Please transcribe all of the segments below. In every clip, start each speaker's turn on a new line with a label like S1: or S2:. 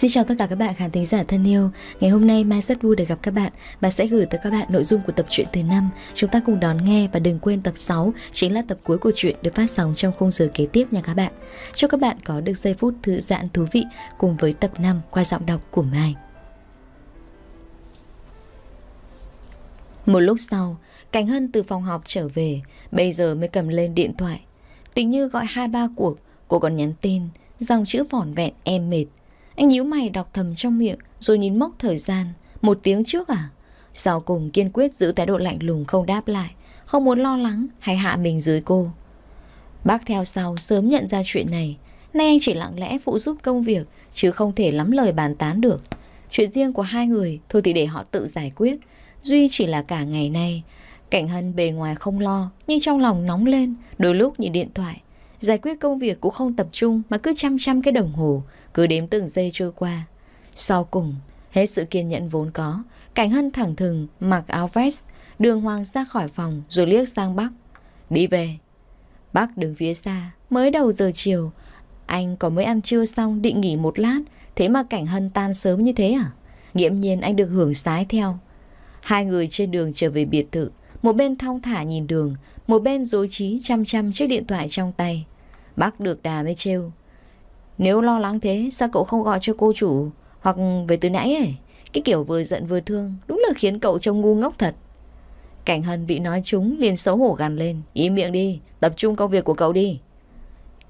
S1: Xin chào tất cả các bạn khán thính giả thân yêu. Ngày hôm nay Mai rất vui được gặp các bạn và sẽ gửi tới các bạn nội dung của tập truyện thứ năm. Chúng ta cùng đón nghe và đừng quên tập 6 chính là tập cuối của truyện được phát sóng trong khung giờ kế tiếp nha các bạn. Chúc các bạn có được giây phút thư giãn thú vị cùng với tập 5 qua giọng đọc của Mai. Một lúc sau, Cảnh Hân từ phòng họp trở về, bây giờ mới cầm lên điện thoại. Tình Như gọi hai ba cuộc, cô còn nhắn tin, dòng chữ vỏn vẹn em mệt anh nhíu mày đọc thầm trong miệng Rồi nhìn mốc thời gian Một tiếng trước à Sau cùng kiên quyết giữ thái độ lạnh lùng không đáp lại Không muốn lo lắng hay hạ mình dưới cô Bác theo sau sớm nhận ra chuyện này Nay anh chỉ lặng lẽ phụ giúp công việc Chứ không thể lắm lời bàn tán được Chuyện riêng của hai người Thôi thì để họ tự giải quyết Duy chỉ là cả ngày nay Cảnh Hân bề ngoài không lo Nhưng trong lòng nóng lên Đôi lúc nhìn điện thoại Giải quyết công việc cũng không tập trung Mà cứ chăm chăm cái đồng hồ cứ đếm từng giây trôi qua Sau cùng Hết sự kiên nhẫn vốn có Cảnh hân thẳng thừng mặc áo vest Đường hoàng ra khỏi phòng rồi liếc sang Bắc Đi về Bắc đứng phía xa Mới đầu giờ chiều Anh có mới ăn trưa xong định nghỉ một lát Thế mà cảnh hân tan sớm như thế à Nghiễm nhiên anh được hưởng sái theo Hai người trên đường trở về biệt thự Một bên thong thả nhìn đường Một bên dối trí chăm chăm chiếc điện thoại trong tay Bác được đà mới trêu nếu lo lắng thế sao cậu không gọi cho cô chủ Hoặc về từ nãy ấy Cái kiểu vừa giận vừa thương Đúng là khiến cậu trông ngu ngốc thật Cảnh Hân bị nói trúng liền xấu hổ gằn lên Ý miệng đi Tập trung công việc của cậu đi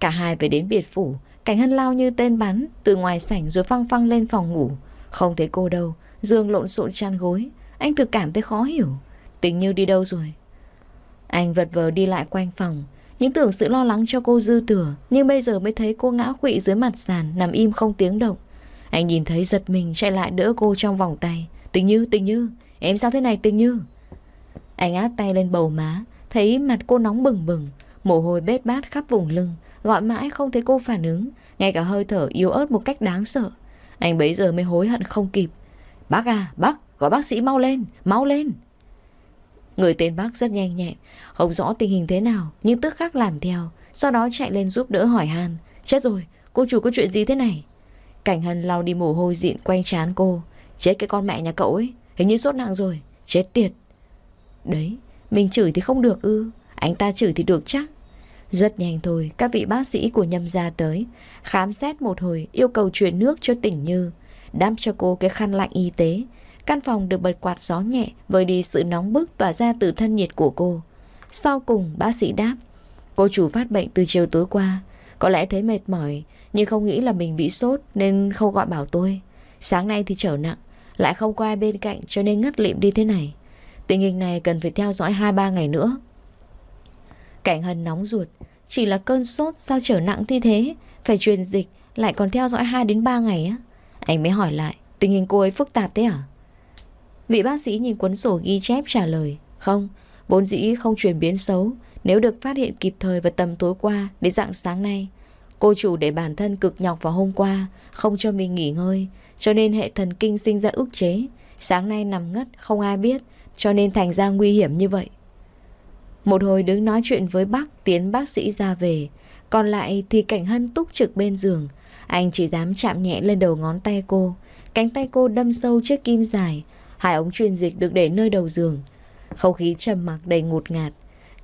S1: Cả hai về đến biệt phủ Cảnh Hân lao như tên bắn Từ ngoài sảnh rồi phăng phăng lên phòng ngủ Không thấy cô đâu Dương lộn xộn chăn gối Anh thực cảm thấy khó hiểu Tình như đi đâu rồi Anh vật vờ đi lại quanh phòng những tưởng sự lo lắng cho cô dư thừa Nhưng bây giờ mới thấy cô ngã khụy dưới mặt sàn Nằm im không tiếng động Anh nhìn thấy giật mình chạy lại đỡ cô trong vòng tay Tình Như, Tình Như Em sao thế này Tình Như Anh áp tay lên bầu má Thấy mặt cô nóng bừng bừng Mồ hôi bết bát khắp vùng lưng Gọi mãi không thấy cô phản ứng Ngay cả hơi thở yếu ớt một cách đáng sợ Anh bấy giờ mới hối hận không kịp Bác à, bác, gọi bác sĩ mau lên, mau lên Người tên bác rất nhanh nhẹn, không rõ tình hình thế nào, nhưng tức khắc làm theo, sau đó chạy lên giúp đỡ hỏi han. Chết rồi, cô chủ có chuyện gì thế này? Cảnh Hân lau đi mồ hôi dịn quanh trán cô. Chết cái con mẹ nhà cậu ấy, hình như sốt nặng rồi, chết tiệt. Đấy, mình chửi thì không được ư, anh ta chửi thì được chắc. Rất nhanh thôi, các vị bác sĩ của nhâm gia tới, khám xét một hồi, yêu cầu truyền nước cho tỉnh Như, đắp cho cô cái khăn lạnh y tế, Căn phòng được bật quạt gió nhẹ Vơi đi sự nóng bức tỏa ra từ thân nhiệt của cô Sau cùng bác sĩ đáp Cô chủ phát bệnh từ chiều tối qua Có lẽ thấy mệt mỏi Nhưng không nghĩ là mình bị sốt Nên không gọi bảo tôi Sáng nay thì trở nặng Lại không có ai bên cạnh cho nên ngất lịm đi thế này Tình hình này cần phải theo dõi 2-3 ngày nữa Cảnh hân nóng ruột Chỉ là cơn sốt sao trở nặng như thế Phải truyền dịch Lại còn theo dõi 2 đến 3 ngày á Anh mới hỏi lại Tình hình cô ấy phức tạp thế à Vị bác sĩ nhìn cuốn sổ ghi chép trả lời Không, vốn dĩ không chuyển biến xấu Nếu được phát hiện kịp thời vào tầm tối qua Đến dạng sáng nay Cô chủ để bản thân cực nhọc vào hôm qua Không cho mình nghỉ ngơi Cho nên hệ thần kinh sinh ra ức chế Sáng nay nằm ngất không ai biết Cho nên thành ra nguy hiểm như vậy Một hồi đứng nói chuyện với bác Tiến bác sĩ ra về Còn lại thì cảnh hân túc trực bên giường Anh chỉ dám chạm nhẹ lên đầu ngón tay cô Cánh tay cô đâm sâu chiếc kim dài Hai ống truyền dịch được để nơi đầu giường. Không khí trầm mặc đầy ngột ngạt.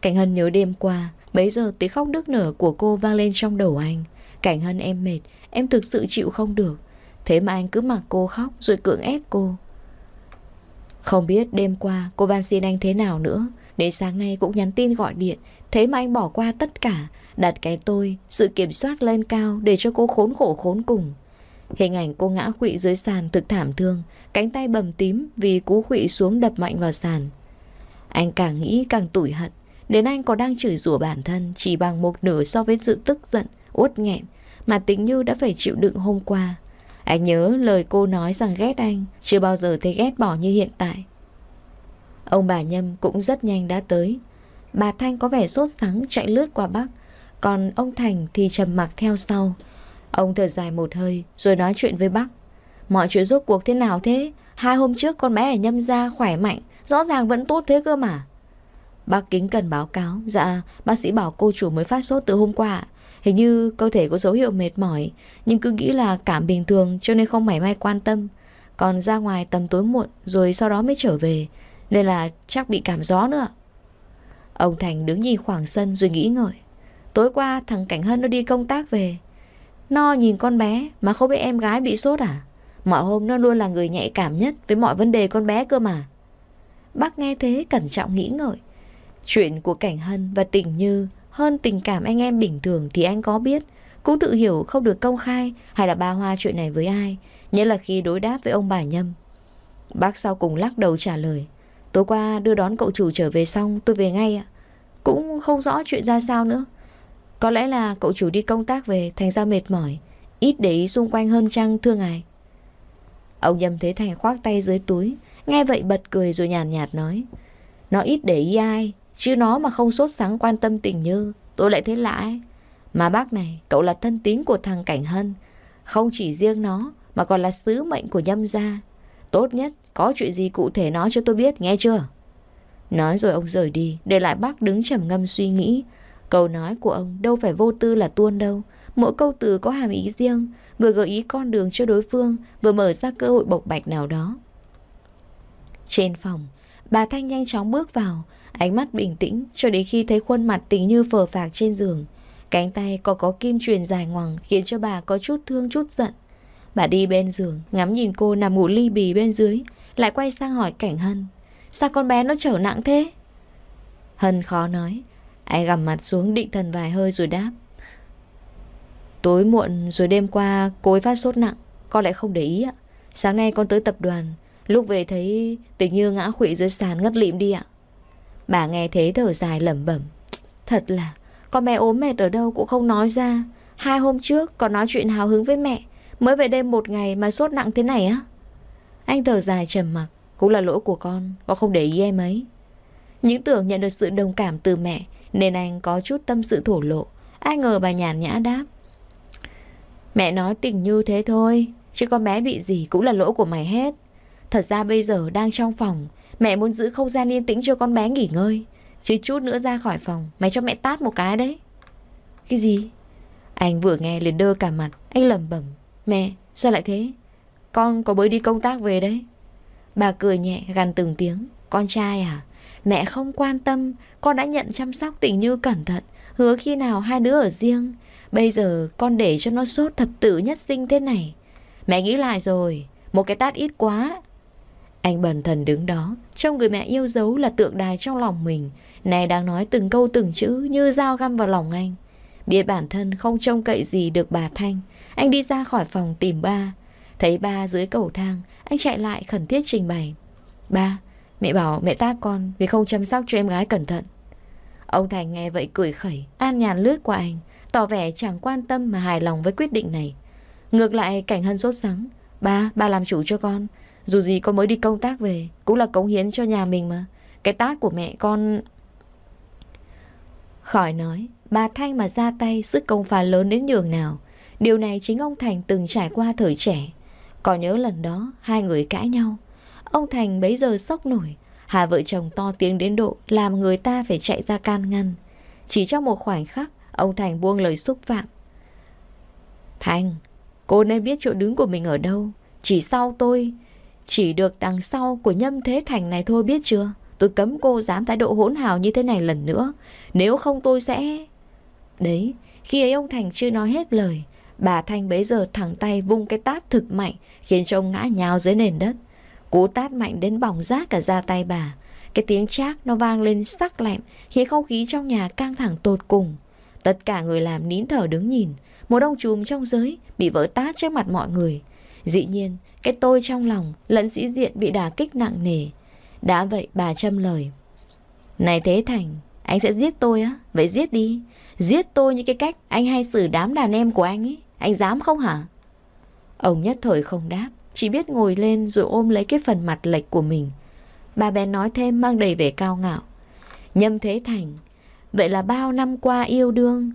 S1: Cảnh Hân nhớ đêm qua, bấy giờ tiếng khóc nức nở của cô vang lên trong đầu anh. Cảnh Hân em mệt, em thực sự chịu không được. Thế mà anh cứ mặc cô khóc rồi cưỡng ép cô. Không biết đêm qua cô van xin anh thế nào nữa. Đến sáng nay cũng nhắn tin gọi điện Thế mà anh bỏ qua tất cả Đặt cái tôi, sự kiểm soát lên cao Để cho cô khốn khổ khốn cùng Hình ảnh cô ngã khụy dưới sàn thực thảm thương, cánh tay bầm tím vì cú khụy xuống đập mạnh vào sàn. Anh càng nghĩ càng tủi hận, đến anh có đang chửi rủa bản thân chỉ bằng một nửa so với sự tức giận, uất nghẹn mà tính như đã phải chịu đựng hôm qua. Anh nhớ lời cô nói rằng ghét anh, chưa bao giờ thấy ghét bỏ như hiện tại. Ông bà Nhâm cũng rất nhanh đã tới. Bà Thanh có vẻ sốt sắng chạy lướt qua Bắc, còn ông Thành thì trầm mặc theo sau. Ông thở dài một hơi rồi nói chuyện với bác. Mọi chuyện rốt cuộc thế nào thế? Hai hôm trước con bé ở nhâm gia khỏe mạnh, rõ ràng vẫn tốt thế cơ mà. Bác kính cần báo cáo, dạ, bác sĩ bảo cô chủ mới phát sốt từ hôm qua. Hình như cơ thể có dấu hiệu mệt mỏi, nhưng cứ nghĩ là cảm bình thường cho nên không mảy may quan tâm. Còn ra ngoài tầm tối muộn rồi sau đó mới trở về, nên là chắc bị cảm gió nữa. Ông Thành đứng nhìn khoảng sân rồi nghĩ ngợi. Tối qua thằng Cảnh Hân nó đi công tác về, no nhìn con bé mà không biết em gái bị sốt à? Mọi hôm nó luôn là người nhạy cảm nhất với mọi vấn đề con bé cơ mà. Bác nghe thế cẩn trọng nghĩ ngợi. Chuyện của Cảnh Hân và Tình Như hơn tình cảm anh em bình thường thì anh có biết. Cũng tự hiểu không được công khai hay là ba hoa chuyện này với ai. Nhất là khi đối đáp với ông bà Nhâm. Bác sau cùng lắc đầu trả lời. Tối qua đưa đón cậu chủ trở về xong tôi về ngay ạ. Cũng không rõ chuyện ra sao nữa. Có lẽ là cậu chủ đi công tác về Thành ra mệt mỏi Ít để ý xung quanh hơn chăng thưa ngài Ông nhầm Thế Thành khoác tay dưới túi Nghe vậy bật cười rồi nhàn nhạt, nhạt nói Nó ít để ý ai Chứ nó mà không sốt sắng quan tâm tình như Tôi lại thấy lãi Mà bác này cậu là thân tín của thằng Cảnh Hân Không chỉ riêng nó Mà còn là sứ mệnh của Nhâm gia Tốt nhất có chuyện gì cụ thể nói cho tôi biết nghe chưa Nói rồi ông rời đi Để lại bác đứng trầm ngâm suy nghĩ Câu nói của ông đâu phải vô tư là tuôn đâu. Mỗi câu từ có hàm ý riêng, vừa gợi ý con đường cho đối phương, vừa mở ra cơ hội bộc bạch nào đó. Trên phòng, bà Thanh nhanh chóng bước vào, ánh mắt bình tĩnh cho đến khi thấy khuôn mặt tình như phờ phạc trên giường. Cánh tay có có kim truyền dài ngoằng khiến cho bà có chút thương chút giận. Bà đi bên giường, ngắm nhìn cô nằm ngủ ly bì bên dưới, lại quay sang hỏi cảnh Hân. Sao con bé nó trở nặng thế? Hân khó nói, anh gằm mặt xuống định thần vài hơi rồi đáp Tối muộn rồi đêm qua cô ấy phát sốt nặng Con lại không để ý ạ Sáng nay con tới tập đoàn Lúc về thấy tình như ngã khụy dưới sàn ngất lịm đi ạ Bà nghe thế thở dài lẩm bẩm Thật là Con mẹ ốm mệt ở đâu cũng không nói ra Hai hôm trước còn nói chuyện hào hứng với mẹ Mới về đêm một ngày mà sốt nặng thế này á Anh thở dài trầm mặc Cũng là lỗi của con Con không để ý em ấy Những tưởng nhận được sự đồng cảm từ mẹ nên anh có chút tâm sự thổ lộ Ai ngờ bà nhàn nhã đáp Mẹ nói tình như thế thôi Chứ con bé bị gì cũng là lỗi của mày hết Thật ra bây giờ đang trong phòng Mẹ muốn giữ không gian yên tĩnh cho con bé nghỉ ngơi Chứ chút nữa ra khỏi phòng Mày cho mẹ tát một cái đấy Cái gì? Anh vừa nghe liền đơ cả mặt Anh lầm bẩm Mẹ, sao lại thế? Con có mới đi công tác về đấy Bà cười nhẹ gằn từng tiếng Con trai à? Mẹ không quan tâm, con đã nhận chăm sóc tình như cẩn thận, hứa khi nào hai đứa ở riêng. Bây giờ con để cho nó sốt thập tử nhất sinh thế này. Mẹ nghĩ lại rồi, một cái tát ít quá. Anh bần thần đứng đó, trông người mẹ yêu dấu là tượng đài trong lòng mình. Này đang nói từng câu từng chữ như dao găm vào lòng anh. Biết bản thân không trông cậy gì được bà Thanh, anh đi ra khỏi phòng tìm ba. Thấy ba dưới cầu thang, anh chạy lại khẩn thiết trình bày. Ba, Mẹ bảo mẹ tác con vì không chăm sóc cho em gái cẩn thận. Ông Thành nghe vậy cười khẩy, an nhàn lướt qua anh, tỏ vẻ chẳng quan tâm mà hài lòng với quyết định này. Ngược lại cảnh hân sốt sắng, ba, ba làm chủ cho con, dù gì con mới đi công tác về, cũng là cống hiến cho nhà mình mà. Cái tát của mẹ con... Khỏi nói, bà Thanh mà ra tay sức công phá lớn đến nhường nào. Điều này chính ông Thành từng trải qua thời trẻ. Còn nhớ lần đó, hai người cãi nhau. Ông Thành bấy giờ sốc nổi, Hai vợ chồng to tiếng đến độ làm người ta phải chạy ra can ngăn. Chỉ trong một khoảnh khắc, ông Thành buông lời xúc phạm. Thành, cô nên biết chỗ đứng của mình ở đâu. Chỉ sau tôi, chỉ được đằng sau của Nhâm Thế Thành này thôi biết chưa? Tôi cấm cô dám thái độ hỗn hào như thế này lần nữa. Nếu không tôi sẽ... Đấy, khi ấy ông Thành chưa nói hết lời, bà Thanh bấy giờ thẳng tay vung cái tát thực mạnh khiến cho ông ngã nhào dưới nền đất. Cú tát mạnh đến bỏng rát cả da tay bà Cái tiếng chát nó vang lên sắc lẹm Khiến không khí trong nhà căng thẳng tột cùng Tất cả người làm nín thở đứng nhìn Một ông chùm trong giới Bị vỡ tát trước mặt mọi người Dĩ nhiên cái tôi trong lòng Lẫn sĩ diện bị đả kích nặng nề Đã vậy bà châm lời Này Thế Thành Anh sẽ giết tôi á Vậy giết đi Giết tôi như cái cách anh hay xử đám đàn em của anh ấy Anh dám không hả Ông nhất thời không đáp chỉ biết ngồi lên rồi ôm lấy cái phần mặt lệch của mình Bà bé nói thêm mang đầy vẻ cao ngạo Nhâm Thế Thành Vậy là bao năm qua yêu đương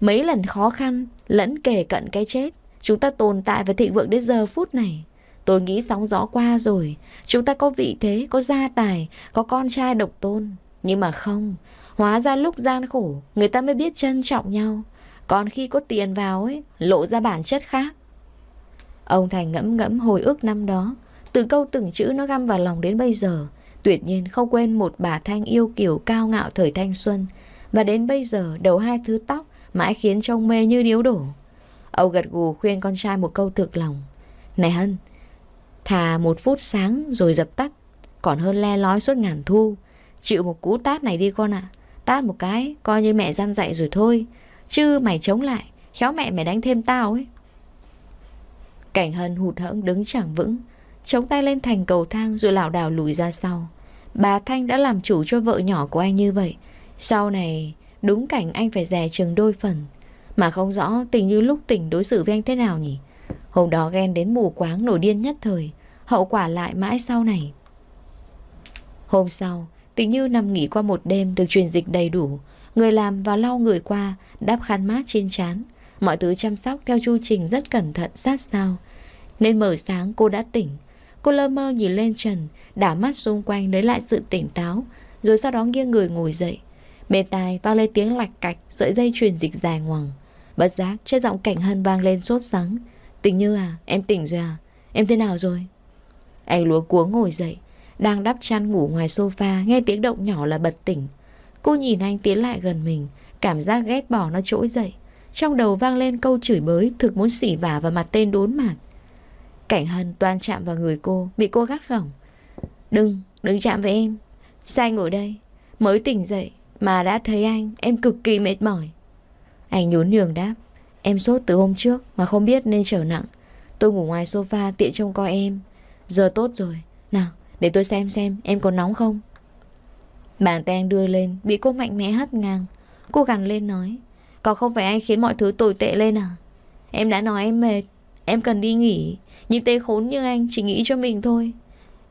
S1: Mấy lần khó khăn Lẫn kể cận cái chết Chúng ta tồn tại và thịnh vượng đến giờ phút này Tôi nghĩ sóng gió qua rồi Chúng ta có vị thế, có gia tài Có con trai độc tôn Nhưng mà không Hóa ra lúc gian khổ Người ta mới biết trân trọng nhau Còn khi có tiền vào ấy Lộ ra bản chất khác Ông Thành ngẫm ngẫm hồi ức năm đó Từ câu từng chữ nó găm vào lòng đến bây giờ Tuyệt nhiên không quên một bà Thanh yêu kiểu cao ngạo thời thanh xuân Và đến bây giờ đầu hai thứ tóc Mãi khiến trông mê như điếu đổ Ông gật gù khuyên con trai một câu thực lòng Này Hân Thà một phút sáng rồi dập tắt Còn hơn le lói suốt ngàn thu Chịu một cú tát này đi con ạ à. Tát một cái coi như mẹ gian dạy rồi thôi Chứ mày chống lại Khéo mẹ mày đánh thêm tao ấy Cảnh hân hụt hẫng đứng chẳng vững Chống tay lên thành cầu thang rồi lảo đảo lùi ra sau Bà Thanh đã làm chủ cho vợ nhỏ của anh như vậy Sau này đúng cảnh anh phải rè chừng đôi phần Mà không rõ tình như lúc tỉnh đối xử với anh thế nào nhỉ Hôm đó ghen đến mù quáng nổi điên nhất thời Hậu quả lại mãi sau này Hôm sau Tình như nằm nghỉ qua một đêm được truyền dịch đầy đủ Người làm và lau người qua Đắp khăn mát trên chán Mọi thứ chăm sóc theo chu trình rất cẩn thận sát sao. Nên mở sáng cô đã tỉnh. Cô lơ mơ nhìn lên trần, đảo mắt xung quanh lấy lại sự tỉnh táo, rồi sau đó nghiêng người ngồi dậy. Bên tai vang lên tiếng lạch cạch, sợi dây truyền dịch dài ngoằng. Bất giác, trên giọng cảnh hân vang lên sốt sắng. Tình như à, em tỉnh rồi à? Em thế nào rồi? Anh lúa cuống ngồi dậy, đang đắp chăn ngủ ngoài sofa, nghe tiếng động nhỏ là bật tỉnh. Cô nhìn anh tiến lại gần mình, cảm giác ghét bỏ nó trỗi dậy. Trong đầu vang lên câu chửi bới Thực muốn xỉ vả vào mặt tên đốn mặt Cảnh hân toan chạm vào người cô Bị cô gắt gỏng Đừng, đừng chạm với em Sai ngồi đây, mới tỉnh dậy Mà đã thấy anh, em cực kỳ mệt mỏi Anh nhún nhường đáp Em sốt từ hôm trước mà không biết nên trở nặng Tôi ngủ ngoài sofa tiện trông coi em Giờ tốt rồi Nào để tôi xem xem em có nóng không Bàn tay anh đưa lên Bị cô mạnh mẽ hất ngang Cô gằn lên nói còn không phải anh khiến mọi thứ tồi tệ lên à Em đã nói em mệt Em cần đi nghỉ Nhưng tê khốn như anh chỉ nghĩ cho mình thôi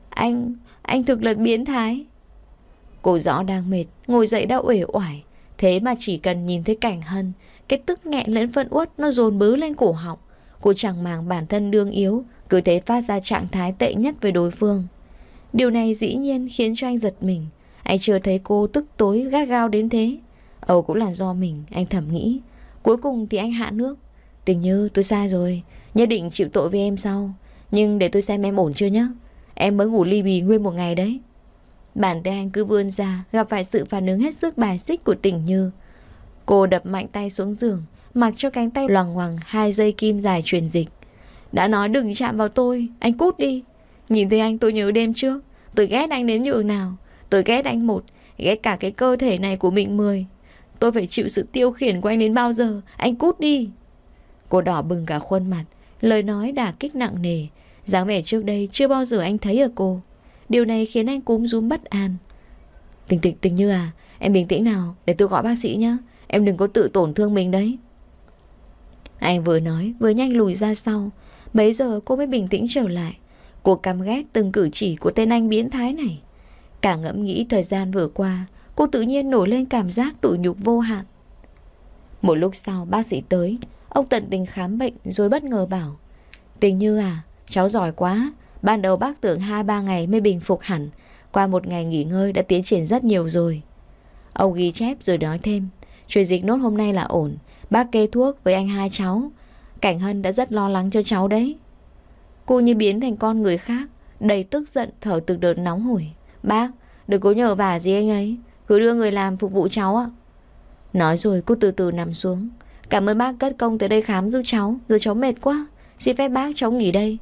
S1: Anh, anh thực là biến thái Cô rõ đang mệt Ngồi dậy đã uể oải Thế mà chỉ cần nhìn thấy cảnh hân Cái tức nghẹn lẫn phân uất nó dồn bứ lên cổ họng Cô chẳng màng bản thân đương yếu Cứ thế phát ra trạng thái tệ nhất với đối phương Điều này dĩ nhiên khiến cho anh giật mình Anh chưa thấy cô tức tối gắt gao đến thế Âu cũng là do mình, anh thầm nghĩ. Cuối cùng thì anh hạ nước. Tình như tôi sai rồi, nhất định chịu tội với em sau. Nhưng để tôi xem em ổn chưa nhé. Em mới ngủ ly bì nguyên một ngày đấy. Bàn tay anh cứ vươn ra, gặp phải sự phản ứng hết sức bài xích của tình như. Cô đập mạnh tay xuống giường, mặc cho cánh tay loằng ngoằng hai dây kim dài truyền dịch. Đã nói đừng chạm vào tôi, anh cút đi. Nhìn thấy anh tôi nhớ đêm trước, tôi ghét anh đến nhường nào. Tôi ghét anh một, ghét cả cái cơ thể này của mình mười. Tôi phải chịu sự tiêu khiển của anh đến bao giờ Anh cút đi Cô đỏ bừng cả khuôn mặt Lời nói đả kích nặng nề dáng vẻ trước đây chưa bao giờ anh thấy ở cô Điều này khiến anh cúm rúm bất an Tình tình tình như à Em bình tĩnh nào để tôi gọi bác sĩ nhé Em đừng có tự tổn thương mình đấy Anh vừa nói vừa nhanh lùi ra sau Bấy giờ cô mới bình tĩnh trở lại Cô căm ghét từng cử chỉ của tên anh biến thái này Cả ngẫm nghĩ thời gian vừa qua Cô tự nhiên nổi lên cảm giác tủi nhục vô hạn. Một lúc sau bác sĩ tới, ông tận tình khám bệnh rồi bất ngờ bảo. Tình như à, cháu giỏi quá, ban đầu bác tưởng 2-3 ngày mới bình phục hẳn, qua một ngày nghỉ ngơi đã tiến triển rất nhiều rồi. Ông ghi chép rồi nói thêm, chuyển dịch nốt hôm nay là ổn, bác kê thuốc với anh hai cháu. Cảnh Hân đã rất lo lắng cho cháu đấy. Cô như biến thành con người khác, đầy tức giận thở từng đợt nóng hổi. Bác, đừng có nhờ vả gì anh ấy, cứ đưa người làm phục vụ cháu ạ Nói rồi cô từ từ nằm xuống Cảm ơn bác cất công tới đây khám giúp cháu Giờ cháu mệt quá Xin phép bác cháu nghỉ đây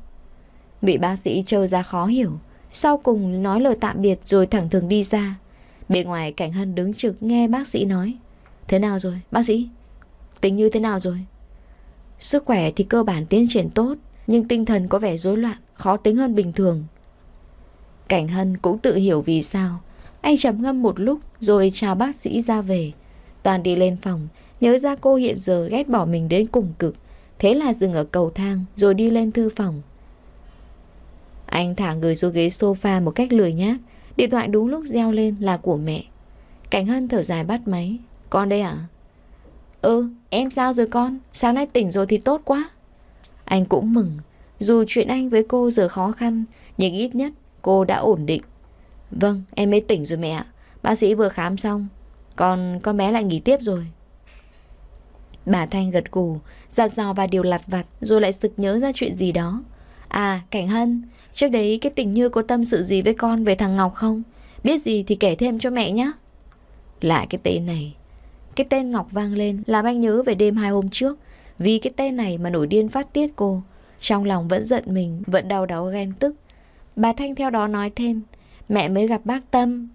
S1: Vị bác sĩ trâu ra khó hiểu Sau cùng nói lời tạm biệt rồi thẳng thường đi ra Bên ngoài cảnh hân đứng trực nghe bác sĩ nói Thế nào rồi bác sĩ Tính như thế nào rồi Sức khỏe thì cơ bản tiến triển tốt Nhưng tinh thần có vẻ rối loạn Khó tính hơn bình thường Cảnh hân cũng tự hiểu vì sao anh trầm ngâm một lúc rồi chào bác sĩ ra về. Toàn đi lên phòng, nhớ ra cô hiện giờ ghét bỏ mình đến cùng cực. Thế là dừng ở cầu thang rồi đi lên thư phòng. Anh thả người xuống ghế sofa một cách lười nhác. Điện thoại đúng lúc reo lên là của mẹ. Cảnh Hân thở dài bắt máy. Con đây ạ? À? Ừ, em sao rồi con? Sáng nay tỉnh rồi thì tốt quá. Anh cũng mừng. Dù chuyện anh với cô giờ khó khăn, nhưng ít nhất cô đã ổn định. Vâng, em mới tỉnh rồi mẹ ạ. Bác sĩ vừa khám xong. Còn con bé lại nghỉ tiếp rồi. Bà Thanh gật cù, giặt giò và điều lặt vặt rồi lại sực nhớ ra chuyện gì đó. À, Cảnh Hân, trước đấy cái tình như có tâm sự gì với con về thằng Ngọc không? Biết gì thì kể thêm cho mẹ nhé. Lại cái tên này. Cái tên Ngọc vang lên làm anh nhớ về đêm hai hôm trước. Vì cái tên này mà nổi điên phát tiết cô. Trong lòng vẫn giận mình, vẫn đau đớn ghen tức. Bà Thanh theo đó nói thêm mẹ mới gặp bác Tâm.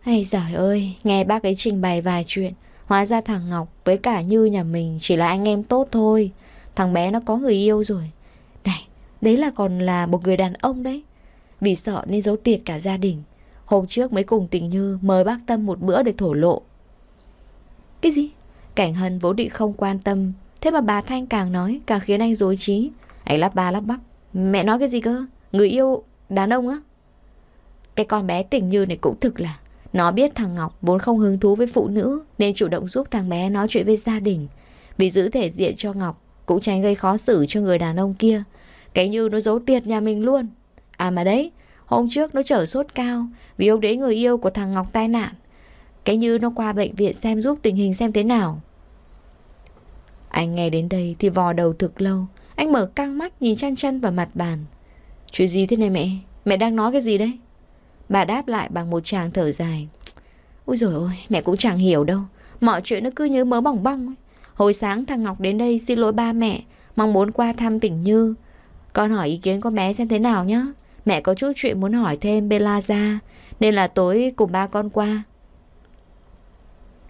S1: Hay giời ơi, nghe bác ấy trình bày vài chuyện, hóa ra thằng Ngọc với cả Như nhà mình chỉ là anh em tốt thôi. Thằng bé nó có người yêu rồi. Này, đấy là còn là một người đàn ông đấy. Vì sợ nên giấu tiệt cả gia đình. Hôm trước mới cùng tình Như mời bác Tâm một bữa để thổ lộ. Cái gì? Cảnh Hân vốn định không quan tâm. Thế mà bà Thanh càng nói, càng khiến anh dối trí. Anh lắp ba lắp bắp. Mẹ nói cái gì cơ? Người yêu đàn ông á? Cái con bé tình như này cũng thực là Nó biết thằng Ngọc vốn không hứng thú với phụ nữ Nên chủ động giúp thằng bé nói chuyện với gia đình Vì giữ thể diện cho Ngọc Cũng tránh gây khó xử cho người đàn ông kia Cái như nó giấu tiệt nhà mình luôn À mà đấy Hôm trước nó trở sốt cao Vì ông đấy người yêu của thằng Ngọc tai nạn Cái như nó qua bệnh viện xem giúp tình hình xem thế nào Anh nghe đến đây thì vò đầu thực lâu Anh mở căng mắt nhìn chăn chăn vào mặt bàn Chuyện gì thế này mẹ Mẹ đang nói cái gì đấy Bà đáp lại bằng một tràng thở dài. Ôi rồi ôi, mẹ cũng chẳng hiểu đâu. Mọi chuyện nó cứ nhớ mớ bỏng bong. Hồi sáng thằng Ngọc đến đây xin lỗi ba mẹ, mong muốn qua thăm tỉnh Như. Con hỏi ý kiến con bé xem thế nào nhá. Mẹ có chút chuyện muốn hỏi thêm bên La Gia, nên là tối cùng ba con qua.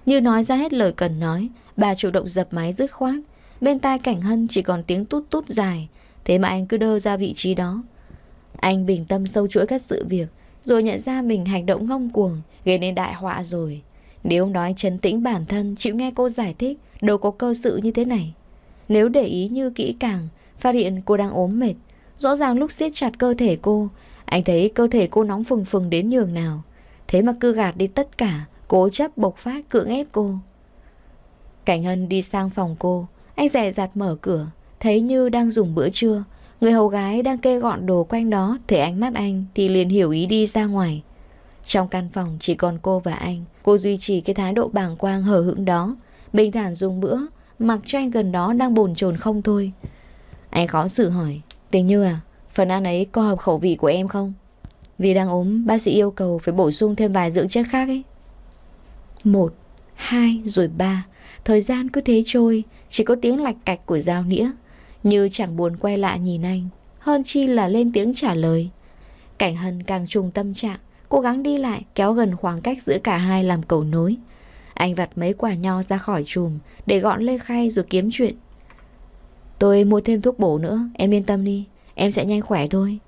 S1: Như nói ra hết lời cần nói, bà chủ động dập máy dứt khoát. Bên tai cảnh hân chỉ còn tiếng tút tút dài, thế mà anh cứ đơ ra vị trí đó. Anh bình tâm sâu chuỗi các sự việc, rồi nhận ra mình hành động ngông cuồng Gây nên đại họa rồi Nếu ông anh chấn tĩnh bản thân Chịu nghe cô giải thích Đâu có cơ sự như thế này Nếu để ý như kỹ càng Phát hiện cô đang ốm mệt Rõ ràng lúc siết chặt cơ thể cô Anh thấy cơ thể cô nóng phừng phừng đến nhường nào Thế mà cứ gạt đi tất cả Cố chấp bộc phát cưỡng ép cô Cảnh Hân đi sang phòng cô Anh dè dặt mở cửa Thấy Như đang dùng bữa trưa Người hầu gái đang kê gọn đồ quanh đó Thấy ánh mắt anh thì liền hiểu ý đi ra ngoài Trong căn phòng chỉ còn cô và anh Cô duy trì cái thái độ bàng quang hờ hững đó Bình thản dùng bữa Mặc cho anh gần đó đang bồn chồn không thôi Anh khó xử hỏi Tình như à Phần ăn ấy có hợp khẩu vị của em không Vì đang ốm bác sĩ yêu cầu phải bổ sung thêm vài dưỡng chất khác ấy Một Hai rồi ba Thời gian cứ thế trôi Chỉ có tiếng lạch cạch của dao nĩa như chẳng buồn quay lại nhìn anh Hơn chi là lên tiếng trả lời Cảnh hân càng trùng tâm trạng Cố gắng đi lại kéo gần khoảng cách giữa cả hai làm cầu nối Anh vặt mấy quả nho ra khỏi chùm Để gọn lê khay rồi kiếm chuyện Tôi mua thêm thuốc bổ nữa Em yên tâm đi Em sẽ nhanh khỏe thôi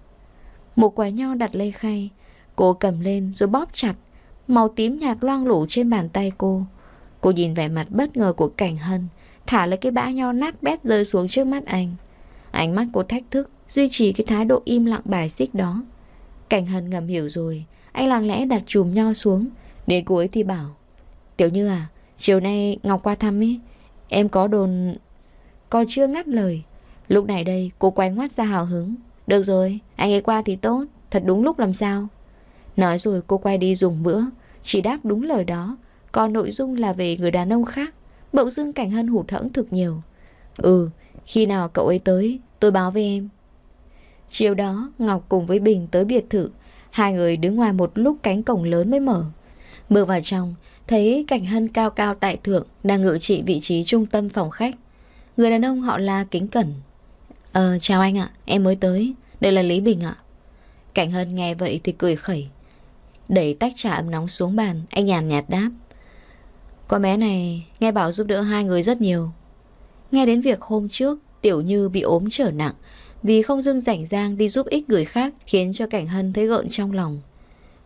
S1: Một quả nho đặt lê khay Cô cầm lên rồi bóp chặt Màu tím nhạt loang lổ trên bàn tay cô Cô nhìn vẻ mặt bất ngờ của cảnh hân thả lấy cái bã nho nát bét rơi xuống trước mắt anh. Ánh mắt cô thách thức, duy trì cái thái độ im lặng bài xích đó. Cảnh hân ngầm hiểu rồi, anh lặng lẽ đặt chùm nho xuống, đến cuối thì bảo. Tiểu Như à, chiều nay Ngọc qua thăm ấy, em có đồn... Cô chưa ngắt lời. Lúc này đây, cô quay ngoắt ra hào hứng. Được rồi, anh ấy qua thì tốt, thật đúng lúc làm sao. Nói rồi cô quay đi dùng bữa, chỉ đáp đúng lời đó, còn nội dung là về người đàn ông khác. Bỗng dưng Cảnh Hân hụt hẫng thực nhiều Ừ khi nào cậu ấy tới Tôi báo với em Chiều đó Ngọc cùng với Bình tới biệt thự Hai người đứng ngoài một lúc cánh cổng lớn mới mở Bước vào trong Thấy Cảnh Hân cao cao tại thượng Đang ngự trị vị trí trung tâm phòng khách Người đàn ông họ la kính cẩn Ờ chào anh ạ Em mới tới Đây là Lý Bình ạ Cảnh Hân nghe vậy thì cười khẩy Đẩy tách trà ấm nóng xuống bàn Anh nhàn nhạt đáp con bé này nghe bảo giúp đỡ hai người rất nhiều. Nghe đến việc hôm trước Tiểu Như bị ốm trở nặng vì không dưng rảnh rang đi giúp ích người khác khiến cho Cảnh Hân thấy gợn trong lòng.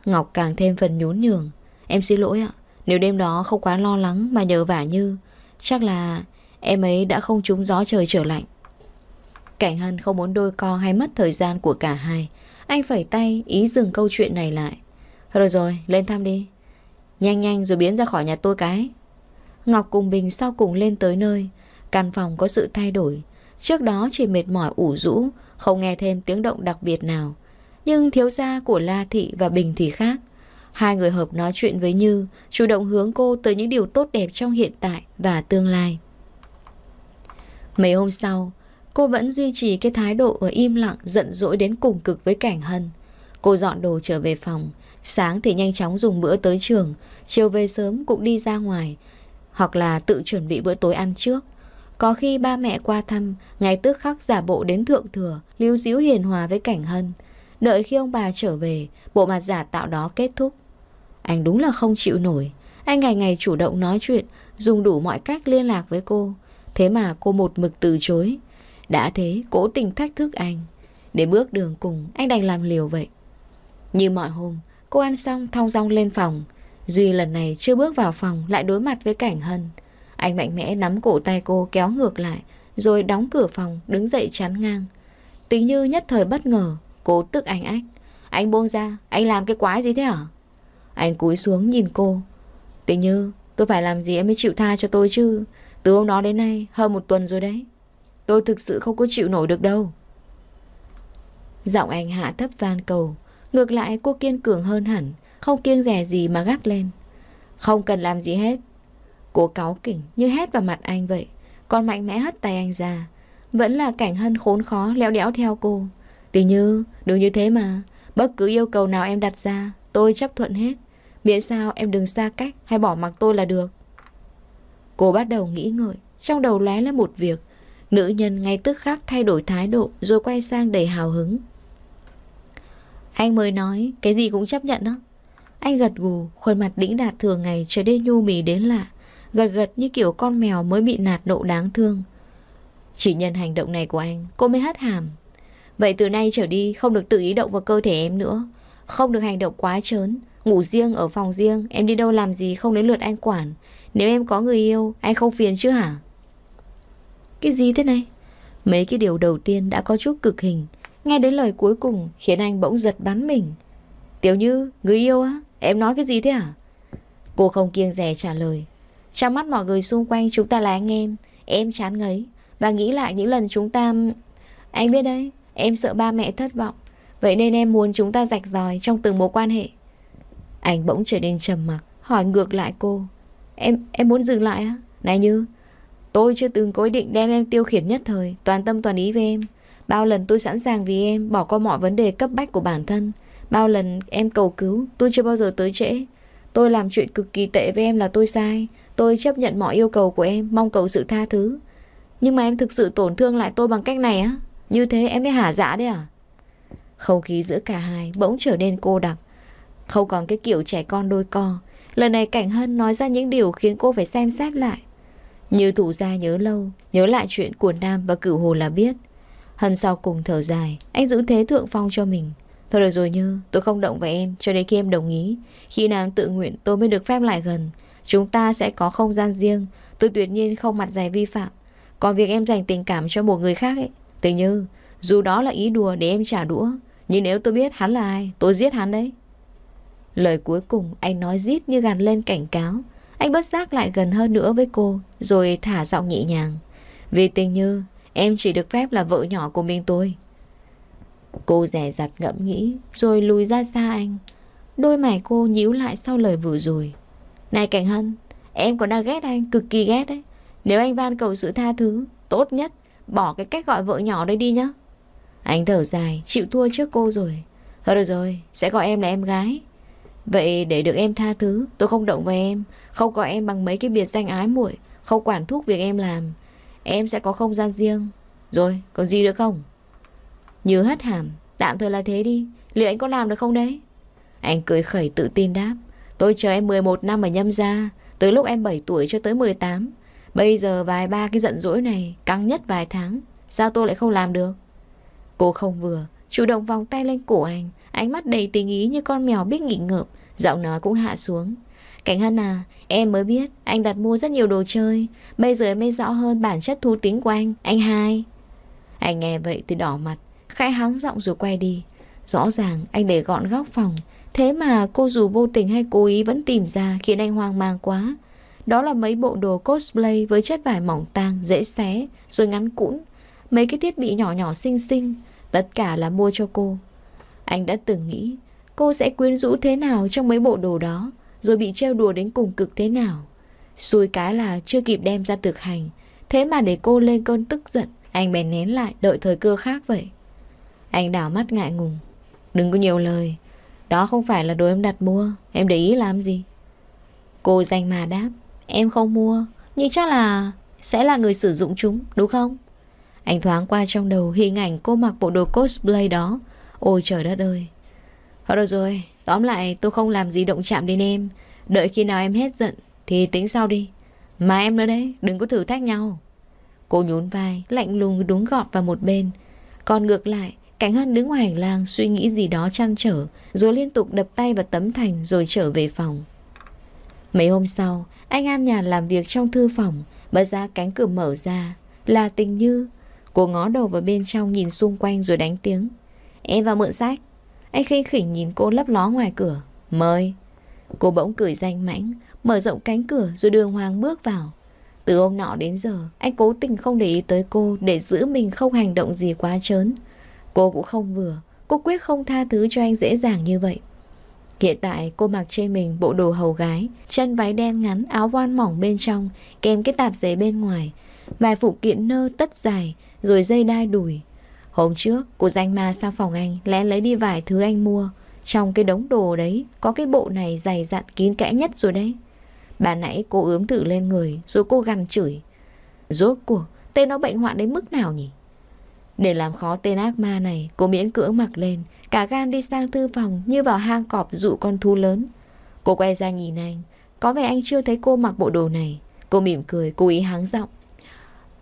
S1: Ngọc càng thêm phần nhún nhường. Em xin lỗi ạ, nếu đêm đó không quá lo lắng mà nhờ vả Như, chắc là em ấy đã không trúng gió trời trở lạnh. Cảnh Hân không muốn đôi co hay mất thời gian của cả hai. Anh phẩy tay ý dừng câu chuyện này lại. Rồi rồi, lên thăm đi. Nhanh nhanh rồi biến ra khỏi nhà tôi cái Ngọc cùng Bình sau cùng lên tới nơi Căn phòng có sự thay đổi Trước đó chỉ mệt mỏi ủ rũ Không nghe thêm tiếng động đặc biệt nào Nhưng thiếu gia của La Thị và Bình thì khác Hai người hợp nói chuyện với Như Chủ động hướng cô tới những điều tốt đẹp trong hiện tại và tương lai Mấy hôm sau Cô vẫn duy trì cái thái độ ở im lặng giận dỗi đến cùng cực với cảnh hân Cô dọn đồ trở về phòng Sáng thì nhanh chóng dùng bữa tới trường, chiều về sớm cũng đi ra ngoài, hoặc là tự chuẩn bị bữa tối ăn trước. Có khi ba mẹ qua thăm, ngày tức khắc giả bộ đến thượng thừa, lưu díu hiền hòa với cảnh hân. Đợi khi ông bà trở về, bộ mặt giả tạo đó kết thúc. Anh đúng là không chịu nổi. Anh ngày ngày chủ động nói chuyện, dùng đủ mọi cách liên lạc với cô. Thế mà cô một mực từ chối. Đã thế, cố tình thách thức anh. Để bước đường cùng, anh đành làm liều vậy. Như mọi hôm, Cô ăn xong thong dong lên phòng Duy lần này chưa bước vào phòng lại đối mặt với cảnh Hân Anh mạnh mẽ nắm cổ tay cô kéo ngược lại Rồi đóng cửa phòng đứng dậy chắn ngang Tính như nhất thời bất ngờ Cô tức anh ách Anh buông ra Anh làm cái quái gì thế hả Anh cúi xuống nhìn cô Tính như tôi phải làm gì em mới chịu tha cho tôi chứ Từ hôm đó đến nay hơn một tuần rồi đấy Tôi thực sự không có chịu nổi được đâu Giọng anh hạ thấp van cầu Ngược lại cô kiên cường hơn hẳn Không kiêng rẻ gì mà gắt lên Không cần làm gì hết Cô cáu kỉnh như hét vào mặt anh vậy Còn mạnh mẽ hất tay anh ra Vẫn là cảnh hân khốn khó leo đẽo theo cô Tình như đừng như thế mà Bất cứ yêu cầu nào em đặt ra Tôi chấp thuận hết Miễn sao em đừng xa cách hay bỏ mặc tôi là được Cô bắt đầu nghĩ ngợi Trong đầu lóe lên một việc Nữ nhân ngay tức khắc thay đổi thái độ Rồi quay sang đầy hào hứng anh mới nói cái gì cũng chấp nhận đó Anh gật gù Khuôn mặt đĩnh đạt thường ngày trở nên nhu mì đến lạ Gật gật như kiểu con mèo mới bị nạt nộ đáng thương Chỉ nhân hành động này của anh Cô mới hất hàm Vậy từ nay trở đi không được tự ý động vào cơ thể em nữa Không được hành động quá trớn Ngủ riêng ở phòng riêng Em đi đâu làm gì không đến lượt anh quản Nếu em có người yêu anh không phiền chứ hả Cái gì thế này Mấy cái điều đầu tiên đã có chút cực hình Nghe đến lời cuối cùng khiến anh bỗng giật bắn mình. Tiểu Như, người yêu á, em nói cái gì thế à? Cô không kiêng rẻ trả lời. Trong mắt mọi người xung quanh chúng ta là anh em, em chán ngấy. Và nghĩ lại những lần chúng ta... Anh biết đấy, em sợ ba mẹ thất vọng. Vậy nên em muốn chúng ta rạch ròi trong từng mối quan hệ. Anh bỗng trở nên trầm mặc, hỏi ngược lại cô. Em em muốn dừng lại á? Này Như, tôi chưa từng cố định đem em tiêu khiển nhất thời, toàn tâm toàn ý với em. Bao lần tôi sẵn sàng vì em bỏ qua mọi vấn đề cấp bách của bản thân. Bao lần em cầu cứu, tôi chưa bao giờ tới trễ. Tôi làm chuyện cực kỳ tệ với em là tôi sai. Tôi chấp nhận mọi yêu cầu của em, mong cầu sự tha thứ. Nhưng mà em thực sự tổn thương lại tôi bằng cách này á. Như thế em mới hả dạ đấy à? khâu khí giữa cả hai bỗng trở nên cô đặc. Không còn cái kiểu trẻ con đôi co. Lần này Cảnh Hân nói ra những điều khiến cô phải xem xét lại. Như thủ gia nhớ lâu, nhớ lại chuyện của Nam và cửu hồ là biết. Hân sau cùng thở dài Anh giữ thế thượng phong cho mình Thôi được rồi Như, tôi không động vào em cho đến khi em đồng ý. Khi nào em tự nguyện tôi mới được phép lại gần. Chúng ta sẽ có không gian riêng. Tôi tuyệt nhiên không mặt dày vi phạm. Còn việc em dành tình cảm cho một người khác ấy. Tình Như, dù đó là ý đùa để em trả đũa. Nhưng nếu tôi biết hắn là ai, tôi giết hắn đấy. Lời cuối cùng anh nói rít như gạt lên cảnh cáo. Anh bất giác lại gần hơn nữa với cô, rồi thả giọng nhẹ nhàng. Vì tình Như, Em chỉ được phép là vợ nhỏ của mình tôi Cô rẻ rặt ngẫm nghĩ Rồi lùi ra xa anh Đôi mày cô nhíu lại sau lời vừa rồi Này Cảnh Hân Em còn đang ghét anh, cực kỳ ghét đấy Nếu anh van cầu sự tha thứ Tốt nhất, bỏ cái cách gọi vợ nhỏ đấy đi nhá Anh thở dài, chịu thua trước cô rồi Thôi được rồi, sẽ gọi em là em gái Vậy để được em tha thứ Tôi không động vào em Không gọi em bằng mấy cái biệt danh ái muội Không quản thúc việc em làm Em sẽ có không gian riêng Rồi còn gì nữa không Như hất hàm Tạm thời là thế đi Liệu anh có làm được không đấy Anh cười khẩy tự tin đáp Tôi chờ em 11 năm ở nhâm gia tới lúc em 7 tuổi cho tới 18 Bây giờ vài ba cái giận dỗi này Căng nhất vài tháng Sao tôi lại không làm được Cô không vừa Chủ động vòng tay lên cổ anh Ánh mắt đầy tình ý như con mèo biết nghỉ ngợp Giọng nói cũng hạ xuống Cảnh Hân à, em mới biết anh đặt mua rất nhiều đồ chơi. Bây giờ em mới rõ hơn bản chất thú tính của anh, anh hai. Anh nghe vậy thì đỏ mặt, khai hắng giọng rồi quay đi. Rõ ràng anh để gọn góc phòng, thế mà cô dù vô tình hay cố ý vẫn tìm ra khiến anh hoang mang quá. Đó là mấy bộ đồ cosplay với chất vải mỏng tang, dễ xé, rồi ngắn cũn. Mấy cái thiết bị nhỏ nhỏ xinh xinh, tất cả là mua cho cô. Anh đã từng nghĩ cô sẽ quyến rũ thế nào trong mấy bộ đồ đó rồi bị trêu đùa đến cùng cực thế nào. Xui cái là chưa kịp đem ra thực hành, thế mà để cô lên cơn tức giận, anh bèn nén lại đợi thời cơ khác vậy. Anh đảo mắt ngại ngùng. Đừng có nhiều lời, đó không phải là đồ em đặt mua, em để ý làm gì? Cô danh mà đáp, em không mua, nhưng chắc là sẽ là người sử dụng chúng, đúng không? Anh thoáng qua trong đầu hình ảnh cô mặc bộ đồ cosplay đó. Ôi trời đất ơi. Thôi được rồi, Tóm lại tôi không làm gì động chạm đến em Đợi khi nào em hết giận Thì tính sau đi Mà em nữa đấy đừng có thử thách nhau Cô nhún vai lạnh lùng đúng gọn vào một bên Còn ngược lại Cảnh Hân đứng ngoài hành lang suy nghĩ gì đó chăn trở Rồi liên tục đập tay vào tấm thành Rồi trở về phòng Mấy hôm sau Anh An nhà làm việc trong thư phòng Bật ra cánh cửa mở ra Là tình như Cô ngó đầu vào bên trong nhìn xung quanh rồi đánh tiếng Em vào mượn sách anh khinh khỉnh nhìn cô lấp ló ngoài cửa. Mời. Cô bỗng cười danh mãnh, mở rộng cánh cửa rồi đường hoàng bước vào. Từ hôm nọ đến giờ, anh cố tình không để ý tới cô để giữ mình không hành động gì quá trớn. Cô cũng không vừa, cô quyết không tha thứ cho anh dễ dàng như vậy. Hiện tại cô mặc trên mình bộ đồ hầu gái, chân váy đen ngắn, áo voan mỏng bên trong, kèm cái tạp dề bên ngoài, vài phụ kiện nơ tất dài, rồi dây đai đùi, Hôm trước, cô danh ma sang phòng anh lẽ lấy đi vài thứ anh mua. Trong cái đống đồ đấy, có cái bộ này dày dặn kín kẽ nhất rồi đấy. Bà nãy cô ướm thử lên người, rồi cô gằn chửi. Rốt cuộc, tên nó bệnh hoạn đến mức nào nhỉ? Để làm khó tên ác ma này, cô miễn cưỡng mặc lên, cả gan đi sang thư phòng như vào hang cọp dụ con thú lớn. Cô quay ra nhìn anh, có vẻ anh chưa thấy cô mặc bộ đồ này. Cô mỉm cười, cố ý háng giọng.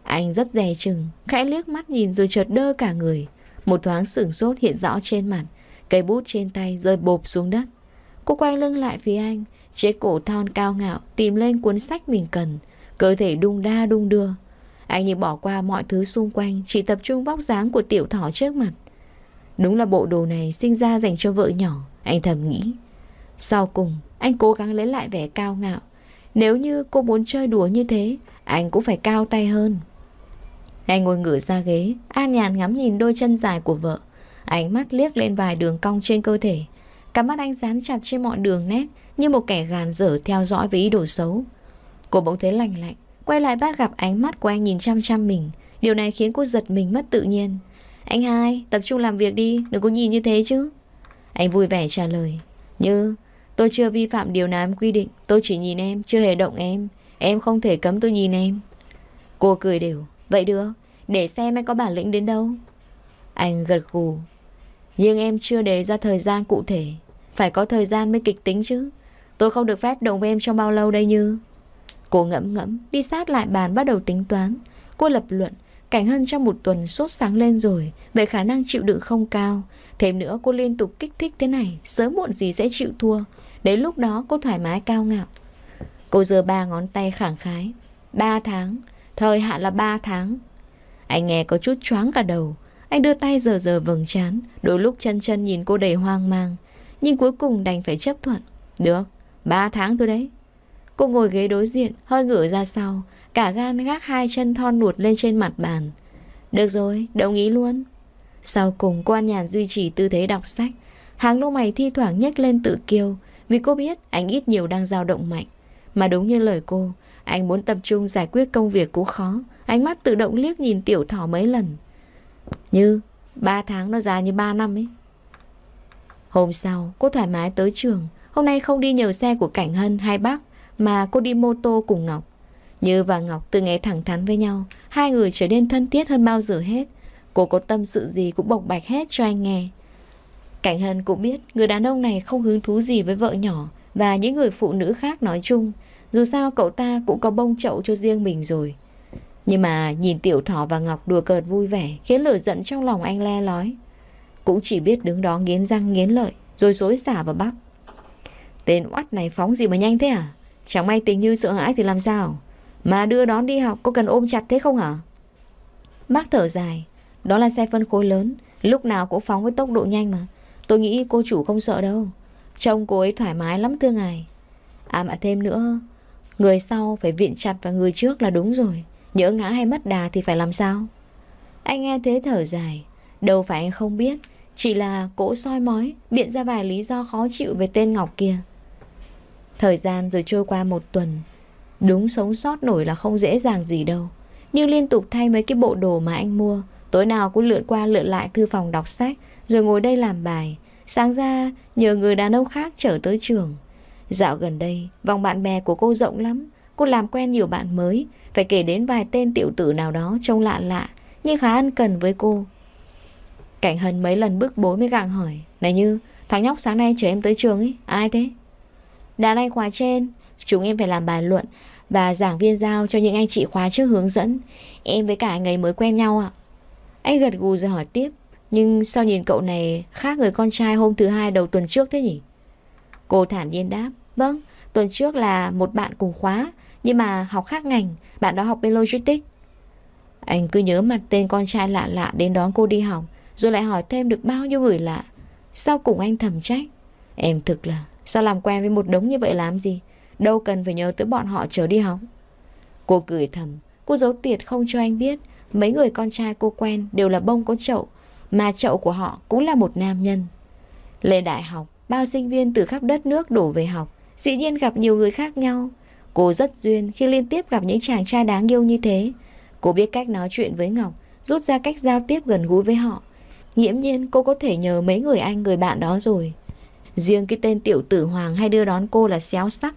S1: Anh rất dè chừng, khẽ liếc mắt nhìn rồi chợt đơ cả người. Một thoáng sửng sốt hiện rõ trên mặt, cây bút trên tay rơi bộp xuống đất. Cô quay lưng lại phía anh, chế cổ thon cao ngạo tìm lên cuốn sách mình cần, cơ thể đung đa đung đưa. Anh như bỏ qua mọi thứ xung quanh, chỉ tập trung vóc dáng của tiểu thỏ trước mặt. Đúng là bộ đồ này sinh ra dành cho vợ nhỏ, anh thầm nghĩ. Sau cùng, anh cố gắng lấy lại vẻ cao ngạo. Nếu như cô muốn chơi đùa như thế, anh cũng phải cao tay hơn. Anh ngồi ngửa ra ghế, an nhàn ngắm nhìn đôi chân dài của vợ. Ánh mắt liếc lên vài đường cong trên cơ thể. cả mắt anh dán chặt trên mọi đường nét như một kẻ gàn dở theo dõi với ý đồ xấu. Cô bỗng thấy lạnh lạnh, quay lại bác gặp ánh mắt của anh nhìn chăm chăm mình. Điều này khiến cô giật mình mất tự nhiên. Anh hai, tập trung làm việc đi, đừng có nhìn như thế chứ. Anh vui vẻ trả lời. Như, tôi chưa vi phạm điều nào em quy định, tôi chỉ nhìn em, chưa hề động em. Em không thể cấm tôi nhìn em. Cô cười đều. Vậy được, để xem anh có bản lĩnh đến đâu Anh gật gù Nhưng em chưa đề ra thời gian cụ thể Phải có thời gian mới kịch tính chứ Tôi không được phép động với em trong bao lâu đây Như Cô ngẫm ngẫm Đi sát lại bàn bắt đầu tính toán Cô lập luận Cảnh Hân trong một tuần sốt sáng lên rồi Về khả năng chịu đựng không cao Thêm nữa cô liên tục kích thích thế này Sớm muộn gì sẽ chịu thua Đến lúc đó cô thoải mái cao ngạo Cô giơ ba ngón tay khẳng khái Ba tháng Thời hạn là 3 tháng Anh nghe có chút choáng cả đầu Anh đưa tay giờ giờ vầng trán Đôi lúc chân chân nhìn cô đầy hoang mang Nhưng cuối cùng đành phải chấp thuận Được, 3 tháng thôi đấy Cô ngồi ghế đối diện, hơi ngửa ra sau Cả gan gác hai chân thon nuột lên trên mặt bàn Được rồi, đồng ý luôn Sau cùng quan nhàn duy trì tư thế đọc sách Hàng lông mày thi thoảng nhếch lên tự kiêu Vì cô biết anh ít nhiều đang dao động mạnh Mà đúng như lời cô anh muốn tập trung giải quyết công việc cũng khó Ánh mắt tự động liếc nhìn tiểu thỏ mấy lần Như 3 tháng nó dài như 3 năm ấy Hôm sau cô thoải mái tới trường Hôm nay không đi nhờ xe của Cảnh Hân Hai bác Mà cô đi mô tô cùng Ngọc Như và Ngọc từ ngày thẳng thắn với nhau Hai người trở nên thân thiết hơn bao giờ hết Cô có tâm sự gì cũng bộc bạch hết cho anh nghe Cảnh Hân cũng biết người đàn ông này không hứng thú gì với vợ nhỏ Và những người phụ nữ khác nói chung dù sao cậu ta cũng có bông chậu cho riêng mình rồi Nhưng mà nhìn Tiểu Thỏ và Ngọc đùa cợt vui vẻ Khiến lửa giận trong lòng anh le lói Cũng chỉ biết đứng đó nghiến răng nghiến lợi Rồi xối xả vào bắp Tên oắt này phóng gì mà nhanh thế à Chẳng may tình như sợ hãi thì làm sao Mà đưa đón đi học có cần ôm chặt thế không hả Bác thở dài Đó là xe phân khối lớn Lúc nào cũng phóng với tốc độ nhanh mà Tôi nghĩ cô chủ không sợ đâu Trông cô ấy thoải mái lắm thưa ngài À mà thêm nữa Người sau phải viện chặt vào người trước là đúng rồi Nhỡ ngã hay mất đà thì phải làm sao Anh nghe thế thở dài Đâu phải anh không biết Chỉ là cỗ soi mói Biện ra vài lý do khó chịu về tên Ngọc kia Thời gian rồi trôi qua một tuần Đúng sống sót nổi là không dễ dàng gì đâu Nhưng liên tục thay mấy cái bộ đồ mà anh mua Tối nào cũng lượn qua lượn lại thư phòng đọc sách Rồi ngồi đây làm bài Sáng ra nhờ người đàn ông khác trở tới trường Dạo gần đây, vòng bạn bè của cô rộng lắm, cô làm quen nhiều bạn mới, phải kể đến vài tên tiểu tử nào đó trông lạ lạ, nhưng khá ân cần với cô. Cảnh Hân mấy lần bước bối mới gặng hỏi, này như, thằng nhóc sáng nay chở em tới trường ấy, ai thế? Đàn anh khóa trên, chúng em phải làm bài luận và giảng viên giao cho những anh chị khóa trước hướng dẫn. Em với cả anh ấy mới quen nhau ạ. Anh gật gù rồi hỏi tiếp, nhưng sao nhìn cậu này khác người con trai hôm thứ hai đầu tuần trước thế nhỉ? Cô thản nhiên đáp Vâng, tuần trước là một bạn cùng khóa, nhưng mà học khác ngành, bạn đó học bên logistics. Anh cứ nhớ mặt tên con trai lạ lạ đến đón cô đi học, rồi lại hỏi thêm được bao nhiêu người lạ. Sau cùng anh thầm trách. Em thực là, sao làm quen với một đống như vậy làm gì? Đâu cần phải nhớ tới bọn họ chờ đi học. Cô cười thầm, cô giấu tiệt không cho anh biết. Mấy người con trai cô quen đều là bông có chậu, mà chậu của họ cũng là một nam nhân. Lên đại học, bao sinh viên từ khắp đất nước đổ về học. Dĩ nhiên gặp nhiều người khác nhau Cô rất duyên khi liên tiếp gặp những chàng trai đáng yêu như thế Cô biết cách nói chuyện với Ngọc Rút ra cách giao tiếp gần gũi với họ Nghiễm nhiên cô có thể nhờ mấy người anh người bạn đó rồi Riêng cái tên tiểu tử Hoàng hay đưa đón cô là xéo sắc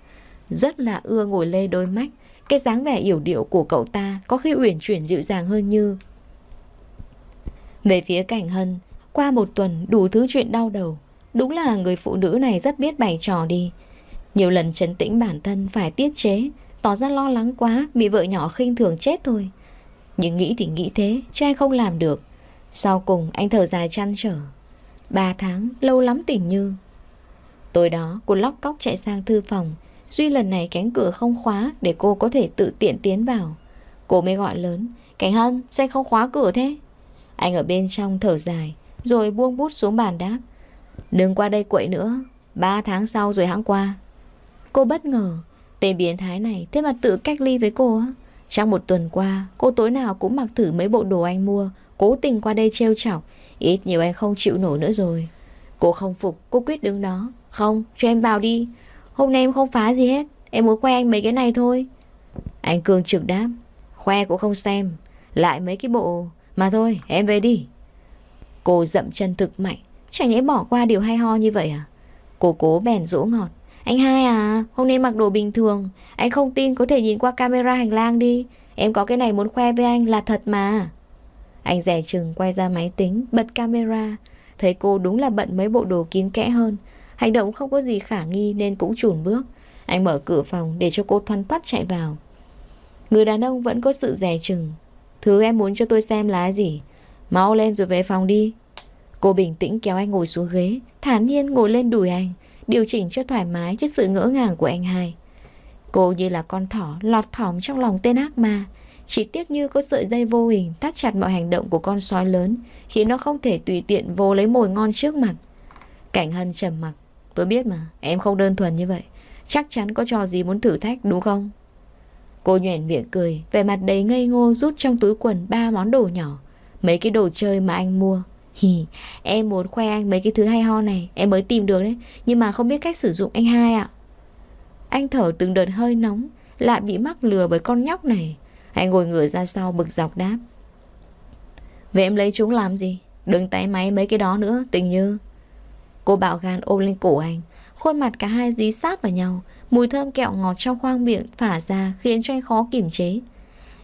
S1: Rất là ưa ngồi lê đôi mách Cái dáng vẻ yểu điệu của cậu ta có khi uyển chuyển dịu dàng hơn như Về phía cảnh hân Qua một tuần đủ thứ chuyện đau đầu Đúng là người phụ nữ này rất biết bày trò đi nhiều lần chấn tĩnh bản thân phải tiết chế, tỏ ra lo lắng quá, bị vợ nhỏ khinh thường chết thôi. Nhưng nghĩ thì nghĩ thế, cho anh không làm được. Sau cùng anh thở dài chăn trở. Ba tháng, lâu lắm tỉnh như. Tối đó, cô lóc cóc chạy sang thư phòng. Duy lần này cánh cửa không khóa để cô có thể tự tiện tiến vào. Cô mới gọi lớn, Cảnh Hân, sao không khóa cửa thế? Anh ở bên trong thở dài, rồi buông bút xuống bàn đáp. Đừng qua đây quậy nữa, ba tháng sau rồi hãng qua. Cô bất ngờ Tên biến thái này thế mà tự cách ly với cô á Trong một tuần qua Cô tối nào cũng mặc thử mấy bộ đồ anh mua Cố tình qua đây trêu chọc Ít nhiều anh không chịu nổi nữa rồi Cô không phục cô quyết đứng đó Không cho em vào đi Hôm nay em không phá gì hết Em muốn khoe anh mấy cái này thôi Anh Cường trực đáp Khoe cũng không xem Lại mấy cái bộ Mà thôi em về đi Cô dậm chân thực mạnh Chẳng lẽ bỏ qua điều hay ho như vậy à Cô cố bèn dỗ ngọt anh hai à, hôm nay mặc đồ bình thường Anh không tin có thể nhìn qua camera hành lang đi Em có cái này muốn khoe với anh là thật mà Anh rẻ chừng quay ra máy tính Bật camera Thấy cô đúng là bận mấy bộ đồ kín kẽ hơn Hành động không có gì khả nghi nên cũng chùn bước Anh mở cửa phòng để cho cô thoăn thoát chạy vào Người đàn ông vẫn có sự rẻ chừng Thứ em muốn cho tôi xem là gì Mau lên rồi về phòng đi Cô bình tĩnh kéo anh ngồi xuống ghế Thản nhiên ngồi lên đùi anh điều chỉnh cho thoải mái trước sự ngỡ ngàng của anh hai. Cô như là con thỏ lọt thỏm trong lòng tên ác ma, chỉ tiếc như có sợi dây vô hình thắt chặt mọi hành động của con sói lớn, khiến nó không thể tùy tiện vô lấy mồi ngon trước mặt. Cảnh Hân trầm mặc, "Tôi biết mà, em không đơn thuần như vậy, chắc chắn có trò gì muốn thử thách đúng không?" Cô nhoẻn miệng cười, vẻ mặt đầy ngây ngô rút trong túi quần ba món đồ nhỏ, mấy cái đồ chơi mà anh mua. Hì, em muốn khoe anh mấy cái thứ hay ho này Em mới tìm được đấy Nhưng mà không biết cách sử dụng anh hai ạ Anh thở từng đợt hơi nóng Lại bị mắc lừa bởi con nhóc này Anh ngồi ngửa ra sau bực dọc đáp Vậy em lấy chúng làm gì Đừng tay máy mấy cái đó nữa Tình như Cô bạo gan ôm lên cổ anh Khuôn mặt cả hai dí sát vào nhau Mùi thơm kẹo ngọt trong khoang miệng phả ra Khiến cho anh khó kiểm chế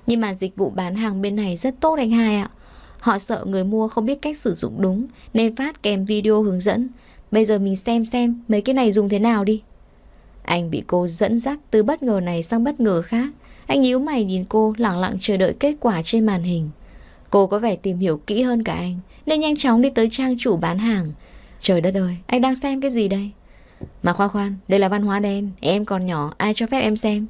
S1: Nhưng mà dịch vụ bán hàng bên này rất tốt anh hai ạ à. Họ sợ người mua không biết cách sử dụng đúng nên phát kèm video hướng dẫn. Bây giờ mình xem xem mấy cái này dùng thế nào đi. Anh bị cô dẫn dắt từ bất ngờ này sang bất ngờ khác. Anh nhíu mày nhìn cô lặng lặng chờ đợi kết quả trên màn hình. Cô có vẻ tìm hiểu kỹ hơn cả anh nên nhanh chóng đi tới trang chủ bán hàng. Trời đất ơi, anh đang xem cái gì đây? Mà khoan khoan, đây là văn hóa đen, em còn nhỏ, ai cho phép em xem?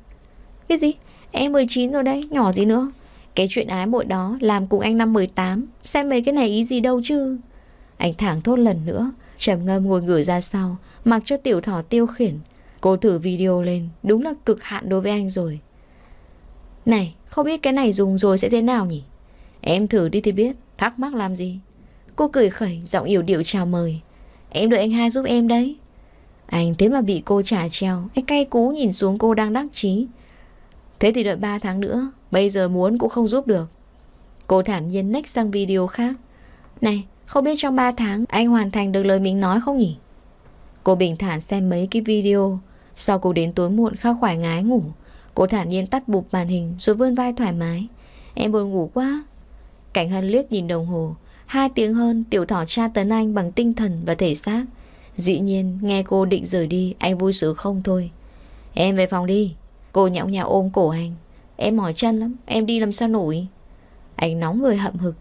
S1: Cái gì? Em 19 rồi đấy, nhỏ gì nữa? Cái chuyện ái mội đó làm cùng anh năm 18 Xem mấy cái này ý gì đâu chứ Anh thẳng thốt lần nữa Trầm ngâm ngồi ngửa ra sau Mặc cho tiểu thỏ tiêu khiển Cô thử video lên Đúng là cực hạn đối với anh rồi Này không biết cái này dùng rồi sẽ thế nào nhỉ Em thử đi thì biết Thắc mắc làm gì Cô cười khẩy giọng yếu điệu chào mời Em đợi anh hai giúp em đấy Anh thế mà bị cô trả treo Anh cay cú nhìn xuống cô đang đắc chí Thế thì đợi 3 tháng nữa Bây giờ muốn cũng không giúp được Cô thản nhiên next sang video khác Này, không biết trong 3 tháng anh hoàn thành được lời mình nói không nhỉ? Cô bình thản xem mấy cái video Sau cô đến tối muộn khao khoải ngái ngủ Cô thản nhiên tắt bụp màn hình rồi vươn vai thoải mái Em buồn ngủ quá Cảnh hân liếc nhìn đồng hồ Hai tiếng hơn tiểu thỏ tra tấn anh bằng tinh thần và thể xác Dĩ nhiên nghe cô định rời đi Anh vui sướng không thôi Em về phòng đi Cô nhõng nhạo ôm cổ anh Em mỏi chân lắm, em đi làm sao nổi Anh nóng người hậm hực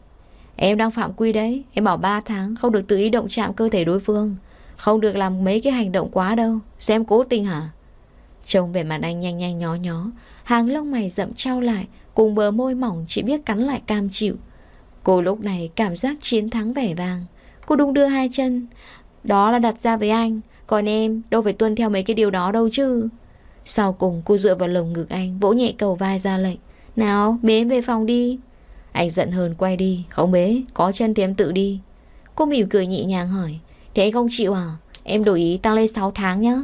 S1: Em đang phạm quy đấy, em bảo 3 tháng Không được tự ý động chạm cơ thể đối phương Không được làm mấy cái hành động quá đâu Xem cố tình hả Trông về mặt anh nhanh nhanh nhó nhó Hàng lông mày rậm trao lại Cùng bờ môi mỏng chỉ biết cắn lại cam chịu Cô lúc này cảm giác chiến thắng vẻ vàng Cô đung đưa hai chân Đó là đặt ra với anh Còn em đâu phải tuân theo mấy cái điều đó đâu chứ sau cùng cô dựa vào lồng ngực anh Vỗ nhẹ cầu vai ra lệnh Nào bế về phòng đi Anh giận hơn quay đi Không bế có chân thì em tự đi Cô mỉm cười nhẹ nhàng hỏi Thế anh không chịu à Em đổi ý tăng lên 6 tháng nhá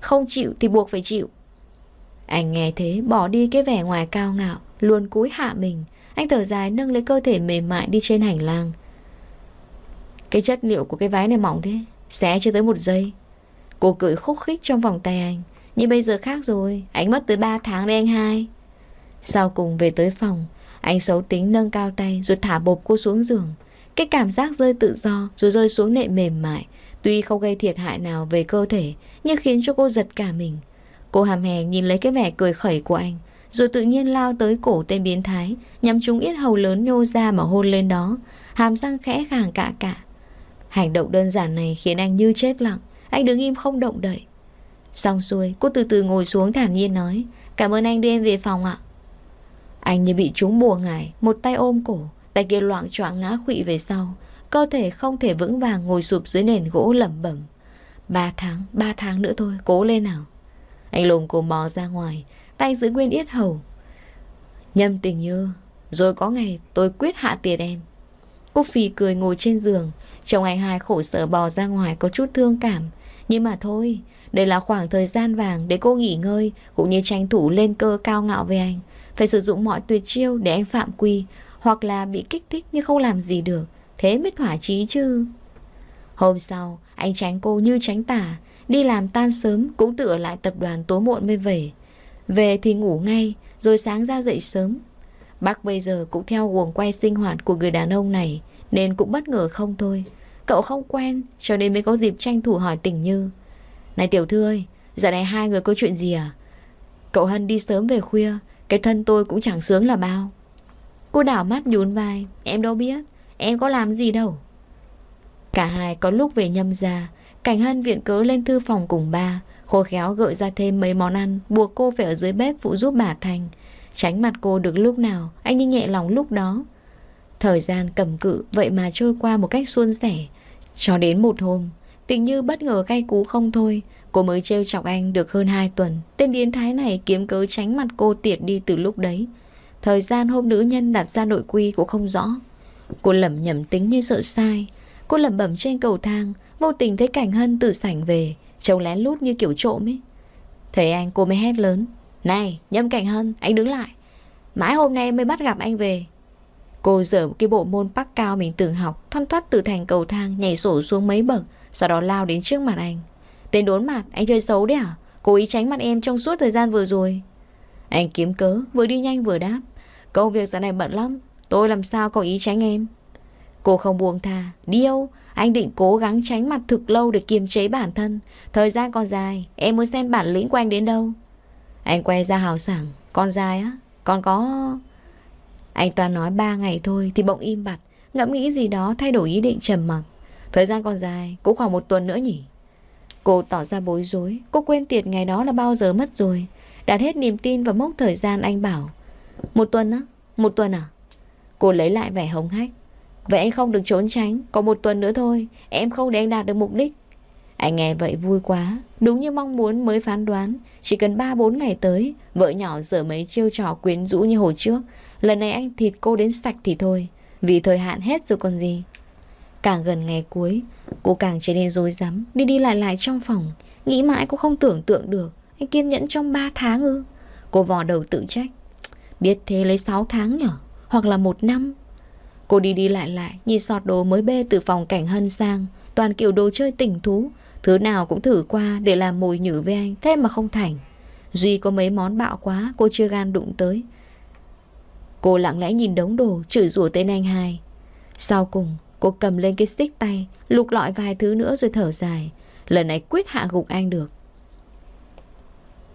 S1: Không chịu thì buộc phải chịu Anh nghe thế bỏ đi cái vẻ ngoài cao ngạo Luôn cúi hạ mình Anh thở dài nâng lấy cơ thể mềm mại đi trên hành lang Cái chất liệu của cái váy này mỏng thế Xé chưa tới một giây Cô cười khúc khích trong vòng tay anh nhưng bây giờ khác rồi Anh mất tới 3 tháng đấy anh hai Sau cùng về tới phòng Anh xấu tính nâng cao tay Rồi thả bộp cô xuống giường Cái cảm giác rơi tự do Rồi rơi xuống nệ mềm mại Tuy không gây thiệt hại nào về cơ thể Nhưng khiến cho cô giật cả mình Cô hàm hè nhìn lấy cái vẻ cười khẩy của anh Rồi tự nhiên lao tới cổ tên biến thái Nhằm chúng yết hầu lớn nhô ra mà hôn lên đó Hàm răng khẽ khàng cạ cạ Hành động đơn giản này khiến anh như chết lặng Anh đứng im không động đậy Xong xuôi cô từ từ ngồi xuống thản nhiên nói Cảm ơn anh đưa em về phòng ạ Anh như bị trúng bùa ngải Một tay ôm cổ Tay kia loạn choạng ngã khụy về sau Cơ thể không thể vững vàng ngồi sụp dưới nền gỗ lẩm bẩm Ba tháng, ba tháng nữa thôi, cố lên nào Anh lùng cô mò ra ngoài Tay giữ nguyên yết hầu Nhâm tình như Rồi có ngày tôi quyết hạ tiền em Cô phì cười ngồi trên giường Chồng anh hai khổ sở bò ra ngoài có chút thương cảm Nhưng mà thôi đây là khoảng thời gian vàng để cô nghỉ ngơi, cũng như tranh thủ lên cơ cao ngạo với anh. Phải sử dụng mọi tuyệt chiêu để anh phạm quy, hoặc là bị kích thích nhưng không làm gì được. Thế mới thỏa chí chứ. Hôm sau, anh tránh cô như tránh tả, đi làm tan sớm cũng tựa lại tập đoàn tối muộn mới về. Về thì ngủ ngay, rồi sáng ra dậy sớm. Bác bây giờ cũng theo guồng quay sinh hoạt của người đàn ông này, nên cũng bất ngờ không thôi. Cậu không quen, cho nên mới có dịp tranh thủ hỏi tình Như. Này tiểu thư ơi, giờ này hai người có chuyện gì à? Cậu Hân đi sớm về khuya, cái thân tôi cũng chẳng sướng là bao. Cô đảo mắt nhún vai, em đâu biết, em có làm gì đâu. Cả hai có lúc về nhâm ra, Cảnh Hân viện cớ lên thư phòng cùng ba, khô khéo gợi ra thêm mấy món ăn, buộc cô phải ở dưới bếp phụ giúp bà Thành. Tránh mặt cô được lúc nào, anh như nhẹ lòng lúc đó. Thời gian cầm cự vậy mà trôi qua một cách suôn sẻ. Cho đến một hôm, Tình như bất ngờ cay cú không thôi Cô mới trêu chọc anh được hơn 2 tuần Tên biến thái này kiếm cớ tránh mặt cô tiệt đi từ lúc đấy Thời gian hôm nữ nhân đặt ra nội quy cũng không rõ Cô lẩm nhẩm tính như sợ sai Cô lẩm bẩm trên cầu thang Vô tình thấy cảnh hân từ sảnh về Trông lén lút như kiểu trộm ấy Thấy anh cô mới hét lớn Này nhâm cảnh hân anh đứng lại Mãi hôm nay mới bắt gặp anh về Cô dở cái bộ môn bắc cao mình từng học Thoăn thoát từ thành cầu thang Nhảy sổ xuống mấy bậc sau đó lao đến trước mặt anh Tên đốn mặt, anh chơi xấu đấy à Cố ý tránh mặt em trong suốt thời gian vừa rồi Anh kiếm cớ, vừa đi nhanh vừa đáp Công việc giờ này bận lắm Tôi làm sao có ý tránh em Cô không buông tha Điêu, anh định cố gắng tránh mặt thực lâu để kiềm chế bản thân Thời gian còn dài Em muốn xem bản lĩnh của anh đến đâu Anh quay ra hào sảng Con dài á, con có... Anh toàn nói ba ngày thôi thì bỗng im bặt Ngẫm nghĩ gì đó thay đổi ý định trầm mặc Thời gian còn dài, cũng khoảng một tuần nữa nhỉ. Cô tỏ ra bối rối, cô quên tiệt ngày đó là bao giờ mất rồi. Đạt hết niềm tin và mốc thời gian anh bảo. Một tuần á? Một tuần à? Cô lấy lại vẻ hống hách. Vậy anh không được trốn tránh, còn một tuần nữa thôi, em không để anh đạt được mục đích. Anh nghe vậy vui quá, đúng như mong muốn mới phán đoán, chỉ cần 3-4 ngày tới, vợ nhỏ dở mấy chiêu trò quyến rũ như hồi trước, lần này anh thịt cô đến sạch thì thôi, vì thời hạn hết rồi còn gì. Càng gần ngày cuối Cô càng trở nên dối rắm Đi đi lại lại trong phòng Nghĩ mãi cô không tưởng tượng được Anh kiên nhẫn trong 3 tháng ư Cô vò đầu tự trách Biết thế lấy 6 tháng nhở Hoặc là một năm Cô đi đi lại lại Nhìn sọt đồ mới bê từ phòng cảnh hân sang Toàn kiểu đồ chơi tỉnh thú Thứ nào cũng thử qua để làm mồi nhử với anh Thế mà không thành Duy có mấy món bạo quá cô chưa gan đụng tới Cô lặng lẽ nhìn đống đồ Chửi rủa tên anh hai Sau cùng Cô cầm lên cái xích tay, lục lọi vài thứ nữa rồi thở dài. Lần này quyết hạ gục anh được.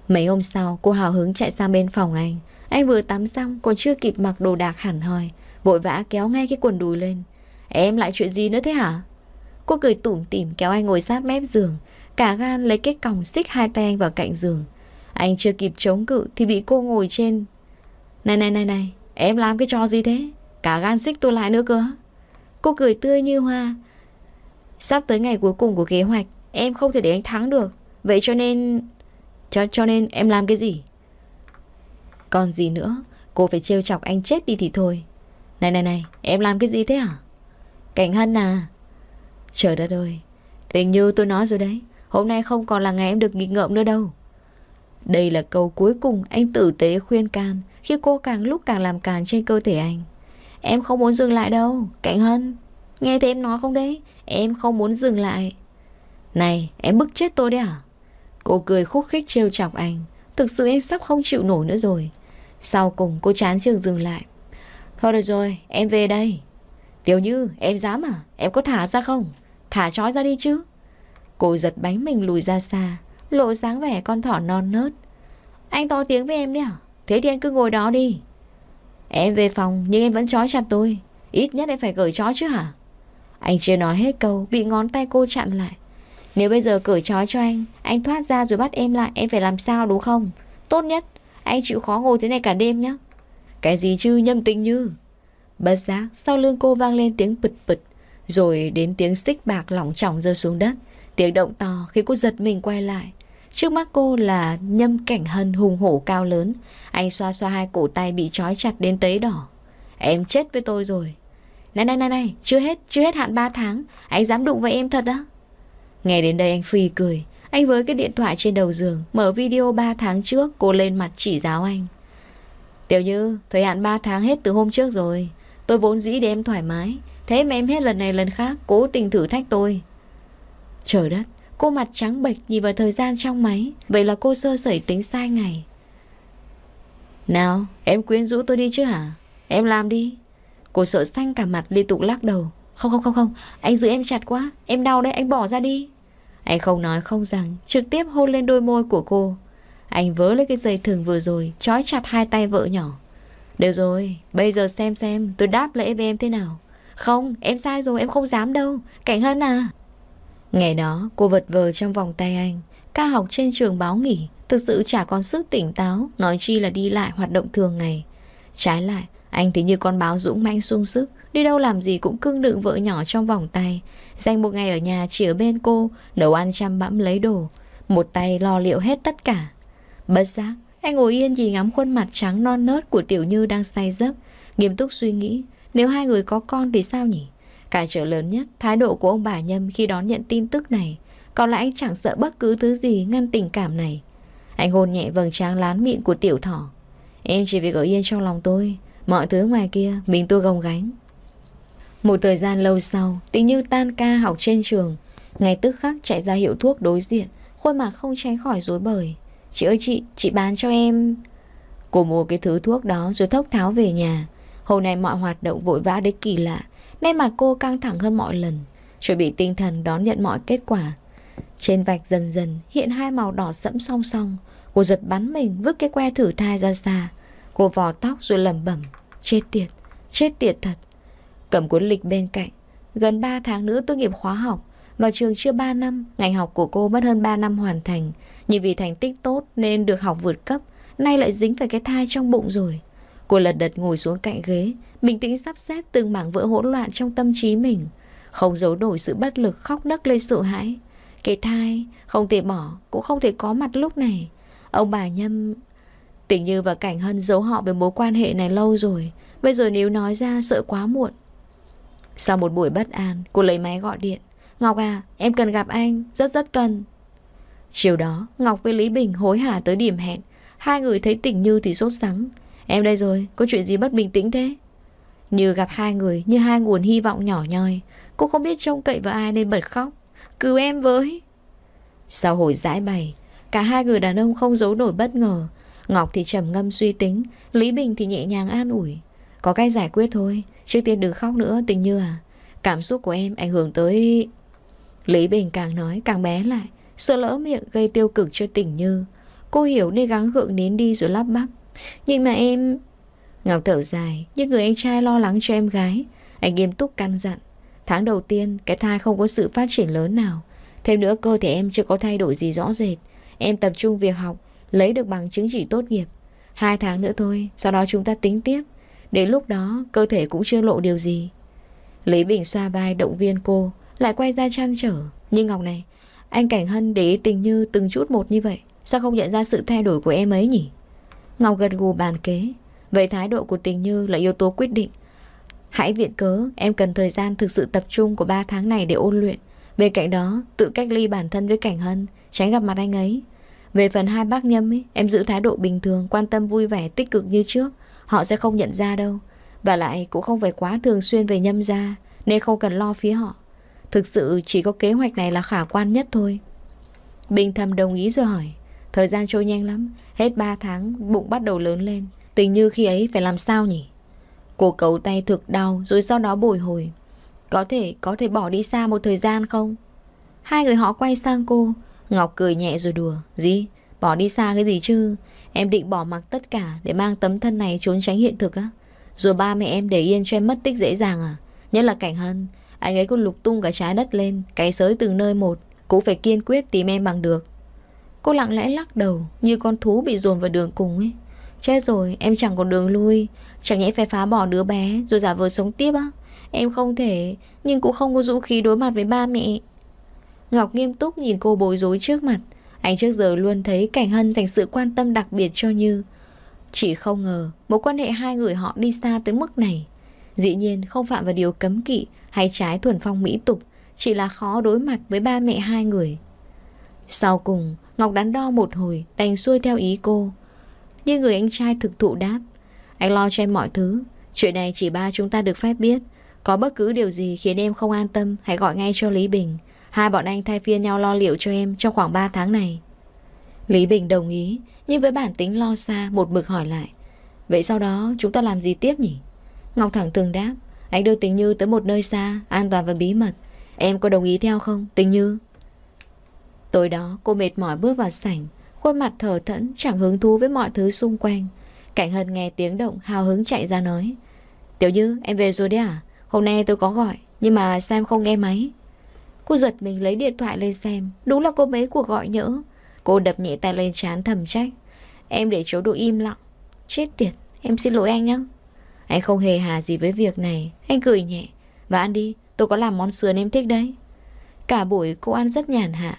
S1: Mấy hôm sau, cô hào hứng chạy sang bên phòng anh. Anh vừa tắm xong, còn chưa kịp mặc đồ đạc hẳn hoi. Vội vã kéo ngay cái quần đùi lên. Em lại chuyện gì nữa thế hả? Cô cười tủm tỉm kéo anh ngồi sát mép giường. Cả gan lấy cái còng xích hai tay anh vào cạnh giường. Anh chưa kịp chống cự thì bị cô ngồi trên. Này này này này, em làm cái trò gì thế? Cả gan xích tôi lại nữa cơ. Cô cười tươi như hoa Sắp tới ngày cuối cùng của kế hoạch Em không thể để anh thắng được Vậy cho nên Cho, cho nên em làm cái gì Còn gì nữa Cô phải trêu chọc anh chết đi thì thôi Này này này em làm cái gì thế à? Cảnh hân à Trời đất ơi Tình như tôi nói rồi đấy Hôm nay không còn là ngày em được nghịch ngợm nữa đâu Đây là câu cuối cùng anh tử tế khuyên can Khi cô càng lúc càng làm càn trên cơ thể anh Em không muốn dừng lại đâu Cảnh Hân Nghe thấy em nói không đấy Em không muốn dừng lại Này em bức chết tôi đấy à Cô cười khúc khích trêu chọc anh Thực sự em sắp không chịu nổi nữa rồi Sau cùng cô chán trường dừng lại Thôi được rồi em về đây Tiểu Như em dám à Em có thả ra không Thả chó ra đi chứ Cô giật bánh mình lùi ra xa Lộ dáng vẻ con thỏ non nớt Anh to tiếng với em đấy à Thế thì anh cứ ngồi đó đi Em về phòng nhưng em vẫn trói chặt tôi Ít nhất em phải cởi trói chứ hả Anh chưa nói hết câu Bị ngón tay cô chặn lại Nếu bây giờ cởi trói cho anh Anh thoát ra rồi bắt em lại Em phải làm sao đúng không Tốt nhất Anh chịu khó ngồi thế này cả đêm nhé Cái gì chứ nhâm tình như Bất giác sau lưng cô vang lên tiếng bịch bịch Rồi đến tiếng xích bạc lỏng trỏng rơi xuống đất Tiếng động to khi cô giật mình quay lại Trước mắt cô là nhâm cảnh hân hùng hổ cao lớn. Anh xoa xoa hai cổ tay bị trói chặt đến tấy đỏ. Em chết với tôi rồi. Này này này này, chưa hết, chưa hết hạn 3 tháng. Anh dám đụng với em thật á. Nghe đến đây anh phì cười. Anh với cái điện thoại trên đầu giường, mở video 3 tháng trước, cô lên mặt chỉ giáo anh. Tiểu Như, thời hạn 3 tháng hết từ hôm trước rồi. Tôi vốn dĩ để em thoải mái. Thế mà em hết lần này lần khác, cố tình thử thách tôi. Trời đất, Cô mặt trắng bệch nhìn vào thời gian trong máy Vậy là cô sơ sẩy tính sai ngày Nào em quyến rũ tôi đi chứ hả Em làm đi Cô sợ xanh cả mặt liên tục lắc đầu Không không không không Anh giữ em chặt quá Em đau đấy anh bỏ ra đi Anh không nói không rằng Trực tiếp hôn lên đôi môi của cô Anh vớ lấy cái dây thừng vừa rồi Trói chặt hai tay vợ nhỏ Được rồi Bây giờ xem xem tôi đáp lễ với em thế nào Không em sai rồi em không dám đâu Cảnh hơn à Ngày đó, cô vật vờ trong vòng tay anh, ca học trên trường báo nghỉ, thực sự chả còn sức tỉnh táo, nói chi là đi lại hoạt động thường ngày. Trái lại, anh thì như con báo dũng mãnh sung sức, đi đâu làm gì cũng cưng đựng vợ nhỏ trong vòng tay. Dành một ngày ở nhà chỉ ở bên cô, nấu ăn chăm bẵm lấy đồ, một tay lo liệu hết tất cả. Bất giác, anh ngồi yên gì ngắm khuôn mặt trắng non nớt của Tiểu Như đang say giấc, nghiêm túc suy nghĩ, nếu hai người có con thì sao nhỉ? Cản trở lớn nhất, thái độ của ông bà Nhâm khi đón nhận tin tức này, có lẽ anh chẳng sợ bất cứ thứ gì ngăn tình cảm này. Anh hôn nhẹ vầng trán lán mịn của tiểu thỏ. Em chỉ việc ở yên trong lòng tôi, mọi thứ ngoài kia mình tôi gồng gánh. Một thời gian lâu sau, tình như tan ca học trên trường, ngày tức khắc chạy ra hiệu thuốc đối diện, khuôn mặt không tránh khỏi rối bời. Chị ơi chị, chị bán cho em. Cô mua cái thứ thuốc đó rồi thốc tháo về nhà. Hôm nay mọi hoạt động vội vã đến kỳ lạ, nên mặt cô căng thẳng hơn mọi lần Chuẩn bị tinh thần đón nhận mọi kết quả Trên vạch dần dần hiện hai màu đỏ sẫm song song Cô giật bắn mình vứt cái que thử thai ra xa Cô vò tóc rồi lẩm bẩm Chết tiệt, chết tiệt thật Cầm cuốn lịch bên cạnh Gần 3 tháng nữa tốt nghiệp khóa học Vào trường chưa 3 năm, ngành học của cô mất hơn 3 năm hoàn thành Nhưng vì thành tích tốt nên được học vượt cấp Nay lại dính phải cái thai trong bụng rồi Cô lật đật ngồi xuống cạnh ghế, bình tĩnh sắp xếp từng mảng vỡ hỗn loạn trong tâm trí mình. Không giấu nổi sự bất lực khóc nấc lên sự hãi. Cái thai, không thể bỏ, cũng không thể có mặt lúc này. Ông bà Nhâm... Tình Như và Cảnh Hân giấu họ về mối quan hệ này lâu rồi. Bây giờ nếu nói ra sợ quá muộn. Sau một buổi bất an, cô lấy máy gọi điện. Ngọc à, em cần gặp anh, rất rất cần. Chiều đó, Ngọc với Lý Bình hối hả tới điểm hẹn. Hai người thấy Tình Như thì sốt sắng. Em đây rồi, có chuyện gì bất bình tĩnh thế? Như gặp hai người, như hai nguồn hy vọng nhỏ nhoi. Cô không biết trông cậy vào ai nên bật khóc. Cứu em với. Sau hồi giải bày, cả hai người đàn ông không giấu nổi bất ngờ. Ngọc thì trầm ngâm suy tính, Lý Bình thì nhẹ nhàng an ủi. Có cách giải quyết thôi, trước tiên đừng khóc nữa tình như à. Cảm xúc của em ảnh hưởng tới... Lý Bình càng nói càng bé lại, sợ lỡ miệng gây tiêu cực cho tình như. Cô hiểu nên gắng gượng nín đi rồi lắp bắp. Nhưng mà em... Ngọc thở dài, nhưng người anh trai lo lắng cho em gái. Anh nghiêm túc căn dặn. Tháng đầu tiên, cái thai không có sự phát triển lớn nào. Thêm nữa cơ thể em chưa có thay đổi gì rõ rệt. Em tập trung việc học, lấy được bằng chứng chỉ tốt nghiệp. Hai tháng nữa thôi, sau đó chúng ta tính tiếp. Đến lúc đó, cơ thể cũng chưa lộ điều gì. Lý Bình xoa vai động viên cô, lại quay ra chăn trở. Nhưng Ngọc này, anh Cảnh Hân để ý tình như từng chút một như vậy. Sao không nhận ra sự thay đổi của em ấy nhỉ? Ngọc gật gù bàn kế Vậy thái độ của tình như là yếu tố quyết định Hãy viện cớ Em cần thời gian thực sự tập trung của 3 tháng này để ôn luyện Bên cạnh đó Tự cách ly bản thân với cảnh hân Tránh gặp mặt anh ấy Về phần hai bác nhâm ấy, Em giữ thái độ bình thường Quan tâm vui vẻ tích cực như trước Họ sẽ không nhận ra đâu Và lại cũng không phải quá thường xuyên về nhâm ra Nên không cần lo phía họ Thực sự chỉ có kế hoạch này là khả quan nhất thôi Bình thầm đồng ý rồi hỏi Thời gian trôi nhanh lắm Hết 3 tháng bụng bắt đầu lớn lên Tình như khi ấy phải làm sao nhỉ Cô cấu tay thực đau rồi sau đó bồi hồi Có thể có thể bỏ đi xa một thời gian không Hai người họ quay sang cô Ngọc cười nhẹ rồi đùa Gì bỏ đi xa cái gì chứ Em định bỏ mặc tất cả để mang tấm thân này trốn tránh hiện thực á Rồi ba mẹ em để yên cho em mất tích dễ dàng à Nhất là cảnh hân Anh ấy còn lục tung cả trái đất lên Cái sới từng nơi một Cũng phải kiên quyết tìm em bằng được Cô lặng lẽ lắc đầu Như con thú bị dồn vào đường cùng ấy Chết rồi em chẳng còn đường lui Chẳng nhẽ phải phá bỏ đứa bé Rồi giả vờ sống tiếp á Em không thể Nhưng cũng không có dũng khí đối mặt với ba mẹ Ngọc nghiêm túc nhìn cô bối rối trước mặt Anh trước giờ luôn thấy Cảnh Hân dành sự quan tâm đặc biệt cho Như Chỉ không ngờ Mối quan hệ hai người họ đi xa tới mức này Dĩ nhiên không phạm vào điều cấm kỵ Hay trái thuần phong mỹ tục Chỉ là khó đối mặt với ba mẹ hai người Sau cùng Ngọc đắn đo một hồi Đành xuôi theo ý cô Như người anh trai thực thụ đáp Anh lo cho em mọi thứ Chuyện này chỉ ba chúng ta được phép biết Có bất cứ điều gì khiến em không an tâm Hãy gọi ngay cho Lý Bình Hai bọn anh thay phiên nhau lo liệu cho em Trong khoảng 3 tháng này Lý Bình đồng ý Nhưng với bản tính lo xa một mực hỏi lại Vậy sau đó chúng ta làm gì tiếp nhỉ Ngọc thẳng thường đáp Anh đưa Tình Như tới một nơi xa An toàn và bí mật Em có đồng ý theo không Tình Như Tối đó cô mệt mỏi bước vào sảnh Khuôn mặt thở thẫn chẳng hứng thú với mọi thứ xung quanh Cảnh Hân nghe tiếng động hào hứng chạy ra nói Tiểu Như em về rồi đấy à Hôm nay tôi có gọi Nhưng mà sao không nghe máy Cô giật mình lấy điện thoại lên xem Đúng là cô mấy cuộc gọi nhỡ Cô đập nhẹ tay lên chán thầm trách Em để chỗ độ im lặng Chết tiệt em xin lỗi anh nhé Anh không hề hà gì với việc này Anh cười nhẹ Và ăn đi tôi có làm món sườn em thích đấy Cả buổi cô ăn rất nhàn hạ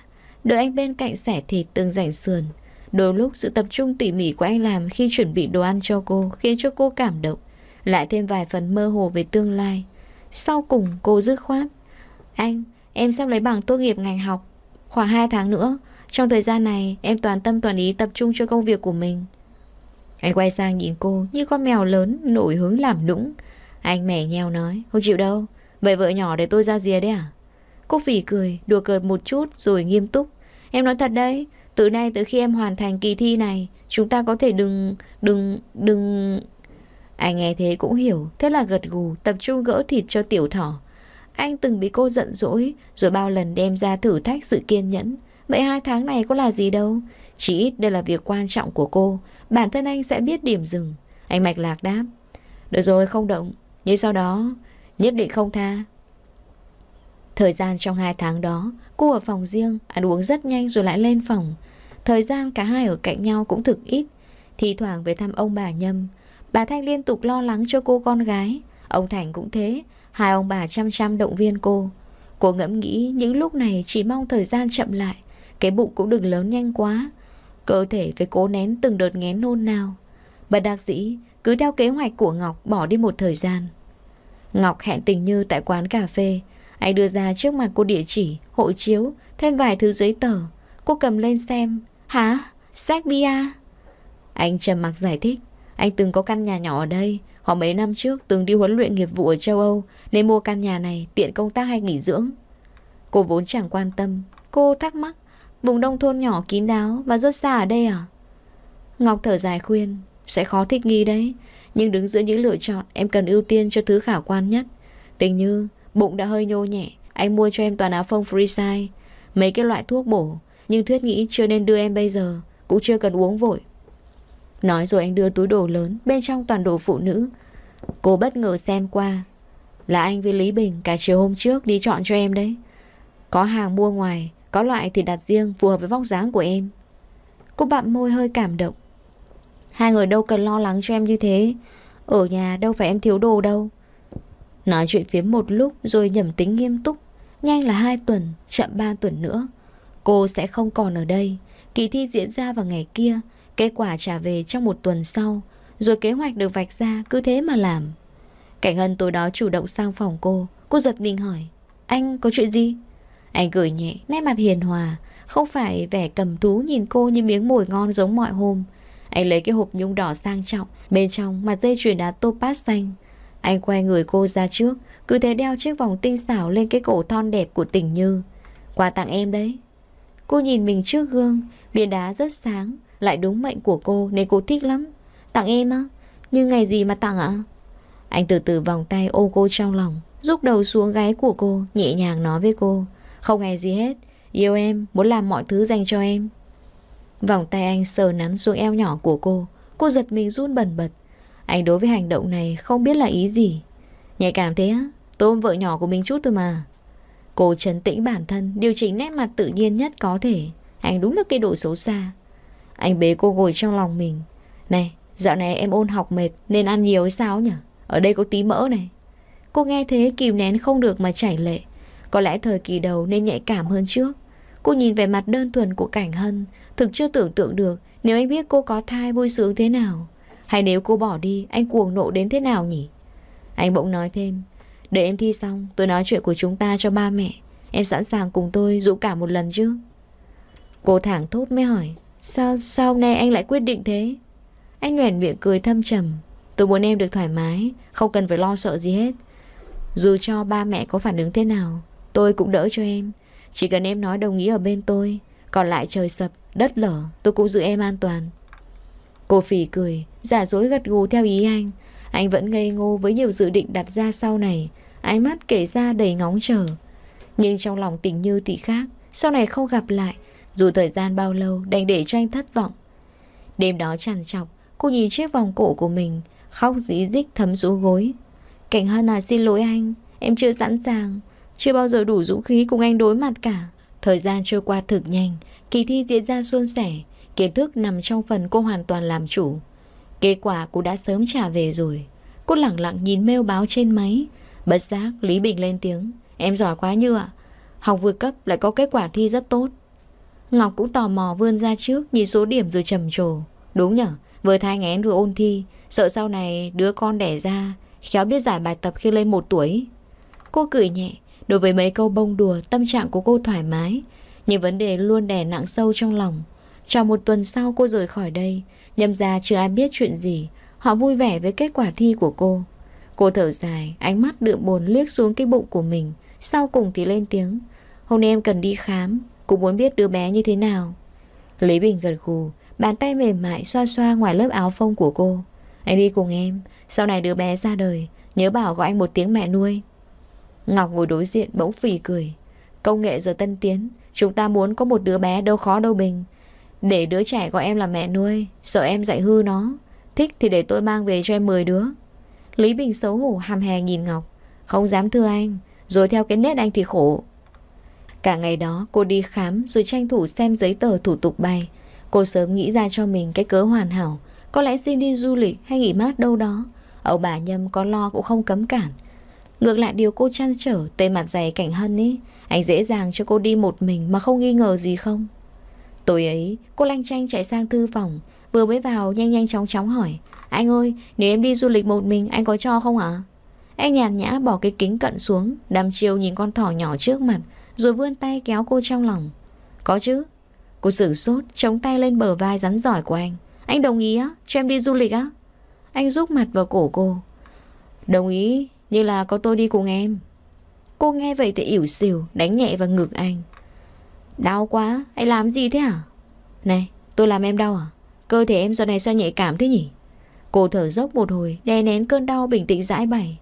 S1: Đợi anh bên cạnh xẻ thịt tương rảnh sườn Đôi lúc sự tập trung tỉ mỉ của anh làm khi chuẩn bị đồ ăn cho cô khiến cho cô cảm động Lại thêm vài phần mơ hồ về tương lai Sau cùng cô dứt khoát Anh, em sắp lấy bằng tốt nghiệp ngành học Khoảng 2 tháng nữa Trong thời gian này em toàn tâm toàn ý tập trung cho công việc của mình Anh quay sang nhìn cô như con mèo lớn nổi hứng làm nũng Anh mẻ nheo nói Không chịu đâu Vậy vợ nhỏ để tôi ra rìa đấy à Cô phỉ cười đùa cợt một chút rồi nghiêm túc Em nói thật đấy, từ nay tới khi em hoàn thành kỳ thi này, chúng ta có thể đừng, đừng, đừng... Anh nghe thế cũng hiểu, thế là gật gù, tập trung gỡ thịt cho tiểu thỏ. Anh từng bị cô giận dỗi, rồi bao lần đem ra thử thách sự kiên nhẫn. Vậy hai tháng này có là gì đâu, chỉ ít đây là việc quan trọng của cô, bản thân anh sẽ biết điểm dừng. Anh mạch lạc đáp. Được rồi, không động, nhưng sau đó, nhất định không tha, Thời gian trong hai tháng đó, cô ở phòng riêng, ăn uống rất nhanh rồi lại lên phòng. Thời gian cả hai ở cạnh nhau cũng thực ít. Thì thoảng về thăm ông bà Nhâm, bà Thanh liên tục lo lắng cho cô con gái. Ông Thành cũng thế, hai ông bà chăm chăm động viên cô. Cô ngẫm nghĩ những lúc này chỉ mong thời gian chậm lại, cái bụng cũng đừng lớn nhanh quá. Cơ thể phải cố nén từng đợt nghén nôn nào. Bà đặc dĩ cứ theo kế hoạch của Ngọc bỏ đi một thời gian. Ngọc hẹn tình Như tại quán cà phê, anh đưa ra trước mặt cô địa chỉ, hộ chiếu, thêm vài thứ giấy tờ. Cô cầm lên xem. Hả? Serbia? Anh trầm mặc giải thích. Anh từng có căn nhà nhỏ ở đây. Khoảng mấy năm trước từng đi huấn luyện nghiệp vụ ở châu Âu nên mua căn nhà này tiện công tác hay nghỉ dưỡng. Cô vốn chẳng quan tâm. Cô thắc mắc. Vùng đông thôn nhỏ kín đáo và rất xa ở đây à? Ngọc thở dài khuyên. Sẽ khó thích nghi đấy. Nhưng đứng giữa những lựa chọn em cần ưu tiên cho thứ khả quan nhất. Tình như Bụng đã hơi nhô nhẹ Anh mua cho em toàn áo phông free size Mấy cái loại thuốc bổ Nhưng Thuyết nghĩ chưa nên đưa em bây giờ Cũng chưa cần uống vội Nói rồi anh đưa túi đồ lớn Bên trong toàn đồ phụ nữ Cô bất ngờ xem qua Là anh với Lý Bình cả chiều hôm trước đi chọn cho em đấy Có hàng mua ngoài Có loại thì đặt riêng phù hợp với vóc dáng của em Cô bặm môi hơi cảm động Hai người đâu cần lo lắng cho em như thế Ở nhà đâu phải em thiếu đồ đâu Nói chuyện phiếm một lúc rồi nhầm tính nghiêm túc Nhanh là hai tuần, chậm ba tuần nữa Cô sẽ không còn ở đây Kỳ thi diễn ra vào ngày kia Kết quả trả về trong một tuần sau Rồi kế hoạch được vạch ra cứ thế mà làm Cảnh Hân tối đó chủ động sang phòng cô Cô giật mình hỏi Anh có chuyện gì? Anh cười nhẹ, nét mặt hiền hòa Không phải vẻ cầm thú nhìn cô như miếng mồi ngon giống mọi hôm Anh lấy cái hộp nhung đỏ sang trọng Bên trong mặt dây chuyền đá topaz xanh anh quay người cô ra trước Cứ thế đeo chiếc vòng tinh xảo lên cái cổ thon đẹp của tình như Quà tặng em đấy Cô nhìn mình trước gương Viên đá rất sáng Lại đúng mệnh của cô nên cô thích lắm Tặng em á Nhưng ngày gì mà tặng ạ Anh từ từ vòng tay ôm cô trong lòng Rút đầu xuống gáy của cô Nhẹ nhàng nói với cô Không ngày gì hết Yêu em Muốn làm mọi thứ dành cho em Vòng tay anh sờ nắn xuống eo nhỏ của cô Cô giật mình run bẩn bật anh đối với hành động này không biết là ý gì Nhạy cảm thế á Tôm vợ nhỏ của mình chút thôi mà Cô trấn tĩnh bản thân Điều chỉnh nét mặt tự nhiên nhất có thể Anh đúng là cái độ xấu xa Anh bế cô ngồi trong lòng mình Này dạo này em ôn học mệt Nên ăn nhiều hay sao nhỉ Ở đây có tí mỡ này Cô nghe thế kìm nén không được mà chảy lệ Có lẽ thời kỳ đầu nên nhạy cảm hơn trước Cô nhìn về mặt đơn thuần của Cảnh Hân Thực chưa tưởng tượng được Nếu anh biết cô có thai vui sướng thế nào hay nếu cô bỏ đi Anh cuồng nộ đến thế nào nhỉ Anh bỗng nói thêm Để em thi xong tôi nói chuyện của chúng ta cho ba mẹ Em sẵn sàng cùng tôi dũng cảm một lần chứ Cô thẳng thốt mới hỏi Sao sao nay anh lại quyết định thế Anh nhoẻn miệng cười thâm trầm Tôi muốn em được thoải mái Không cần phải lo sợ gì hết Dù cho ba mẹ có phản ứng thế nào Tôi cũng đỡ cho em Chỉ cần em nói đồng ý ở bên tôi Còn lại trời sập, đất lở Tôi cũng giữ em an toàn Cô phì cười, giả dối gật gù theo ý anh. Anh vẫn ngây ngô với nhiều dự định đặt ra sau này, ánh mắt kể ra đầy ngóng chờ. Nhưng trong lòng tình như thì khác, sau này không gặp lại, dù thời gian bao lâu đành để cho anh thất vọng. Đêm đó trằn trọc, cô nhìn chiếc vòng cổ của mình, khóc dí dích thấm rú gối. Cảnh hơn là xin lỗi anh, em chưa sẵn sàng, chưa bao giờ đủ dũng khí cùng anh đối mặt cả. Thời gian trôi qua thực nhanh, kỳ thi diễn ra suôn sẻ, Kiến thức nằm trong phần cô hoàn toàn làm chủ. Kết quả cô đã sớm trả về rồi. Cô lẳng lặng nhìn mail báo trên máy. Bất giác, Lý Bình lên tiếng. Em giỏi quá Như ạ. Học vượt cấp lại có kết quả thi rất tốt. Ngọc cũng tò mò vươn ra trước nhìn số điểm rồi trầm trồ. Đúng nhở, vừa thai ngén vừa ôn thi, sợ sau này đứa con đẻ ra, khéo biết giải bài tập khi lên một tuổi. Cô cười nhẹ, đối với mấy câu bông đùa tâm trạng của cô thoải mái, nhưng vấn đề luôn đè nặng sâu trong lòng. Trong một tuần sau cô rời khỏi đây, nhâm ra chưa ai biết chuyện gì, họ vui vẻ với kết quả thi của cô. Cô thở dài, ánh mắt đượm buồn liếc xuống cái bụng của mình, sau cùng thì lên tiếng. Hôm nay em cần đi khám, cô muốn biết đứa bé như thế nào. Lý Bình gật gù, bàn tay mềm mại xoa xoa ngoài lớp áo phông của cô. Anh đi cùng em, sau này đứa bé ra đời, nhớ bảo gọi anh một tiếng mẹ nuôi. Ngọc ngồi đối diện bỗng phì cười. Công nghệ giờ tân tiến, chúng ta muốn có một đứa bé đâu khó đâu bình. Để đứa trẻ gọi em là mẹ nuôi Sợ em dạy hư nó Thích thì để tôi mang về cho em 10 đứa Lý Bình xấu hổ hàm hè nhìn Ngọc Không dám thưa anh Rồi theo cái nét anh thì khổ Cả ngày đó cô đi khám Rồi tranh thủ xem giấy tờ thủ tục bay Cô sớm nghĩ ra cho mình cái cớ hoàn hảo Có lẽ xin đi du lịch hay nghỉ mát đâu đó ông bà Nhâm có lo cũng không cấm cản Ngược lại điều cô chăn trở Tê mặt dày cảnh hân ấy Anh dễ dàng cho cô đi một mình Mà không nghi ngờ gì không Tối ấy, cô lanh chanh chạy sang thư phòng, vừa mới vào nhanh nhanh chóng chóng hỏi. Anh ơi, nếu em đi du lịch một mình anh có cho không ạ? Anh nhàn nhã bỏ cái kính cận xuống, đàm chiều nhìn con thỏ nhỏ trước mặt, rồi vươn tay kéo cô trong lòng. Có chứ. Cô sửng sốt, chống tay lên bờ vai rắn giỏi của anh. Anh đồng ý á, cho em đi du lịch á. Anh rúc mặt vào cổ cô. Đồng ý, như là có tôi đi cùng em. Cô nghe vậy thì ỉu xìu, đánh nhẹ vào ngực anh. Đau quá, anh làm gì thế hả? Này, tôi làm em đau à? Cơ thể em giờ này sao nhạy cảm thế nhỉ? Cô thở dốc một hồi, đè nén cơn đau bình tĩnh giải bày.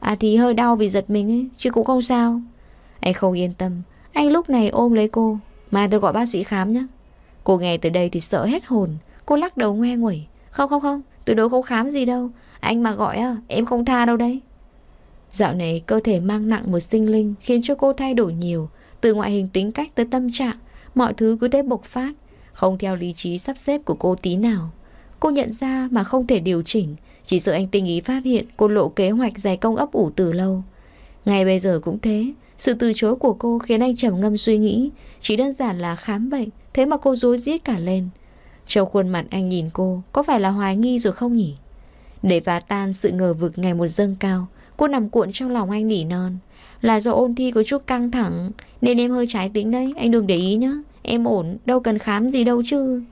S1: À thì hơi đau vì giật mình ấy, chứ cũng không sao. Anh không yên tâm, anh lúc này ôm lấy cô. Mà tôi gọi bác sĩ khám nhé. Cô nghe từ đây thì sợ hết hồn. Cô lắc đầu ngoe nguẩy. Không không không, tôi đâu không khám gì đâu. Anh mà gọi à, em không tha đâu đấy. Dạo này cơ thể mang nặng một sinh linh khiến cho cô thay đổi nhiều. Từ ngoại hình tính cách tới tâm trạng, mọi thứ cứ thế bộc phát, không theo lý trí sắp xếp của cô tí nào. Cô nhận ra mà không thể điều chỉnh, chỉ sợ anh tinh ý phát hiện cô lộ kế hoạch giải công ấp ủ từ lâu. Ngày bây giờ cũng thế, sự từ chối của cô khiến anh trầm ngâm suy nghĩ, chỉ đơn giản là khám bệnh, thế mà cô rối rít cả lên. Trong khuôn mặt anh nhìn cô, có phải là hoài nghi rồi không nhỉ? Để phá tan sự ngờ vực ngày một dâng cao, cô nằm cuộn trong lòng anh nỉ non. Là do ôn thi có chút căng thẳng Nên em hơi trái tính đấy Anh đừng để ý nhá Em ổn đâu cần khám gì đâu chứ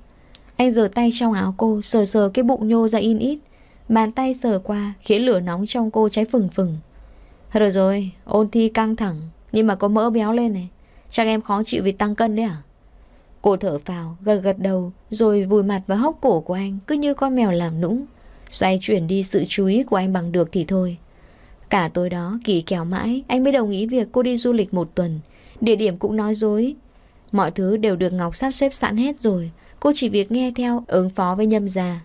S1: Anh giở tay trong áo cô Sờ sờ cái bụng nhô ra in ít Bàn tay sờ qua khiến lửa nóng trong cô cháy phừng phừng Rồi rồi ôn thi căng thẳng Nhưng mà có mỡ béo lên này Chắc em khó chịu vì tăng cân đấy à Cô thở vào gật gật đầu Rồi vùi mặt vào hốc cổ của anh Cứ như con mèo làm nũng Xoay chuyển đi sự chú ý của anh bằng được thì thôi Cả tối đó kỳ kéo mãi Anh mới đồng ý việc cô đi du lịch một tuần Địa điểm cũng nói dối Mọi thứ đều được Ngọc sắp xếp sẵn hết rồi Cô chỉ việc nghe theo ứng phó với Nhâm già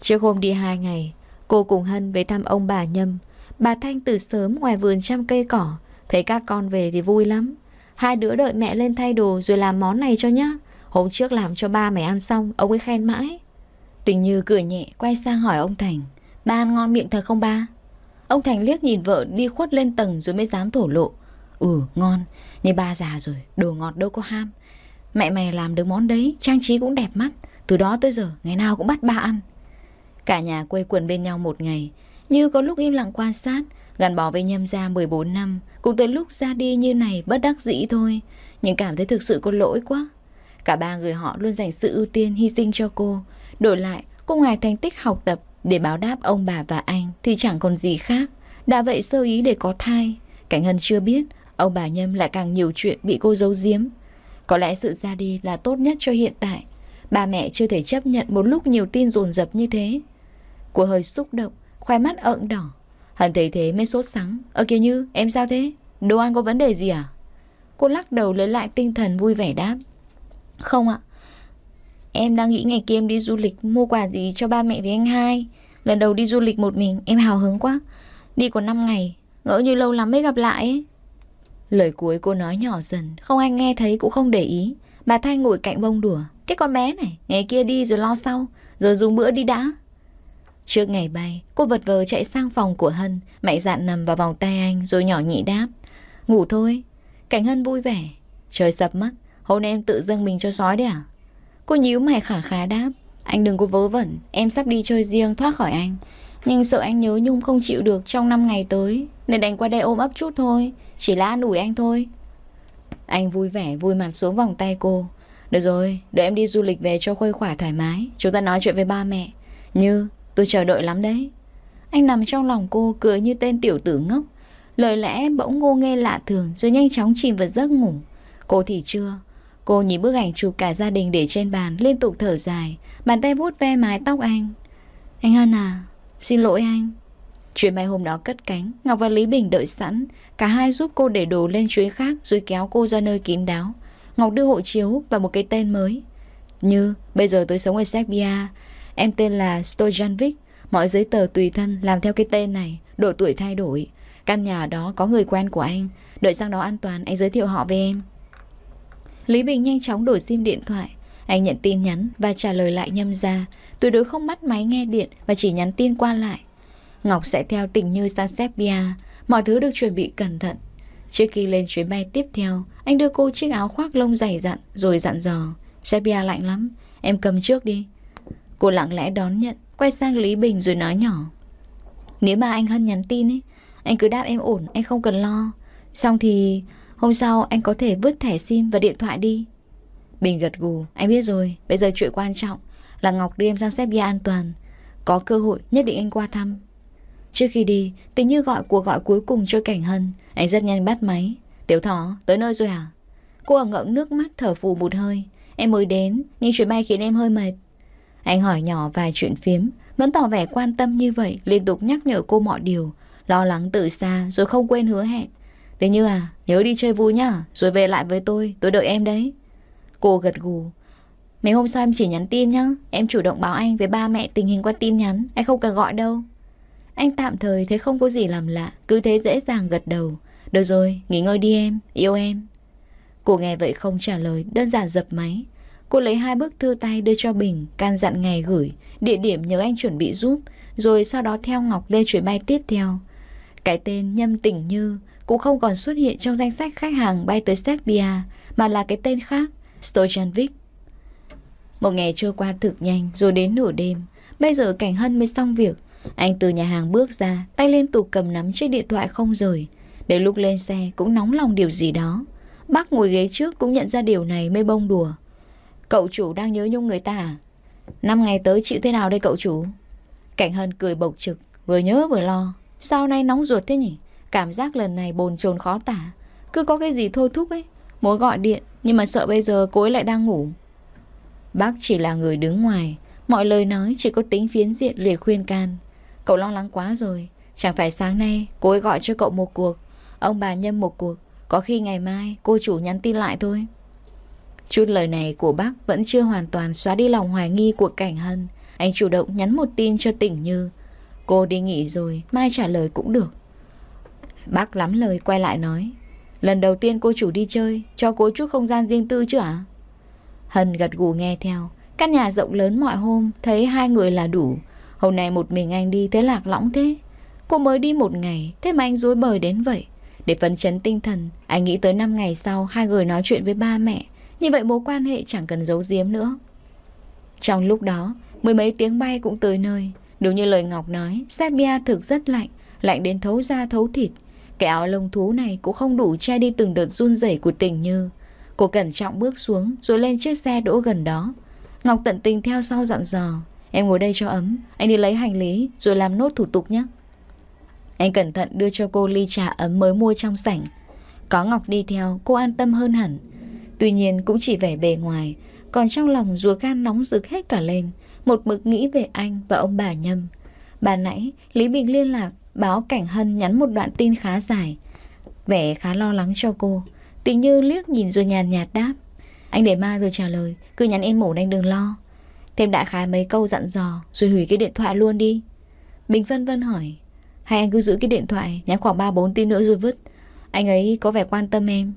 S1: Trước hôm đi hai ngày Cô cùng Hân về thăm ông bà Nhâm Bà Thanh từ sớm ngoài vườn trăm cây cỏ Thấy các con về thì vui lắm Hai đứa đợi mẹ lên thay đồ rồi làm món này cho nhá Hôm trước làm cho ba mẹ ăn xong Ông ấy khen mãi Tình Như cười nhẹ quay sang hỏi ông Thành Ba ăn ngon miệng thật không ba? Ông Thành liếc nhìn vợ đi khuất lên tầng rồi mới dám thổ lộ. Ừ, ngon, như ba già rồi, đồ ngọt đâu có ham. Mẹ mày làm được món đấy, trang trí cũng đẹp mắt. Từ đó tới giờ, ngày nào cũng bắt ba ăn. Cả nhà quây quần bên nhau một ngày, như có lúc im lặng quan sát, gắn bó với nhâm gia 14 năm, cũng tới lúc ra đi như này bất đắc dĩ thôi, nhưng cảm thấy thực sự có lỗi quá. Cả ba người họ luôn dành sự ưu tiên hy sinh cho cô, đổi lại cô ngoài thành tích học tập để báo đáp ông bà và anh thì chẳng còn gì khác. Đã vậy sơ ý để có thai. Cảnh Hân chưa biết, ông bà Nhâm lại càng nhiều chuyện bị cô giấu giếm. Có lẽ sự ra đi là tốt nhất cho hiện tại. Bà mẹ chưa thể chấp nhận một lúc nhiều tin dồn dập như thế. của hơi xúc động, khoe mắt ợn đỏ. Hân thấy thế mới sốt sắng. Ơ kìa Như, em sao thế? Đồ ăn có vấn đề gì à? Cô lắc đầu lấy lại tinh thần vui vẻ đáp. Không ạ, à, Em đang nghĩ ngày kia em đi du lịch mua quà gì cho ba mẹ với anh hai. Lần đầu đi du lịch một mình em hào hứng quá. Đi có 5 ngày, ngỡ như lâu lắm mới gặp lại ấy. Lời cuối cô nói nhỏ dần, không ai nghe thấy cũng không để ý. Bà Thanh ngồi cạnh bông đùa. Cái con bé này, ngày kia đi rồi lo sau, giờ dùng bữa đi đã. Trước ngày bay, cô vật vờ chạy sang phòng của Hân, mạnh dạn nằm vào vòng tay anh rồi nhỏ nhị đáp. Ngủ thôi. Cảnh Hân vui vẻ. Trời sập mất, hôm nay em tự dâng mình cho sói đấy à? Cô nhíu mày khả khá đáp Anh đừng có vớ vẩn Em sắp đi chơi riêng thoát khỏi anh Nhưng sợ anh nhớ Nhung không chịu được trong 5 ngày tới Nên đành qua đây ôm ấp chút thôi Chỉ là an ủi anh thôi Anh vui vẻ vui mặt xuống vòng tay cô Được rồi, đợi em đi du lịch về cho khuây khỏa thoải mái Chúng ta nói chuyện với ba mẹ Như, tôi chờ đợi lắm đấy Anh nằm trong lòng cô cười như tên tiểu tử ngốc Lời lẽ bỗng ngô nghe lạ thường Rồi nhanh chóng chìm vào giấc ngủ Cô thì chưa Cô nhìn bức ảnh chụp cả gia đình để trên bàn Liên tục thở dài Bàn tay vuốt ve mái tóc anh Anh Hân à Xin lỗi anh Chuyến bay hôm đó cất cánh Ngọc và Lý Bình đợi sẵn Cả hai giúp cô để đồ lên chuyến khác Rồi kéo cô ra nơi kín đáo Ngọc đưa hộ chiếu và một cái tên mới Như bây giờ tôi sống ở Serbia Em tên là Stojanovic Mọi giấy tờ tùy thân làm theo cái tên này Độ tuổi thay đổi Căn nhà đó có người quen của anh Đợi sang đó an toàn anh giới thiệu họ với em Lý Bình nhanh chóng đổi sim điện thoại. Anh nhận tin nhắn và trả lời lại nhâm ra. Tuyệt đối không bắt máy nghe điện và chỉ nhắn tin qua lại. Ngọc sẽ theo tình như ra Serbia. Mọi thứ được chuẩn bị cẩn thận. Trước khi lên chuyến bay tiếp theo, anh đưa cô chiếc áo khoác lông dày dặn rồi dặn dò. Serbia lạnh lắm, em cầm trước đi. Cô lặng lẽ đón nhận, quay sang Lý Bình rồi nói nhỏ. Nếu mà anh Hân nhắn tin ấy, anh cứ đáp em ổn, anh không cần lo. Xong thì Hôm sau anh có thể vứt thẻ sim và điện thoại đi Bình gật gù Anh biết rồi Bây giờ chuyện quan trọng Là Ngọc đưa em sang Serbia an toàn Có cơ hội nhất định anh qua thăm Trước khi đi Tình Như gọi cuộc gọi cuối cùng cho Cảnh Hân Anh rất nhanh bắt máy Tiểu thỏ tới nơi rồi à Cô ở ngậm nước mắt thở phù một hơi Em mới đến Nhưng chuyến bay khiến em hơi mệt Anh hỏi nhỏ vài chuyện phiếm Vẫn tỏ vẻ quan tâm như vậy Liên tục nhắc nhở cô mọi điều Lo lắng từ xa rồi không quên hứa hẹn Tình Như à, nhớ đi chơi vui nhá, rồi về lại với tôi, tôi đợi em đấy. Cô gật gù. Mấy hôm sau em chỉ nhắn tin nhá, em chủ động báo anh với ba mẹ tình hình qua tin nhắn, anh không cần gọi đâu. Anh tạm thời thấy không có gì làm lạ, cứ thế dễ dàng gật đầu. Được rồi, nghỉ ngơi đi em, yêu em. Cô nghe vậy không trả lời, đơn giản dập máy. Cô lấy hai bức thư tay đưa cho Bình, can dặn ngày gửi, địa điểm nhớ anh chuẩn bị giúp, rồi sau đó theo Ngọc lên chuyến bay tiếp theo. Cái tên Nhâm Tình Như cũng không còn xuất hiện trong danh sách khách hàng bay tới Serbia mà là cái tên khác, Stojanovic. Một ngày trôi qua thực nhanh rồi đến nửa đêm, bây giờ Cảnh Hân mới xong việc. Anh từ nhà hàng bước ra, tay liên tục cầm nắm chiếc điện thoại không rời. Đến lúc lên xe cũng nóng lòng điều gì đó. Bác ngồi ghế trước cũng nhận ra điều này mới bông đùa. Cậu chủ đang nhớ nhung người ta à? Năm ngày tới chịu thế nào đây cậu chủ? Cảnh Hân cười bộc trực, vừa nhớ vừa lo. Sao nay nóng ruột thế nhỉ? Cảm giác lần này bồn chồn khó tả Cứ có cái gì thôi thúc ấy Muốn gọi điện nhưng mà sợ bây giờ cô ấy lại đang ngủ Bác chỉ là người đứng ngoài Mọi lời nói chỉ có tính phiến diện liệt khuyên can Cậu lo lắng quá rồi Chẳng phải sáng nay cô ấy gọi cho cậu một cuộc Ông bà nhâm một cuộc Có khi ngày mai cô chủ nhắn tin lại thôi Chút lời này của bác vẫn chưa hoàn toàn xóa đi lòng hoài nghi của cảnh hân Anh chủ động nhắn một tin cho tỉnh như Cô đi nghỉ rồi, mai trả lời cũng được Bác lắm lời quay lại nói Lần đầu tiên cô chủ đi chơi Cho cô chút không gian riêng tư chứ ạ Hân gật gù nghe theo Căn nhà rộng lớn mọi hôm Thấy hai người là đủ Hôm nay một mình anh đi thế lạc lõng thế Cô mới đi một ngày Thế mà anh dối bời đến vậy Để phấn chấn tinh thần Anh nghĩ tới 5 ngày sau Hai người nói chuyện với ba mẹ Như vậy mối quan hệ chẳng cần giấu giếm nữa Trong lúc đó Mười mấy tiếng bay cũng tới nơi Đúng như lời Ngọc nói Serbia thực rất lạnh Lạnh đến thấu da thấu thịt cái áo lông thú này cũng không đủ che đi từng đợt run rẩy của tình như. Cô cẩn trọng bước xuống rồi lên chiếc xe đỗ gần đó. Ngọc tận tình theo sau dặn dò. Em ngồi đây cho ấm, anh đi lấy hành lý rồi làm nốt thủ tục nhé. Anh cẩn thận đưa cho cô ly trà ấm mới mua trong sảnh. Có Ngọc đi theo, cô an tâm hơn hẳn. Tuy nhiên cũng chỉ vẻ bề ngoài, còn trong lòng rùa gan nóng rực hết cả lên, một mực nghĩ về anh và ông bà Nhâm. Bà nãy, Lý Bình liên lạc Báo Cảnh Hân nhắn một đoạn tin khá dài Vẻ khá lo lắng cho cô Tình như liếc nhìn rồi nhàn nhạt đáp Anh để ma rồi trả lời Cứ nhắn em ổn anh đừng lo Thêm đại khái mấy câu dặn dò Rồi hủy cái điện thoại luôn đi Bình phân vân hỏi Hay anh cứ giữ cái điện thoại nhắn khoảng 3-4 tin nữa rồi vứt Anh ấy có vẻ quan tâm em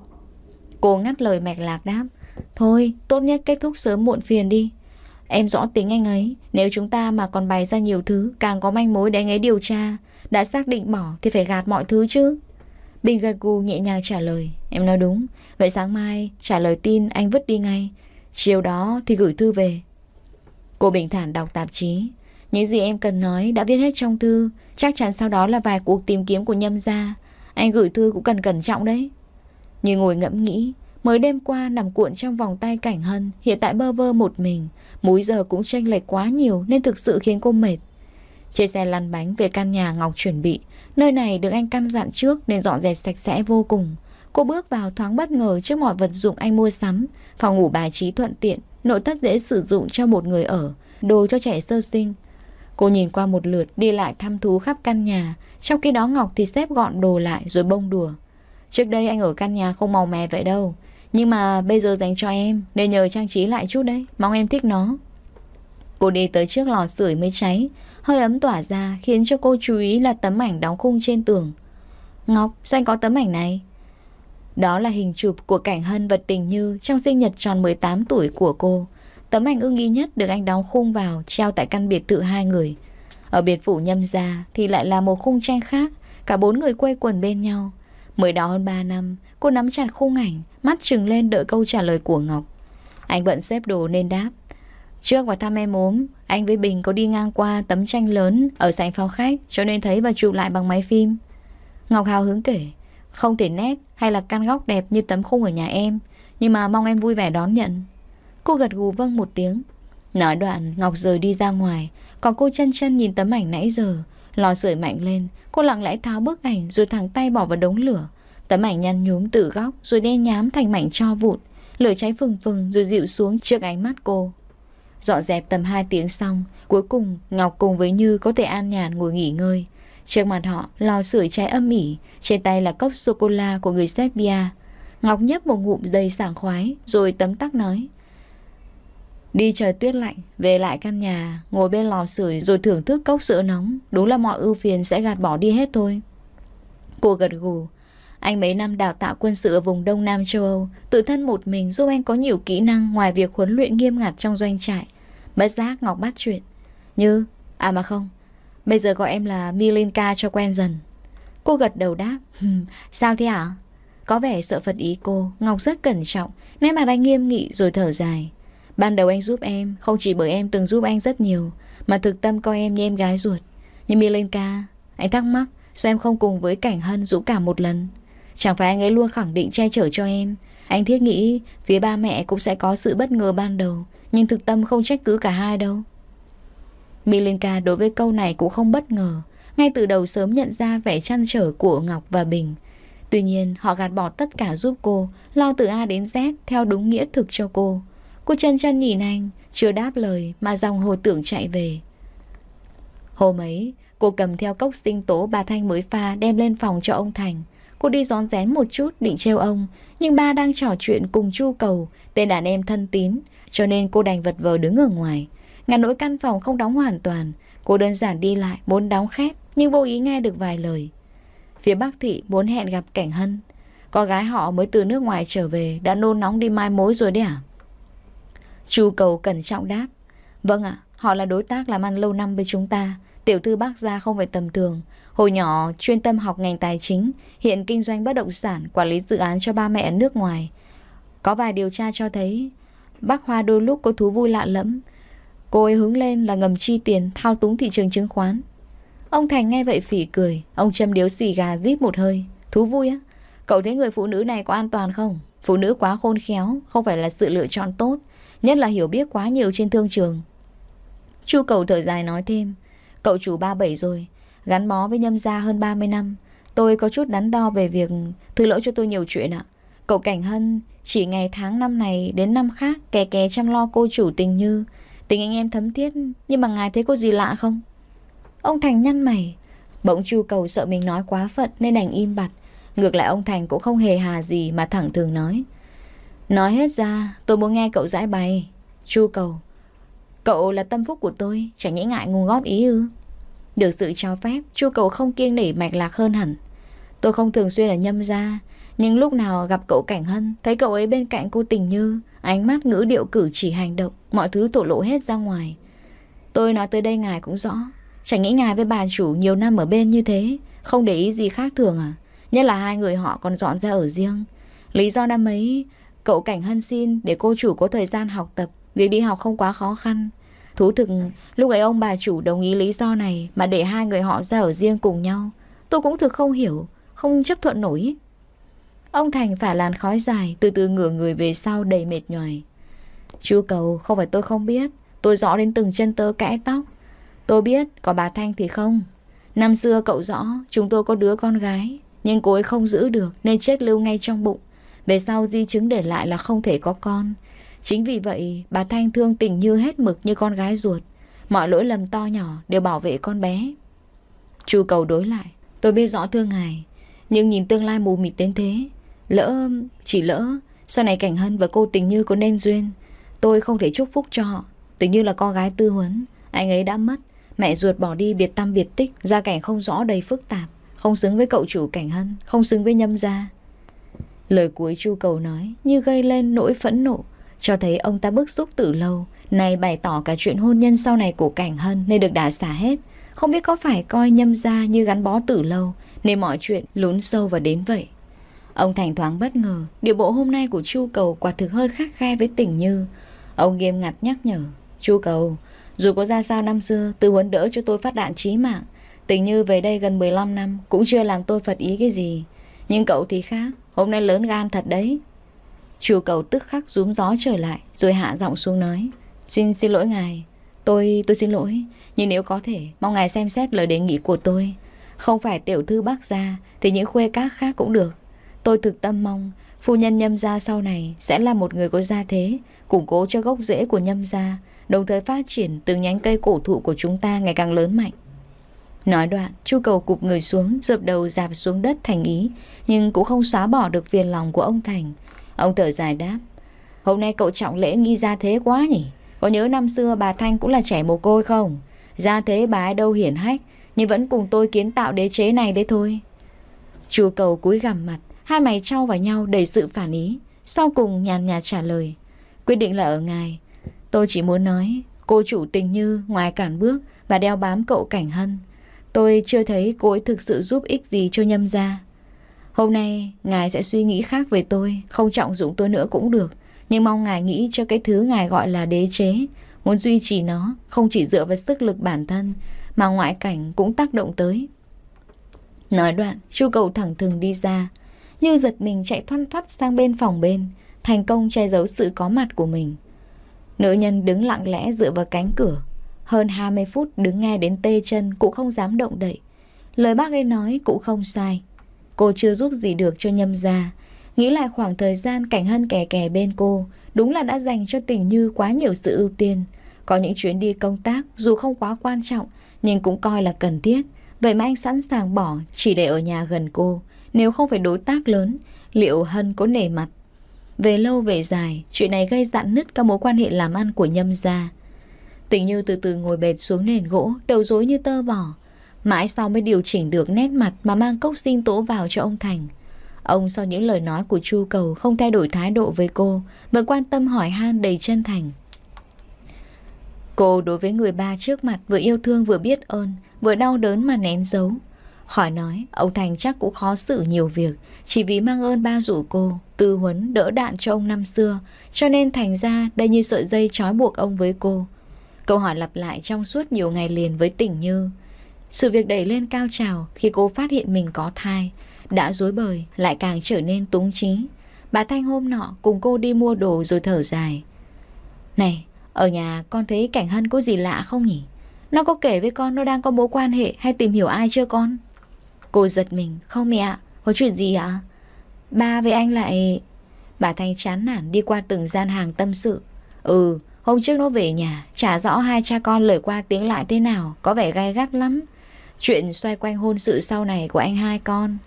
S1: Cô ngắt lời mạch lạc đáp Thôi tốt nhất kết thúc sớm muộn phiền đi Em rõ tính anh ấy Nếu chúng ta mà còn bày ra nhiều thứ Càng có manh mối để anh ấy điều tra đã xác định bỏ thì phải gạt mọi thứ chứ Bình gật gù nhẹ nhàng trả lời Em nói đúng Vậy sáng mai trả lời tin anh vứt đi ngay Chiều đó thì gửi thư về Cô bình thản đọc tạp chí Những gì em cần nói đã viết hết trong thư Chắc chắn sau đó là vài cuộc tìm kiếm của nhâm gia Anh gửi thư cũng cần cẩn trọng đấy Như ngồi ngẫm nghĩ Mới đêm qua nằm cuộn trong vòng tay cảnh hân Hiện tại bơ vơ một mình Múi giờ cũng tranh lệch quá nhiều Nên thực sự khiến cô mệt trên xe lăn bánh về căn nhà Ngọc chuẩn bị, nơi này được anh căn dặn trước nên dọn dẹp sạch sẽ vô cùng. Cô bước vào thoáng bất ngờ trước mọi vật dụng anh mua sắm, phòng ngủ bài trí thuận tiện, nội thất dễ sử dụng cho một người ở, đồ cho trẻ sơ sinh. Cô nhìn qua một lượt đi lại thăm thú khắp căn nhà, trong khi đó Ngọc thì xếp gọn đồ lại rồi bông đùa. Trước đây anh ở căn nhà không màu mè vậy đâu, nhưng mà bây giờ dành cho em nên nhờ trang trí lại chút đấy, mong em thích nó. Cô đi tới trước lò sưởi mới cháy, Hơi ấm tỏa ra khiến cho cô chú ý là tấm ảnh đóng khung trên tường. Ngọc, sao anh có tấm ảnh này? Đó là hình chụp của cảnh Hân vật tình Như trong sinh nhật tròn 18 tuổi của cô. Tấm ảnh ưng ý nhất được anh đóng khung vào treo tại căn biệt thự hai người. Ở biệt phủ nhâm gia thì lại là một khung tranh khác, cả bốn người quây quần bên nhau. Mới đó hơn 3 năm, cô nắm chặt khung ảnh, mắt trừng lên đợi câu trả lời của Ngọc. Anh bận xếp đồ nên đáp. Trước vào thăm em ốm, anh với Bình có đi ngang qua tấm tranh lớn ở sảnh phòng khách cho nên thấy và chụp lại bằng máy phim. Ngọc Hào hướng kể, không thể nét hay là căn góc đẹp như tấm khung ở nhà em, nhưng mà mong em vui vẻ đón nhận. Cô gật gù vâng một tiếng. Nói đoạn, Ngọc rời đi ra ngoài, còn cô chân chân nhìn tấm ảnh nãy giờ. Lò sưởi mạnh lên, cô lặng lẽ tháo bức ảnh rồi thẳng tay bỏ vào đống lửa. Tấm ảnh nhăn nhúm từ góc rồi đen nhám thành mảnh cho vụn. Lửa cháy phừng phừng rồi dịu xuống trước ánh mắt cô. Dọn dẹp tầm 2 tiếng xong, cuối cùng Ngọc cùng với Như có thể an nhàn ngồi nghỉ ngơi. Trước mặt họ, lò sưởi cháy âm ỉ, trên tay là cốc sô-cô-la của người Serbia. Ngọc nhấp một ngụm đầy sảng khoái, rồi tấm tắc nói. Đi trời tuyết lạnh, về lại căn nhà, ngồi bên lò sưởi rồi thưởng thức cốc sữa nóng. Đúng là mọi ưu phiền sẽ gạt bỏ đi hết thôi. Cô gật gù. Anh mấy năm đào tạo quân sự ở vùng Đông Nam châu Âu, tự thân một mình giúp anh có nhiều kỹ năng ngoài việc huấn luyện nghiêm ngặt trong doanh trại. Bất giác Ngọc bắt chuyện Như, à mà không Bây giờ gọi em là Milinka cho quen dần Cô gật đầu đáp Sao thế ạ? Có vẻ sợ phật ý cô Ngọc rất cẩn trọng nên mà anh nghiêm nghị rồi thở dài Ban đầu anh giúp em Không chỉ bởi em từng giúp anh rất nhiều Mà thực tâm coi em như em gái ruột Nhưng Milinka Anh thắc mắc Sao em không cùng với Cảnh Hân dũng cảm một lần Chẳng phải anh ấy luôn khẳng định che chở cho em Anh thiết nghĩ phía ba mẹ cũng sẽ có sự bất ngờ ban đầu nhưng thực tâm không trách cứ cả hai đâu Milinka đối với câu này cũng không bất ngờ Ngay từ đầu sớm nhận ra vẻ chăn trở của Ngọc và Bình Tuy nhiên họ gạt bỏ tất cả giúp cô Lo từ A đến Z theo đúng nghĩa thực cho cô Cô chân chân nhìn anh Chưa đáp lời mà dòng hồi tưởng chạy về Hôm ấy Cô cầm theo cốc sinh tố bà Thanh mới pha Đem lên phòng cho ông Thành Cô đi rón rén một chút định treo ông Nhưng ba đang trò chuyện cùng chu cầu Tên đàn em thân tín cho nên cô đành vật vờ đứng ở ngoài Ngàn nỗi căn phòng không đóng hoàn toàn Cô đơn giản đi lại muốn đóng khép Nhưng vô ý nghe được vài lời Phía bác thị muốn hẹn gặp cảnh hân Có gái họ mới từ nước ngoài trở về Đã nôn nóng đi mai mối rồi đấy à Chu cầu cẩn trọng đáp Vâng ạ, họ là đối tác làm ăn lâu năm với chúng ta Tiểu thư bác gia không phải tầm thường Hồi nhỏ chuyên tâm học ngành tài chính Hiện kinh doanh bất động sản Quản lý dự án cho ba mẹ ở nước ngoài Có vài điều tra cho thấy Bác Hoa đôi lúc có thú vui lạ lẫm Cô ấy hướng lên là ngầm chi tiền Thao túng thị trường chứng khoán Ông Thành nghe vậy phỉ cười Ông châm điếu xì gà rít một hơi Thú vui á Cậu thấy người phụ nữ này có an toàn không Phụ nữ quá khôn khéo Không phải là sự lựa chọn tốt Nhất là hiểu biết quá nhiều trên thương trường Chu cầu thở dài nói thêm Cậu chủ 37 rồi Gắn bó với nhâm gia hơn 30 năm Tôi có chút đắn đo về việc thư lỗi cho tôi nhiều chuyện ạ Cậu Cảnh Hân chỉ ngày tháng năm này đến năm khác kè kè chăm lo cô chủ tình như Tình anh em thấm thiết Nhưng mà ngài thấy có gì lạ không Ông Thành nhăn mày Bỗng chu cầu sợ mình nói quá phận nên đành im bặt Ngược lại ông Thành cũng không hề hà gì mà thẳng thường nói Nói hết ra tôi muốn nghe cậu giải bày Chu cầu Cậu là tâm phúc của tôi Chẳng nhẽ ngại ngu góp ý ư Được sự cho phép Chu cầu không kiêng nể mạch lạc hơn hẳn Tôi không thường xuyên ở nhâm gia nhưng lúc nào gặp cậu Cảnh Hân, thấy cậu ấy bên cạnh cô Tình Như, ánh mắt ngữ điệu cử chỉ hành động, mọi thứ thổ lộ hết ra ngoài. Tôi nói tới đây ngài cũng rõ, chẳng nghĩ ngài với bà chủ nhiều năm ở bên như thế, không để ý gì khác thường à. Nhất là hai người họ còn dọn ra ở riêng. Lý do năm ấy, cậu Cảnh Hân xin để cô chủ có thời gian học tập, việc đi học không quá khó khăn. Thú thực, lúc ấy ông bà chủ đồng ý lý do này mà để hai người họ ra ở riêng cùng nhau. Tôi cũng thực không hiểu, không chấp thuận nổi. Ông Thành phả làn khói dài, từ từ ngửa người về sau đầy mệt nhoài. Chú cầu, không phải tôi không biết, tôi rõ đến từng chân tơ kẽ tóc. Tôi biết, có bà Thanh thì không. Năm xưa cậu rõ, chúng tôi có đứa con gái, nhưng cô ấy không giữ được nên chết lưu ngay trong bụng. Về sau di chứng để lại là không thể có con. Chính vì vậy, bà Thanh thương tình như hết mực như con gái ruột. Mọi lỗi lầm to nhỏ đều bảo vệ con bé. Chu cầu đối lại, tôi biết rõ thương ngài, nhưng nhìn tương lai mù mịt đến thế, Lỡ, chỉ lỡ, sau này Cảnh Hân và cô Tình Như có nên duyên. Tôi không thể chúc phúc cho họ. Tình Như là con gái tư huấn, anh ấy đã mất. Mẹ ruột bỏ đi biệt tăm biệt tích, gia cảnh không rõ đầy phức tạp. Không xứng với cậu chủ Cảnh Hân, không xứng với nhâm gia. Lời cuối chu cầu nói như gây lên nỗi phẫn nộ, cho thấy ông ta bức xúc từ lâu. Này bày tỏ cả chuyện hôn nhân sau này của Cảnh Hân nên được đả xả hết. Không biết có phải coi nhâm gia như gắn bó từ lâu nên mọi chuyện lún sâu và đến vậy. Ông Thành thoáng bất ngờ, điệu bộ hôm nay của Chu Cầu quả thực hơi khắt khe với Tình Như. Ông nghiêm ngặt nhắc nhở, Chu Cầu, dù có ra sao năm xưa, tư huấn đỡ cho tôi phát đạn chí mạng. Tình Như về đây gần 15 năm, cũng chưa làm tôi phật ý cái gì. Nhưng cậu thì khác, hôm nay lớn gan thật đấy. Chu Cầu tức khắc rúm gió trở lại, rồi hạ giọng xuống nói. Xin xin lỗi ngài, tôi tôi xin lỗi, nhưng nếu có thể, mong ngài xem xét lời đề nghị của tôi. Không phải tiểu thư bác gia, thì những khuê các khác cũng được. Tôi thực tâm mong phu nhân nhâm gia sau này sẽ là một người có gia thế, củng cố cho gốc rễ của nhâm gia, đồng thời phát triển từ nhánh cây cổ thụ của chúng ta ngày càng lớn mạnh. Nói đoạn, chu cầu cụp người xuống, dập đầu dạp xuống đất thành ý, nhưng cũng không xóa bỏ được phiền lòng của ông Thành. Ông thở dài đáp, hôm nay cậu trọng lễ nghi gia thế quá nhỉ? Có nhớ năm xưa bà Thanh cũng là trẻ mồ côi không? gia thế bà ấy đâu hiển hách, nhưng vẫn cùng tôi kiến tạo đế chế này đấy thôi. Chu cầu cúi gằm mặt, Hai mày trao vào nhau đầy sự phản ý. Sau cùng nhàn nhạt trả lời. Quyết định là ở ngài. Tôi chỉ muốn nói, cô chủ tình như ngoài cản bước và đeo bám cậu Cảnh Hân. Tôi chưa thấy cô ấy thực sự giúp ích gì cho nhâm gia. Hôm nay, ngài sẽ suy nghĩ khác về tôi, không trọng dụng tôi nữa cũng được. Nhưng mong ngài nghĩ cho cái thứ ngài gọi là đế chế. Muốn duy trì nó, không chỉ dựa vào sức lực bản thân, mà ngoại cảnh cũng tác động tới. Nói đoạn, chu cầu thẳng thừng đi ra. Như giật mình chạy thoăn thoắt sang bên phòng bên, thành công che giấu sự có mặt của mình. Nữ nhân đứng lặng lẽ dựa vào cánh cửa. Hơn 20 phút đứng nghe đến tê chân cũng không dám động đậy. Lời bác ấy nói cũng không sai. Cô chưa giúp gì được cho nhâm gia Nghĩ lại khoảng thời gian cảnh hân kè kè bên cô, đúng là đã dành cho tình như quá nhiều sự ưu tiên. Có những chuyến đi công tác dù không quá quan trọng nhưng cũng coi là cần thiết. Vậy mà anh sẵn sàng bỏ chỉ để ở nhà gần cô. Nếu không phải đối tác lớn, liệu Hân có nể mặt? Về lâu về dài, chuyện này gây dạn nứt các mối quan hệ làm ăn của nhâm gia. Tình Như từ từ ngồi bệt xuống nền gỗ, đầu rối như tơ vỏ. Mãi sau mới điều chỉnh được nét mặt mà mang cốc sinh tố vào cho ông Thành. Ông sau những lời nói của Chu Cầu không thay đổi thái độ với cô, vẫn quan tâm hỏi han đầy chân thành. Cô đối với người ba trước mặt vừa yêu thương vừa biết ơn, vừa đau đớn mà nén giấu. Khỏi nói, ông Thành chắc cũng khó xử nhiều việc, chỉ vì mang ơn ba rủ cô, tư huấn đỡ đạn cho ông năm xưa, cho nên thành ra đây như sợi dây trói buộc ông với cô. Câu hỏi lặp lại trong suốt nhiều ngày liền với tỉnh Như. Sự việc đẩy lên cao trào khi cô phát hiện mình có thai, đã dối bời lại càng trở nên túng trí. Bà Thanh hôm nọ cùng cô đi mua đồ rồi thở dài. Này, ở nhà con thấy cảnh Hân có gì lạ không nhỉ? Nó có kể với con nó đang có mối quan hệ hay tìm hiểu ai chưa con? Cô giật mình Không mẹ ạ Có chuyện gì ạ Ba với anh lại Bà Thanh chán nản đi qua từng gian hàng tâm sự Ừ Hôm trước nó về nhà Chả rõ hai cha con lời qua tiếng lại thế nào Có vẻ gai gắt lắm Chuyện xoay quanh hôn sự sau này của anh hai con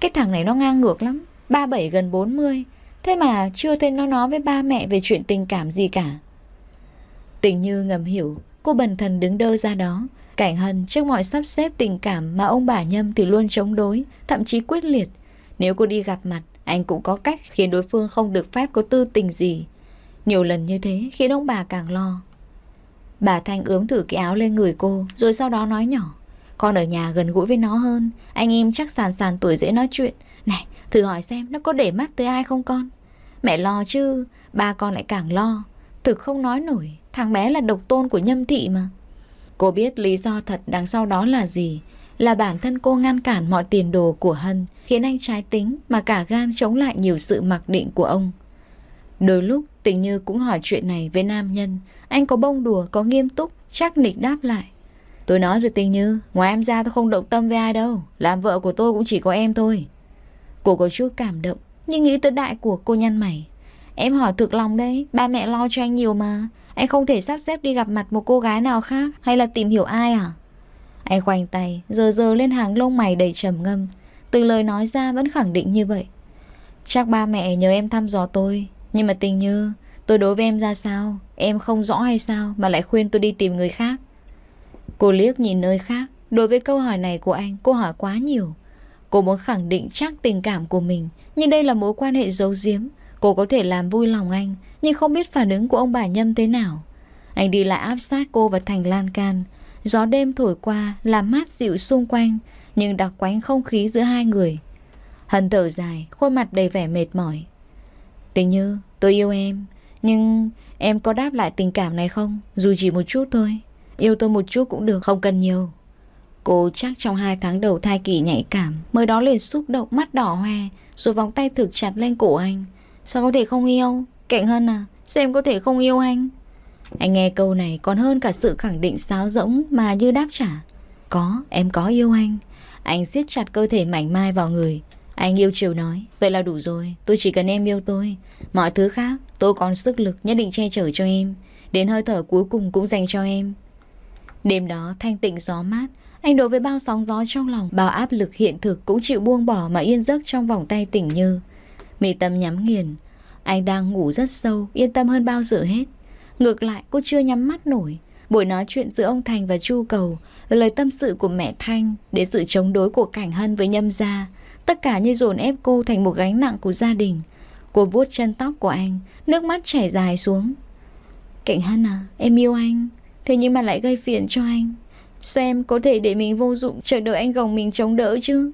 S1: Cái thằng này nó ngang ngược lắm ba bảy gần bốn mươi, Thế mà chưa thấy nó nói với ba mẹ về chuyện tình cảm gì cả Tình như ngầm hiểu Cô bần thần đứng đơ ra đó Cảnh Hân trước mọi sắp xếp tình cảm mà ông bà Nhâm thì luôn chống đối, thậm chí quyết liệt. Nếu cô đi gặp mặt, anh cũng có cách khiến đối phương không được phép có tư tình gì. Nhiều lần như thế khiến ông bà càng lo. Bà Thanh ướm thử cái áo lên người cô, rồi sau đó nói nhỏ. Con ở nhà gần gũi với nó hơn, anh em chắc sàn sàn tuổi dễ nói chuyện. Này, thử hỏi xem nó có để mắt tới ai không con? Mẹ lo chứ, ba con lại càng lo. Thực không nói nổi, thằng bé là độc tôn của nhâm thị mà. Cô biết lý do thật đằng sau đó là gì Là bản thân cô ngăn cản mọi tiền đồ của Hân Khiến anh trái tính mà cả gan chống lại nhiều sự mặc định của ông Đôi lúc tình như cũng hỏi chuyện này với nam nhân Anh có bông đùa, có nghiêm túc, chắc nịch đáp lại Tôi nói rồi tình như, ngoài em ra tôi không động tâm với ai đâu Làm vợ của tôi cũng chỉ có em thôi Cô có chút cảm động Nhưng nghĩ tới đại của cô nhăn mày Em hỏi thực lòng đấy, ba mẹ lo cho anh nhiều mà anh không thể sắp xếp đi gặp mặt một cô gái nào khác hay là tìm hiểu ai à? Anh khoanh tay, giờ giờ lên hàng lông mày đầy trầm ngâm. Từ lời nói ra vẫn khẳng định như vậy. Chắc ba mẹ nhớ em thăm dò tôi. Nhưng mà tình như, tôi đối với em ra sao? Em không rõ hay sao mà lại khuyên tôi đi tìm người khác? Cô liếc nhìn nơi khác. Đối với câu hỏi này của anh, cô hỏi quá nhiều. Cô muốn khẳng định chắc tình cảm của mình, nhưng đây là mối quan hệ giấu giếm. Cô có thể làm vui lòng anh, nhưng không biết phản ứng của ông bà Nhâm thế nào. Anh đi lại áp sát cô vào thành lan can, gió đêm thổi qua làm mát dịu xung quanh, nhưng đặc quánh không khí giữa hai người. Hân thở dài, khuôn mặt đầy vẻ mệt mỏi. Tình như, tôi yêu em, nhưng em có đáp lại tình cảm này không? Dù chỉ một chút thôi, yêu tôi một chút cũng được, không cần nhiều. Cô chắc trong hai tháng đầu thai kỳ nhạy cảm, mới đó liền xúc động mắt đỏ hoe, rồi vòng tay thực chặt lên cổ anh. Sao có thể không yêu? Cạnh hơn à Sao em có thể không yêu anh Anh nghe câu này còn hơn cả sự khẳng định sáo rỗng Mà như đáp trả Có em có yêu anh Anh siết chặt cơ thể mảnh mai vào người Anh yêu chiều nói Vậy là đủ rồi Tôi chỉ cần em yêu tôi Mọi thứ khác Tôi còn sức lực nhất định che chở cho em Đến hơi thở cuối cùng cũng dành cho em Đêm đó thanh tịnh gió mát Anh đối với bao sóng gió trong lòng Bao áp lực hiện thực cũng chịu buông bỏ Mà yên giấc trong vòng tay tỉnh như Mì tâm nhắm nghiền anh đang ngủ rất sâu, yên tâm hơn bao giờ hết. Ngược lại, cô chưa nhắm mắt nổi. Buổi nói chuyện giữa ông Thành và Chu Cầu, lời tâm sự của mẹ Thanh đến sự chống đối của Cảnh Hân với Nhâm Gia, tất cả như dồn ép cô thành một gánh nặng của gia đình. Cô vuốt chân tóc của anh, nước mắt chảy dài xuống. Cảnh Hân à, em yêu anh, thế nhưng mà lại gây phiền cho anh. Sao em có thể để mình vô dụng chờ đợi anh gồng mình chống đỡ chứ?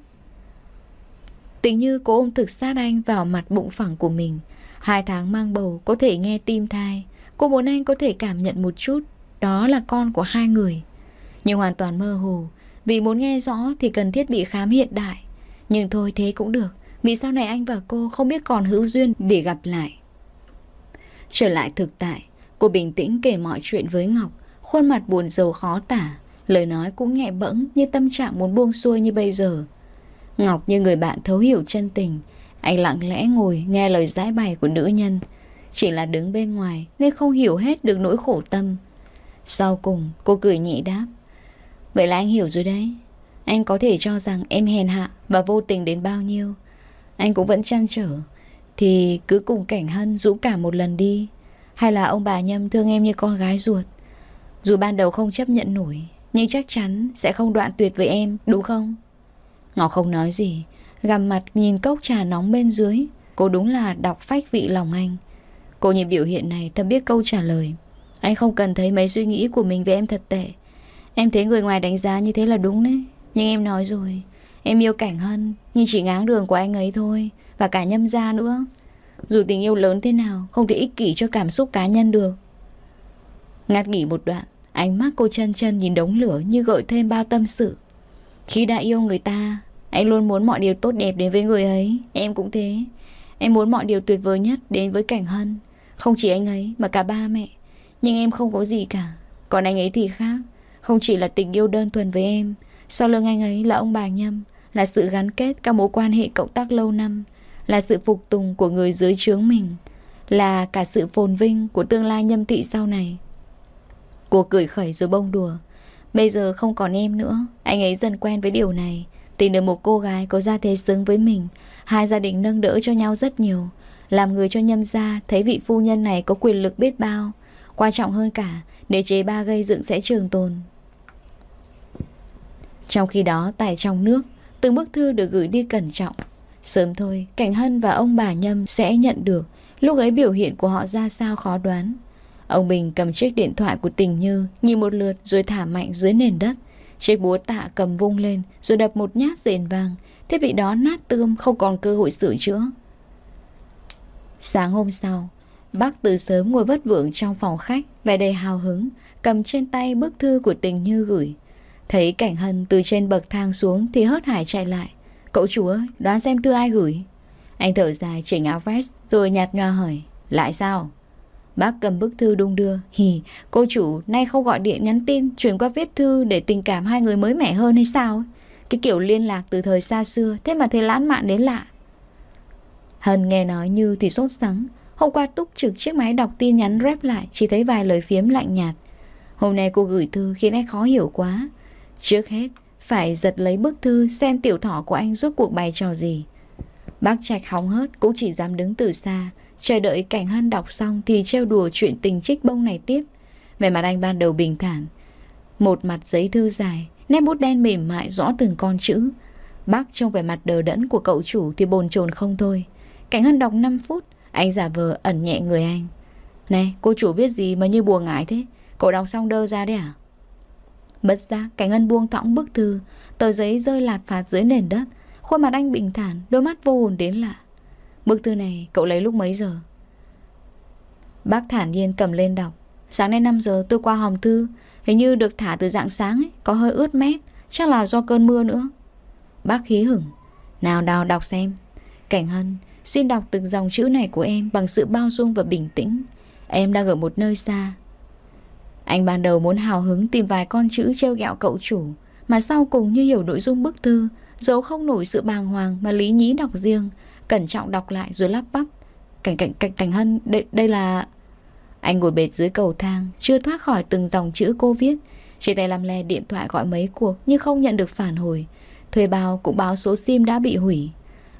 S1: Tính như cô ôm thực sát anh vào mặt bụng phẳng của mình Hai tháng mang bầu có thể nghe tim thai Cô muốn anh có thể cảm nhận một chút Đó là con của hai người Nhưng hoàn toàn mơ hồ Vì muốn nghe rõ thì cần thiết bị khám hiện đại Nhưng thôi thế cũng được Vì sau này anh và cô không biết còn hữu duyên để gặp lại Trở lại thực tại Cô bình tĩnh kể mọi chuyện với Ngọc Khuôn mặt buồn rầu khó tả Lời nói cũng nhẹ bẫng như tâm trạng muốn buông xuôi như bây giờ Ngọc như người bạn thấu hiểu chân tình anh lặng lẽ ngồi nghe lời giải bày của nữ nhân Chỉ là đứng bên ngoài Nên không hiểu hết được nỗi khổ tâm Sau cùng cô cười nhị đáp Vậy là anh hiểu rồi đấy Anh có thể cho rằng em hèn hạ Và vô tình đến bao nhiêu Anh cũng vẫn chăn trở Thì cứ cùng cảnh hân dũng cảm một lần đi Hay là ông bà nhâm thương em như con gái ruột Dù ban đầu không chấp nhận nổi Nhưng chắc chắn sẽ không đoạn tuyệt với em Đúng không Ngọc không nói gì gằm mặt nhìn cốc trà nóng bên dưới Cô đúng là đọc phách vị lòng anh Cô nhìn biểu hiện này thầm biết câu trả lời Anh không cần thấy mấy suy nghĩ của mình về em thật tệ Em thấy người ngoài đánh giá như thế là đúng đấy Nhưng em nói rồi Em yêu Cảnh hơn, Nhưng chỉ ngáng đường của anh ấy thôi Và cả nhâm gia nữa Dù tình yêu lớn thế nào Không thể ích kỷ cho cảm xúc cá nhân được Ngạt nghỉ một đoạn Ánh mắt cô chân chân nhìn đống lửa Như gợi thêm bao tâm sự Khi đã yêu người ta anh luôn muốn mọi điều tốt đẹp đến với người ấy Em cũng thế Em muốn mọi điều tuyệt vời nhất đến với Cảnh Hân Không chỉ anh ấy mà cả ba mẹ Nhưng em không có gì cả Còn anh ấy thì khác Không chỉ là tình yêu đơn thuần với em Sau lưng anh ấy là ông bà Nhâm Là sự gắn kết các mối quan hệ cộng tác lâu năm Là sự phục tùng của người dưới trướng mình Là cả sự phồn vinh của tương lai Nhâm Thị sau này Cô cười khẩy rồi bông đùa Bây giờ không còn em nữa Anh ấy dần quen với điều này Tìm được một cô gái có gia thế xứng với mình Hai gia đình nâng đỡ cho nhau rất nhiều Làm người cho nhâm gia Thấy vị phu nhân này có quyền lực biết bao Quan trọng hơn cả để chế ba gây dựng sẽ trường tồn Trong khi đó tại trong nước Từng bức thư được gửi đi cẩn trọng Sớm thôi Cảnh Hân và ông bà Nhâm sẽ nhận được Lúc ấy biểu hiện của họ ra sao khó đoán Ông Bình cầm chiếc điện thoại của tình như Nhìn một lượt rồi thả mạnh dưới nền đất Chiếc búa tạ cầm vung lên rồi đập một nhát rền vàng. Thiết bị đó nát tươm không còn cơ hội sửa chữa. Sáng hôm sau, bác từ sớm ngồi vất vưởng trong phòng khách, vẻ đầy hào hứng, cầm trên tay bức thư của tình như gửi. Thấy cảnh hân từ trên bậc thang xuống thì hớt hải chạy lại. Cậu chú ơi, đoán xem thư ai gửi. Anh thở dài chỉnh áo vest rồi nhạt nhòa hỏi. Lại sao? Bác cầm bức thư đung đưa, hì, cô chủ nay không gọi điện nhắn tin, chuyển qua viết thư để tình cảm hai người mới mẻ hơn hay sao? Cái kiểu liên lạc từ thời xa xưa, thế mà thấy lãng mạn đến lạ. Hân nghe nói như thì sốt sắng. Hôm qua túc trực chiếc máy đọc tin nhắn rep lại, chỉ thấy vài lời phiếm lạnh nhạt. Hôm nay cô gửi thư khiến anh khó hiểu quá. Trước hết, phải giật lấy bức thư xem tiểu thỏ của anh rốt cuộc bày trò gì. Bác Trạch hóng hớt cũng chỉ dám đứng từ xa, Chờ đợi Cảnh Hân đọc xong thì trêu đùa chuyện tình trích bông này tiếp. Về mặt anh ban đầu bình thản. Một mặt giấy thư dài, nét bút đen mềm mại rõ từng con chữ. Bác trong vẻ mặt đờ đẫn của cậu chủ thì bồn chồn không thôi. Cảnh Hân đọc 5 phút, anh giả vờ ẩn nhẹ người anh. Này, cô chủ viết gì mà như buồn ngại thế? Cậu đọc xong đơ ra đấy à? Bất giác, Cảnh Hân buông thõng bức thư, tờ giấy rơi lạt phạt dưới nền đất. Khuôn mặt anh bình thản, đôi mắt vô hồn đến lạ. Bức thư này cậu lấy lúc mấy giờ? Bác thản nhiên cầm lên đọc. Sáng nay 5 giờ tôi qua hòm thư, hình như được thả từ dạng sáng ấy, có hơi ướt mép, chắc là do cơn mưa nữa. Bác khí hửng, nào đào đọc xem. Cảnh Hân, xin đọc từng dòng chữ này của em bằng sự bao dung và bình tĩnh. Em đang ở một nơi xa. Anh ban đầu muốn hào hứng tìm vài con chữ treo gạo cậu chủ, mà sau cùng như hiểu nội dung bức thư, giấu không nổi sự bàng hoàng mà lý nhí đọc riêng, cẩn trọng đọc lại rồi lắp bắp. Cảnh cảnh cảnh cảnh hân, đây, đây là... Anh ngồi bệt dưới cầu thang, chưa thoát khỏi từng dòng chữ cô viết. chỉ tay làm lè điện thoại gọi mấy cuộc nhưng không nhận được phản hồi. Thuê bao cũng báo số sim đã bị hủy.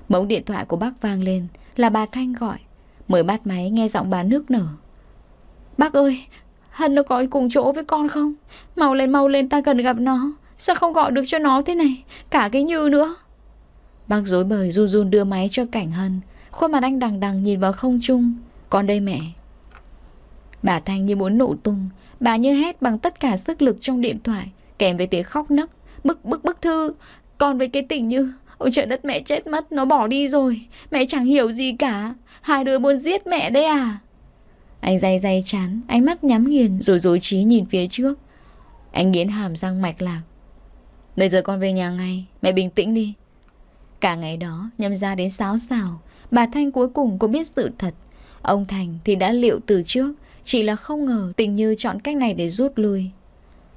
S1: Mống điện thoại của bác vang lên là bà Thanh gọi. Mới bắt máy nghe giọng bà nước nở. Bác ơi, Hân nó có cùng chỗ với con không? Mau lên mau lên ta cần gặp nó. Sao không gọi được cho nó thế này? Cả cái Như nữa. Bác dối bời run run đưa máy cho Cảnh Hân Khuôn mặt anh đằng đằng nhìn vào không trung Con đây mẹ Bà Thanh như muốn nụ tung Bà như hét bằng tất cả sức lực trong điện thoại Kèm với tiếng khóc nấc Bức bức bức thư Còn với cái tình như Ôi trời đất mẹ chết mất Nó bỏ đi rồi Mẹ chẳng hiểu gì cả Hai đứa muốn giết mẹ đấy à Anh day day chán Ánh mắt nhắm nghiền Rồi dối trí nhìn phía trước Anh nghiến hàm răng mạch lạc Bây giờ con về nhà ngay Mẹ bình tĩnh đi Cả ngày đó nhâm ra đến sáo xào Bà Thanh cuối cùng cũng biết sự thật Ông Thành thì đã liệu từ trước Chỉ là không ngờ tình như chọn cách này để rút lui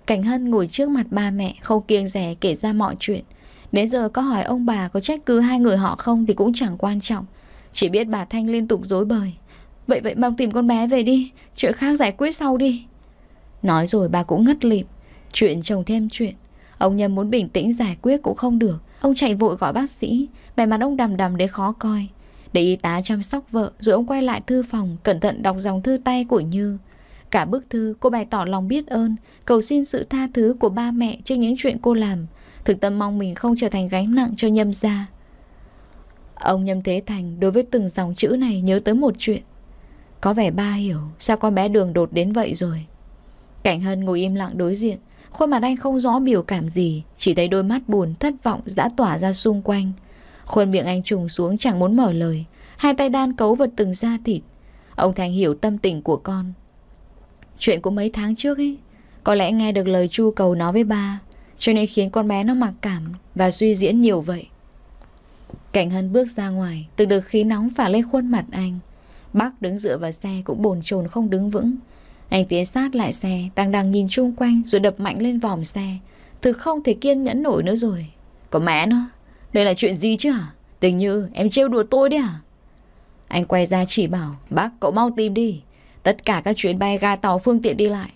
S1: Cảnh Hân ngồi trước mặt ba mẹ Không kiêng rẻ kể ra mọi chuyện Đến giờ có hỏi ông bà có trách cứ hai người họ không Thì cũng chẳng quan trọng Chỉ biết bà Thanh liên tục dối bời Vậy vậy mong tìm con bé về đi Chuyện khác giải quyết sau đi Nói rồi bà cũng ngất lịm Chuyện chồng thêm chuyện Ông Nhâm muốn bình tĩnh giải quyết cũng không được Ông chạy vội gọi bác sĩ Vẻ mặt ông đầm đầm đến khó coi Để y tá chăm sóc vợ Rồi ông quay lại thư phòng Cẩn thận đọc dòng thư tay của Như Cả bức thư cô bày tỏ lòng biết ơn Cầu xin sự tha thứ của ba mẹ Trước những chuyện cô làm Thực tâm mong mình không trở thành gánh nặng cho nhâm gia Ông Nhâm Thế Thành Đối với từng dòng chữ này nhớ tới một chuyện Có vẻ ba hiểu Sao con bé đường đột đến vậy rồi Cảnh Hân ngồi im lặng đối diện Khuôn mặt anh không rõ biểu cảm gì Chỉ thấy đôi mắt buồn thất vọng đã tỏa ra xung quanh Khuôn miệng anh trùng xuống chẳng muốn mở lời Hai tay đan cấu vật từng da thịt Ông Thành hiểu tâm tình của con Chuyện của mấy tháng trước ấy Có lẽ nghe được lời chu cầu nó với ba Cho nên khiến con bé nó mặc cảm Và suy diễn nhiều vậy Cảnh Hân bước ra ngoài Từng được khí nóng phả lên khuôn mặt anh Bác đứng dựa vào xe cũng bồn chồn không đứng vững anh tiến sát lại xe, đang đang nhìn chung quanh rồi đập mạnh lên vòng xe. Thực không thể kiên nhẫn nổi nữa rồi. Có mẹ nó, đây là chuyện gì chứ hả? À? Tình như, em trêu đùa tôi đấy À? Anh quay ra chỉ bảo, bác cậu mau tìm đi. Tất cả các chuyến bay ga tàu phương tiện đi lại.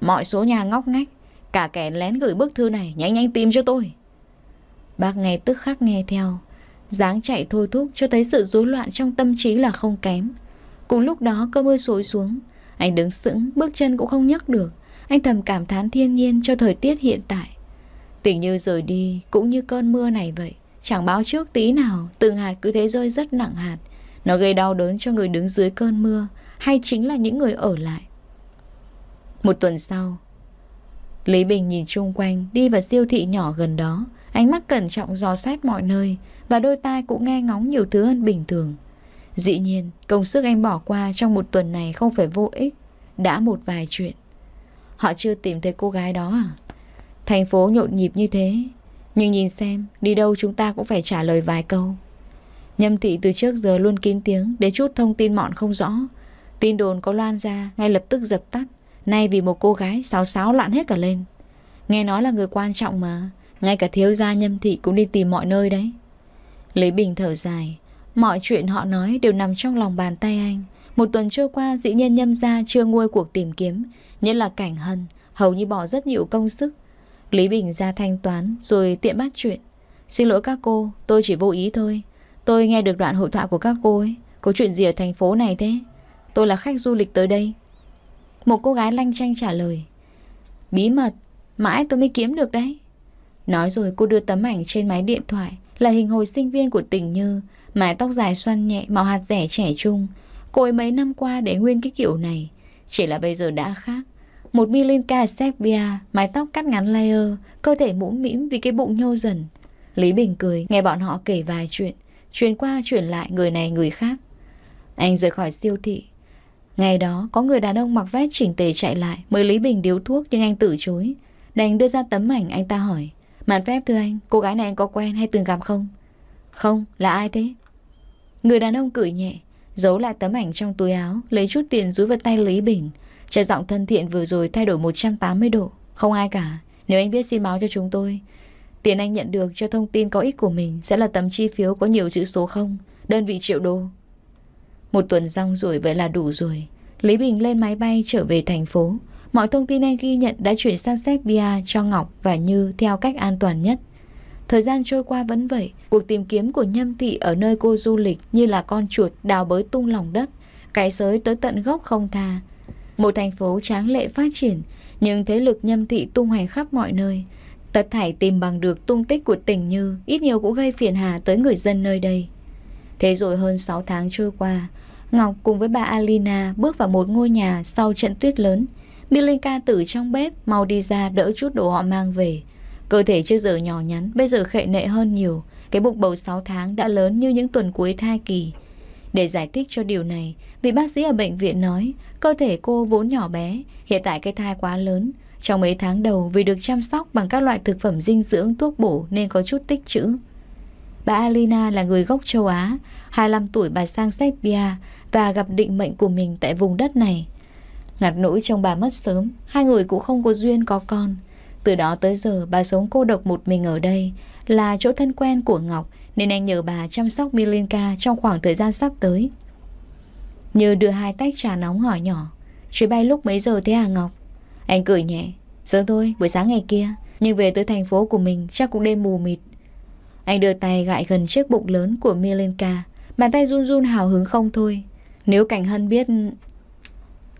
S1: Mọi số nhà ngóc ngách, cả kẻ lén gửi bức thư này nhanh nhanh tìm cho tôi. Bác nghe tức khắc nghe theo, dáng chạy thôi thúc cho thấy sự rối loạn trong tâm trí là không kém. Cùng lúc đó cơ mưa xối xuống, anh đứng sững, bước chân cũng không nhấc được. Anh thầm cảm thán thiên nhiên cho thời tiết hiện tại. Tình như rời đi, cũng như cơn mưa này vậy. Chẳng báo trước tí nào, từng hạt cứ thế rơi rất nặng hạt. Nó gây đau đớn cho người đứng dưới cơn mưa, hay chính là những người ở lại. Một tuần sau, Lý Bình nhìn chung quanh, đi vào siêu thị nhỏ gần đó. Ánh mắt cẩn trọng dò xét mọi nơi, và đôi tai cũng nghe ngóng nhiều thứ hơn bình thường. Dĩ nhiên, công sức anh bỏ qua trong một tuần này không phải vô ích, đã một vài chuyện. Họ chưa tìm thấy cô gái đó à? Thành phố nhộn nhịp như thế, nhưng nhìn xem, đi đâu chúng ta cũng phải trả lời vài câu. Nhâm thị từ trước giờ luôn kín tiếng để chút thông tin mọn không rõ. Tin đồn có loan ra, ngay lập tức dập tắt. Nay vì một cô gái sáo sáo loạn hết cả lên. Nghe nói là người quan trọng mà, ngay cả thiếu gia nhâm thị cũng đi tìm mọi nơi đấy. Lý Bình thở dài, Mọi chuyện họ nói đều nằm trong lòng bàn tay anh. Một tuần trôi qua dĩ nhiên nhâm ra chưa nguôi cuộc tìm kiếm, nhất là cảnh hân, hầu như bỏ rất nhiều công sức. Lý Bình ra thanh toán rồi tiện bắt chuyện. Xin lỗi các cô, tôi chỉ vô ý thôi. Tôi nghe được đoạn hội thoại của các cô ấy. Có chuyện gì ở thành phố này thế? Tôi là khách du lịch tới đây. Một cô gái lanh chanh trả lời. Bí mật, mãi tôi mới kiếm được đấy. Nói rồi cô đưa tấm ảnh trên máy điện thoại là hình hồi sinh viên của tình Như mái tóc dài xoăn nhẹ màu hạt rẻ trẻ trung. Cô ấy mấy năm qua để nguyên cái kiểu này, chỉ là bây giờ đã khác. Một Milinka Serbia, mái tóc cắt ngắn layer, cơ thể mũm mĩm vì cái bụng nhô dần. Lý Bình cười, nghe bọn họ kể vài chuyện, truyền qua truyền lại người này người khác. Anh rời khỏi siêu thị. Ngày đó, có người đàn ông mặc vest chỉnh tề chạy lại, mời Lý Bình điếu thuốc nhưng anh từ chối. Đành đưa ra tấm ảnh anh ta hỏi, màn phép thưa anh, cô gái này anh có quen hay từng gặp không? Không, là ai thế? Người đàn ông cười nhẹ, giấu lại tấm ảnh trong túi áo, lấy chút tiền rúi vào tay Lý Bình. Trẻ giọng thân thiện vừa rồi thay đổi 180 độ, không ai cả. Nếu anh biết xin báo cho chúng tôi, tiền anh nhận được cho thông tin có ích của mình sẽ là tấm chi phiếu có nhiều chữ số không, đơn vị triệu đô. Một tuần rong rủi vậy là đủ rồi. Lý Bình lên máy bay trở về thành phố. Mọi thông tin anh ghi nhận đã chuyển sang Serbia cho Ngọc và Như theo cách an toàn nhất. Thời gian trôi qua vẫn vậy, cuộc tìm kiếm của Nhâm Thị ở nơi cô du lịch như là con chuột đào bới tung lòng đất, cái sới tới tận gốc không tha. Một thành phố tráng lệ phát triển, nhưng thế lực Nhâm Thị tung hoành khắp mọi nơi. Tất thải tìm bằng được tung tích của tình như, ít nhiều cũng gây phiền hà tới người dân nơi đây. Thế rồi hơn 6 tháng trôi qua, Ngọc cùng với bà Alina bước vào một ngôi nhà sau trận tuyết lớn. Milinka tử trong bếp mau đi ra đỡ chút đồ họ mang về. Cơ thể trước giờ nhỏ nhắn, bây giờ khệ nệ hơn nhiều. Cái bụng bầu 6 tháng đã lớn như những tuần cuối thai kỳ. Để giải thích cho điều này, vị bác sĩ ở bệnh viện nói cơ thể cô vốn nhỏ bé, hiện tại cái thai quá lớn. Trong mấy tháng đầu vì được chăm sóc bằng các loại thực phẩm dinh dưỡng thuốc bổ nên có chút tích trữ. Bà Alina là người gốc châu Á, 25 tuổi bà sang Serbia và gặp định mệnh của mình tại vùng đất này. Ngặt nỗi trong bà mất sớm, hai người cũng không có duyên có con. Từ đó tới giờ bà sống cô độc một mình ở đây Là chỗ thân quen của Ngọc Nên anh nhờ bà chăm sóc Milinka trong khoảng thời gian sắp tới Như đưa hai tách trà nóng hỏi nhỏ Chuyến bay lúc mấy giờ thế à Ngọc? Anh cười nhẹ Sớm thôi, buổi sáng ngày kia Nhưng về tới thành phố của mình chắc cũng đêm mù mịt Anh đưa tay gại gần chiếc bụng lớn của Milinka Bàn tay run run hào hứng không thôi Nếu Cảnh Hân biết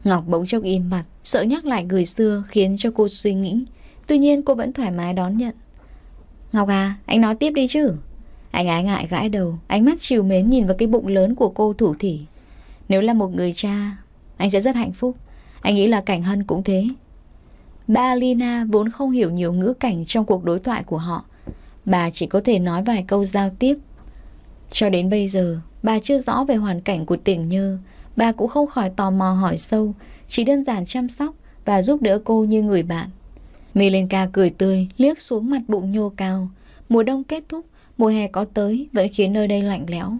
S1: Ngọc bỗng chốc im mặt Sợ nhắc lại người xưa khiến cho cô suy nghĩ Tuy nhiên cô vẫn thoải mái đón nhận Ngọc à, anh nói tiếp đi chứ Anh ái ngại gãi đầu Ánh mắt chiều mến nhìn vào cái bụng lớn của cô thủ thỉ Nếu là một người cha Anh sẽ rất hạnh phúc Anh nghĩ là Cảnh Hân cũng thế Ba Lina vốn không hiểu nhiều ngữ cảnh trong cuộc đối thoại của họ Bà chỉ có thể nói vài câu giao tiếp Cho đến bây giờ Bà chưa rõ về hoàn cảnh của tỉnh Như Bà cũng không khỏi tò mò hỏi sâu Chỉ đơn giản chăm sóc Và giúp đỡ cô như người bạn Milenka cười tươi, liếc xuống mặt bụng nhô cao. Mùa đông kết thúc, mùa hè có tới vẫn khiến nơi đây lạnh lẽo.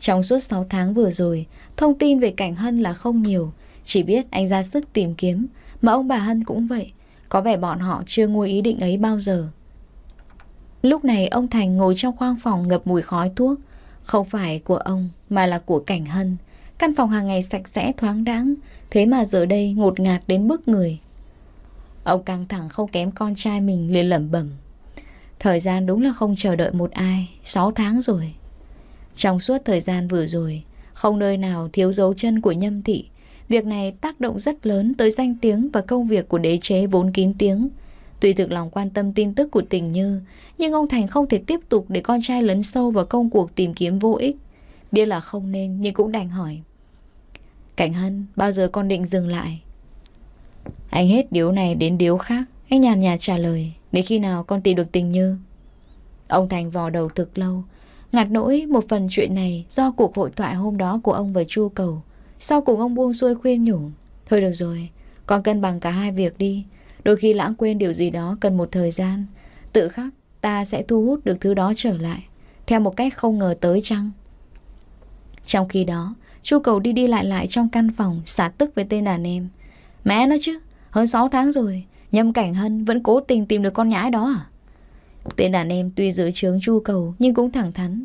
S1: Trong suốt 6 tháng vừa rồi, thông tin về cảnh Hân là không nhiều. Chỉ biết anh ra sức tìm kiếm, mà ông bà Hân cũng vậy. Có vẻ bọn họ chưa nguôi ý định ấy bao giờ. Lúc này ông Thành ngồi trong khoang phòng ngập mùi khói thuốc. Không phải của ông, mà là của cảnh Hân. Căn phòng hàng ngày sạch sẽ thoáng đãng, thế mà giờ đây ngột ngạt đến bức người. Ông căng thẳng không kém con trai mình liền lẩm bẩm. Thời gian đúng là không chờ đợi một ai, 6 tháng rồi. Trong suốt thời gian vừa rồi, không nơi nào thiếu dấu chân của nhâm thị. Việc này tác động rất lớn tới danh tiếng và công việc của đế chế vốn kín tiếng. Tuy thực lòng quan tâm tin tức của tình như, nhưng ông Thành không thể tiếp tục để con trai lấn sâu vào công cuộc tìm kiếm vô ích. Biết là không nên nhưng cũng đành hỏi. Cảnh Hân, bao giờ con định dừng lại? Anh hết điếu này đến điếu khác Anh nhàn nhạt trả lời để khi nào con tìm được tình như Ông Thành vò đầu thực lâu Ngạt nỗi một phần chuyện này Do cuộc hội thoại hôm đó của ông với Chu Cầu Sau cùng ông buông xuôi khuyên nhủ Thôi được rồi Con cân bằng cả hai việc đi Đôi khi lãng quên điều gì đó cần một thời gian Tự khắc ta sẽ thu hút được thứ đó trở lại Theo một cách không ngờ tới chăng Trong khi đó Chu Cầu đi đi lại lại trong căn phòng Xả tức với tên đàn em Mẹ nó chứ, hơn 6 tháng rồi, Nhâm Cảnh Hân vẫn cố tình tìm được con nhãi đó à? Tên đàn em tuy dưới trướng Chu Cầu nhưng cũng thẳng thắn.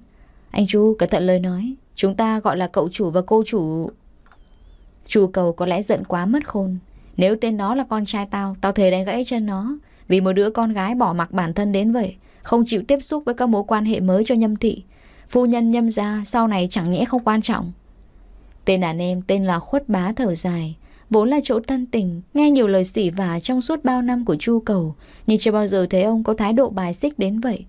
S1: Anh Chu cẩn thận lời nói, chúng ta gọi là cậu chủ và cô chủ. Chu Cầu có lẽ giận quá mất khôn. Nếu tên đó là con trai tao, tao thề đánh gãy chân nó. Vì một đứa con gái bỏ mặc bản thân đến vậy, không chịu tiếp xúc với các mối quan hệ mới cho Nhâm Thị. Phu nhân Nhâm gia sau này chẳng nhẽ không quan trọng. Tên đàn em tên là Khuất Bá thở dài, vốn là chỗ thân tình, nghe nhiều lời xỉ vả trong suốt bao năm của Chu Cầu, nhưng chưa bao giờ thấy ông có thái độ bài xích đến vậy.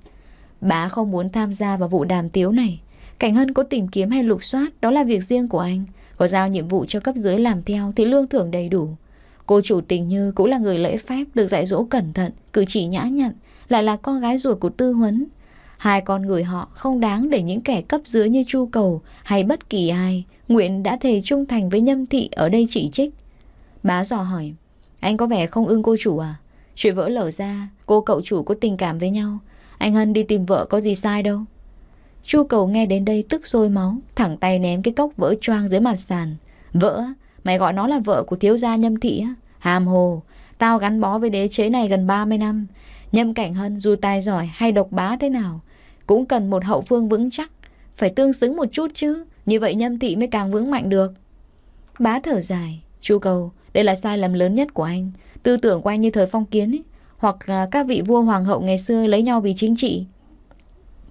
S1: bá không muốn tham gia vào vụ đàm tiếu này. Cảnh Hân có tìm kiếm hay lục soát, đó là việc riêng của anh. Có giao nhiệm vụ cho cấp dưới làm theo thì lương thưởng đầy đủ. Cô chủ tình Như cũng là người lễ phép, được dạy dỗ cẩn thận, cử chỉ nhã nhặn, lại là con gái ruột của Tư Huấn. Hai con người họ không đáng để những kẻ cấp dưới như Chu Cầu hay bất kỳ ai, nguyễn đã thề trung thành với Nhâm Thị ở đây chỉ trích. Má dò hỏi, anh có vẻ không ưng cô chủ à? Chuyện vỡ lở ra, cô cậu chủ có tình cảm với nhau. Anh Hân đi tìm vợ có gì sai đâu. Chu cầu nghe đến đây tức sôi máu, thẳng tay ném cái cốc vỡ choang dưới mặt sàn. Vỡ? Mày gọi nó là vợ của thiếu gia nhâm thị á? Hàm hồ, tao gắn bó với đế chế này gần 30 năm. Nhâm cảnh hân dù tài giỏi hay độc bá thế nào, cũng cần một hậu phương vững chắc. Phải tương xứng một chút chứ, như vậy nhâm thị mới càng vững mạnh được. Bá thở dài, chu cầu, đây là sai lầm lớn nhất của anh. Tư tưởng của anh như thời phong kiến ấy. Hoặc các vị vua hoàng hậu ngày xưa lấy nhau vì chính trị.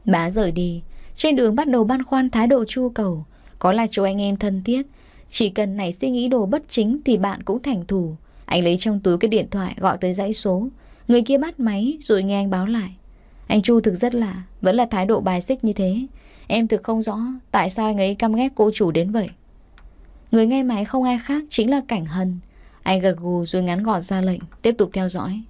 S1: Bá rời đi. Trên đường bắt đầu băn khoăn thái độ chu cầu. Có là chỗ anh em thân thiết. Chỉ cần nảy suy nghĩ đồ bất chính thì bạn cũng thành thủ. Anh lấy trong túi cái điện thoại gọi tới dãy số. Người kia bắt máy rồi nghe anh báo lại. Anh Chu thực rất lạ, vẫn là thái độ bài xích như thế. Em thực không rõ tại sao anh ấy căm ghét cô chủ đến vậy. Người nghe máy không ai khác chính là Cảnh Hân. Anh gật gù rồi ngắn gọn ra lệnh, tiếp tục theo dõi.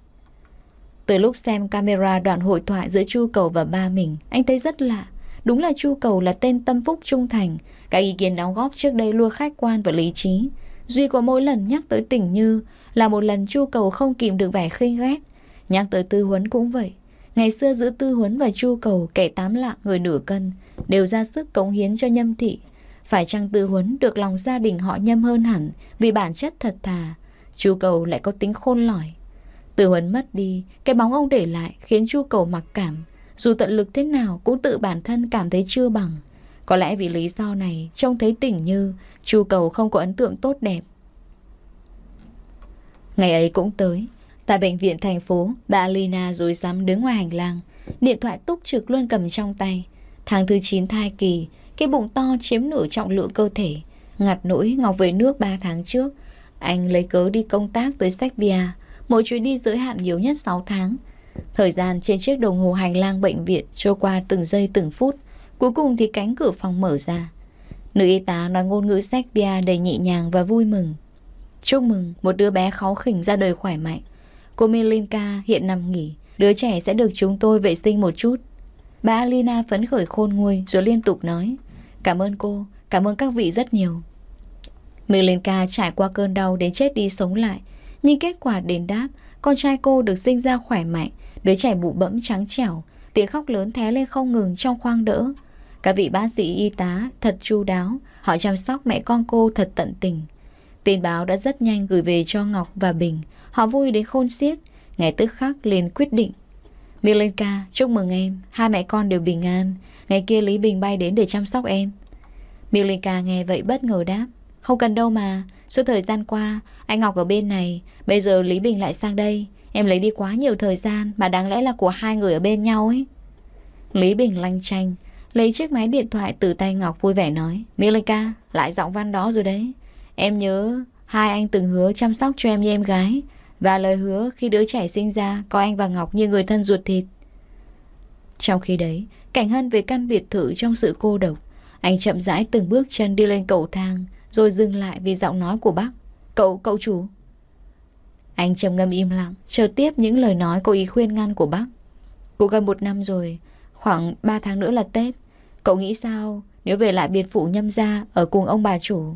S1: Từ lúc xem camera đoạn hội thoại giữa Chu Cầu và ba mình, anh thấy rất lạ. Đúng là Chu Cầu là tên tâm phúc trung thành, các ý kiến đóng góp trước đây luôn khách quan và lý trí. Duy có mỗi lần nhắc tới tình như là một lần Chu Cầu không kìm được vẻ khinh ghét. Nhắc tới Tư Huấn cũng vậy. Ngày xưa giữa Tư Huấn và Chu Cầu kẻ tám lạng người nửa cân đều ra sức cống hiến cho nhâm thị. Phải chăng Tư Huấn được lòng gia đình họ nhâm hơn hẳn vì bản chất thật thà, Chu cầu lại có tính khôn lỏi Từ huấn mất đi Cái bóng ông để lại khiến chu cầu mặc cảm Dù tận lực thế nào cũng tự bản thân cảm thấy chưa bằng Có lẽ vì lý do này Trông thấy tỉnh như Chu cầu không có ấn tượng tốt đẹp Ngày ấy cũng tới Tại bệnh viện thành phố Bà Alina dối dám đứng ngoài hành lang Điện thoại túc trực luôn cầm trong tay Tháng thứ 9 thai kỳ Cái bụng to chiếm nửa trọng lượng cơ thể Ngặt nỗi Ngọc về nước 3 tháng trước anh lấy cớ đi công tác tới Serbia, mỗi chuyến đi giới hạn nhiều nhất 6 tháng. Thời gian trên chiếc đồng hồ hành lang bệnh viện trôi qua từng giây từng phút, cuối cùng thì cánh cửa phòng mở ra. Nữ y tá nói ngôn ngữ Serbia đầy nhẹ nhàng và vui mừng. Chúc mừng, một đứa bé khó khỉnh ra đời khỏe mạnh. Cô Milinka hiện nằm nghỉ, đứa trẻ sẽ được chúng tôi vệ sinh một chút. Bà Alina phấn khởi khôn nguôi rồi liên tục nói, cảm ơn cô, cảm ơn các vị rất nhiều. Milenka trải qua cơn đau đến chết đi sống lại, nhưng kết quả đến đáp, con trai cô được sinh ra khỏe mạnh, đứa trẻ bụ bẫm trắng trẻo, tiếng khóc lớn thé lên không ngừng trong khoang đỡ. Các vị bác sĩ y tá thật chu đáo, họ chăm sóc mẹ con cô thật tận tình. Tin báo đã rất nhanh gửi về cho Ngọc và Bình, họ vui đến khôn xiết, ngày tức khắc liền quyết định. Milenka, chúc mừng em, hai mẹ con đều bình an, ngày kia Lý Bình bay đến để chăm sóc em. Milenka nghe vậy bất ngờ đáp. Không cần đâu mà, suốt thời gian qua, anh Ngọc ở bên này, bây giờ Lý Bình lại sang đây. Em lấy đi quá nhiều thời gian mà đáng lẽ là của hai người ở bên nhau ấy. Lý Bình lanh chanh, lấy chiếc máy điện thoại từ tay Ngọc vui vẻ nói. Milica lại giọng văn đó rồi đấy. Em nhớ hai anh từng hứa chăm sóc cho em như em gái và lời hứa khi đứa trẻ sinh ra coi anh và Ngọc như người thân ruột thịt. Trong khi đấy, Cảnh Hân về căn biệt thự trong sự cô độc. Anh chậm rãi từng bước chân đi lên cầu thang rồi dừng lại vì giọng nói của bác Cậu, cậu chủ Anh trầm ngâm im lặng Chờ tiếp những lời nói cô ý khuyên ngăn của bác Cô gần một năm rồi Khoảng ba tháng nữa là Tết Cậu nghĩ sao nếu về lại biệt phủ nhâm gia Ở cùng ông bà chủ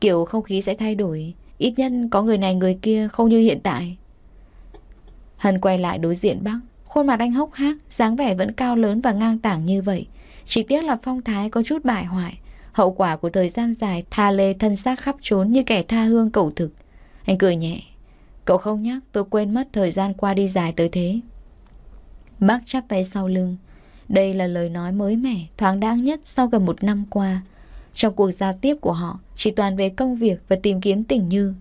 S1: Kiểu không khí sẽ thay đổi Ít nhất có người này người kia không như hiện tại Hân quay lại đối diện bác Khuôn mặt anh hốc hác, dáng vẻ vẫn cao lớn và ngang tảng như vậy. Chỉ tiếc là phong thái có chút bại hoại, Hậu quả của thời gian dài tha lê thân xác khắp trốn như kẻ tha hương cầu thực. Anh cười nhẹ. Cậu không nhắc, tôi quên mất thời gian qua đi dài tới thế. Bác chắp tay sau lưng. Đây là lời nói mới mẻ, thoáng đáng nhất sau gần một năm qua. Trong cuộc giao tiếp của họ, chỉ toàn về công việc và tìm kiếm tình như.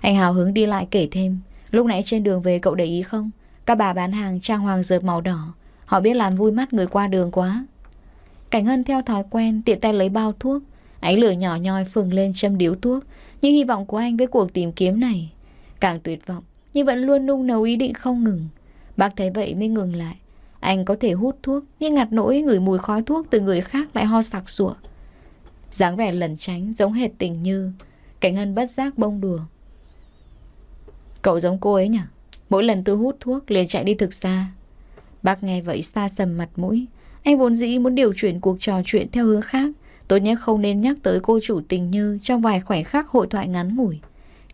S1: Anh hào hứng đi lại kể thêm. Lúc nãy trên đường về cậu để ý không? Các bà bán hàng trang hoàng dợp màu đỏ. Họ biết làm vui mắt người qua đường quá. Cảnh Hân theo thói quen tiện tay lấy bao thuốc Ánh lửa nhỏ nhoi phừng lên châm điếu thuốc Nhưng hy vọng của anh với cuộc tìm kiếm này Càng tuyệt vọng Nhưng vẫn luôn nung nấu ý định không ngừng Bác thấy vậy mới ngừng lại Anh có thể hút thuốc Nhưng ngặt nỗi ngửi mùi khói thuốc từ người khác lại ho sặc sụa, dáng vẻ lẩn tránh giống hệt tình như Cảnh Hân bất giác bông đùa Cậu giống cô ấy nhỉ Mỗi lần tôi hút thuốc liền chạy đi thực xa Bác nghe vậy xa sầm mặt mũi anh vốn dĩ muốn điều chuyển cuộc trò chuyện theo hướng khác, tốt nhất không nên nhắc tới cô chủ tình Như trong vài khoảnh khắc hội thoại ngắn ngủi.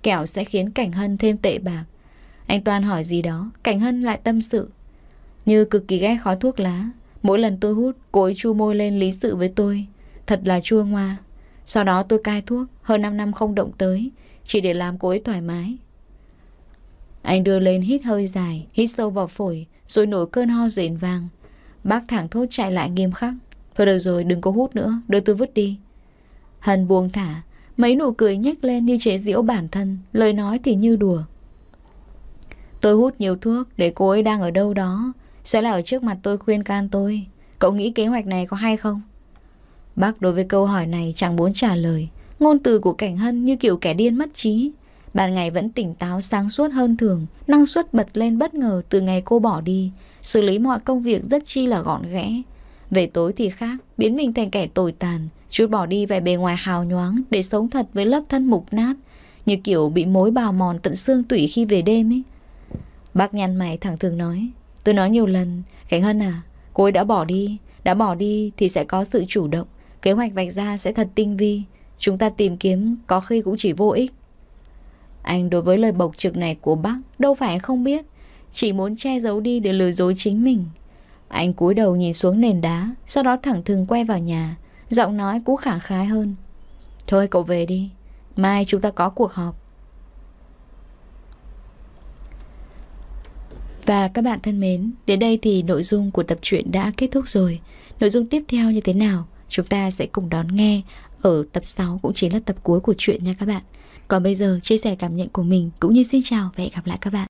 S1: Kẻo sẽ khiến Cảnh Hân thêm tệ bạc. Anh Toàn hỏi gì đó, Cảnh Hân lại tâm sự. Như cực kỳ ghét khói thuốc lá, mỗi lần tôi hút, cô ấy chu môi lên lý sự với tôi. Thật là chua ngoa. Sau đó tôi cai thuốc, hơn 5 năm không động tới, chỉ để làm cô ấy thoải mái. Anh đưa lên hít hơi dài, hít sâu vào phổi, rồi nổi cơn ho rền vàng. Bác thẳng thốt chạy lại nghiêm khắc Thôi được rồi đừng có hút nữa Đưa tôi vứt đi Hân buông thả Mấy nụ cười nhếch lên như chế giễu bản thân Lời nói thì như đùa Tôi hút nhiều thuốc để cô ấy đang ở đâu đó Sẽ là ở trước mặt tôi khuyên can tôi Cậu nghĩ kế hoạch này có hay không? Bác đối với câu hỏi này chẳng muốn trả lời Ngôn từ của Cảnh Hân như kiểu kẻ điên mất trí Ban ngày vẫn tỉnh táo sáng suốt hơn thường Năng suất bật lên bất ngờ từ ngày cô bỏ đi xử lý mọi công việc rất chi là gọn ghẽ. Về tối thì khác, biến mình thành kẻ tồi tàn, chút bỏ đi vẻ bề ngoài hào nhoáng để sống thật với lớp thân mục nát, như kiểu bị mối bào mòn tận xương tủy khi về đêm ấy. Bác nhăn mày thẳng thường nói, tôi nói nhiều lần, Khánh Hân à, cô ấy đã bỏ đi, đã bỏ đi thì sẽ có sự chủ động, kế hoạch vạch ra sẽ thật tinh vi, chúng ta tìm kiếm có khi cũng chỉ vô ích. Anh đối với lời bộc trực này của bác đâu phải không biết, chỉ muốn che giấu đi để lừa dối chính mình Anh cúi đầu nhìn xuống nền đá Sau đó thẳng thừng quay vào nhà Giọng nói cũng khả khái hơn Thôi cậu về đi Mai chúng ta có cuộc họp Và các bạn thân mến, đến đây thì nội dung của tập truyện đã kết thúc rồi. Nội dung tiếp theo như thế nào, chúng ta sẽ cùng đón nghe ở tập 6 cũng chính là tập cuối của truyện nha các bạn. Còn bây giờ, chia sẻ cảm nhận của mình cũng như xin chào và hẹn gặp lại các bạn.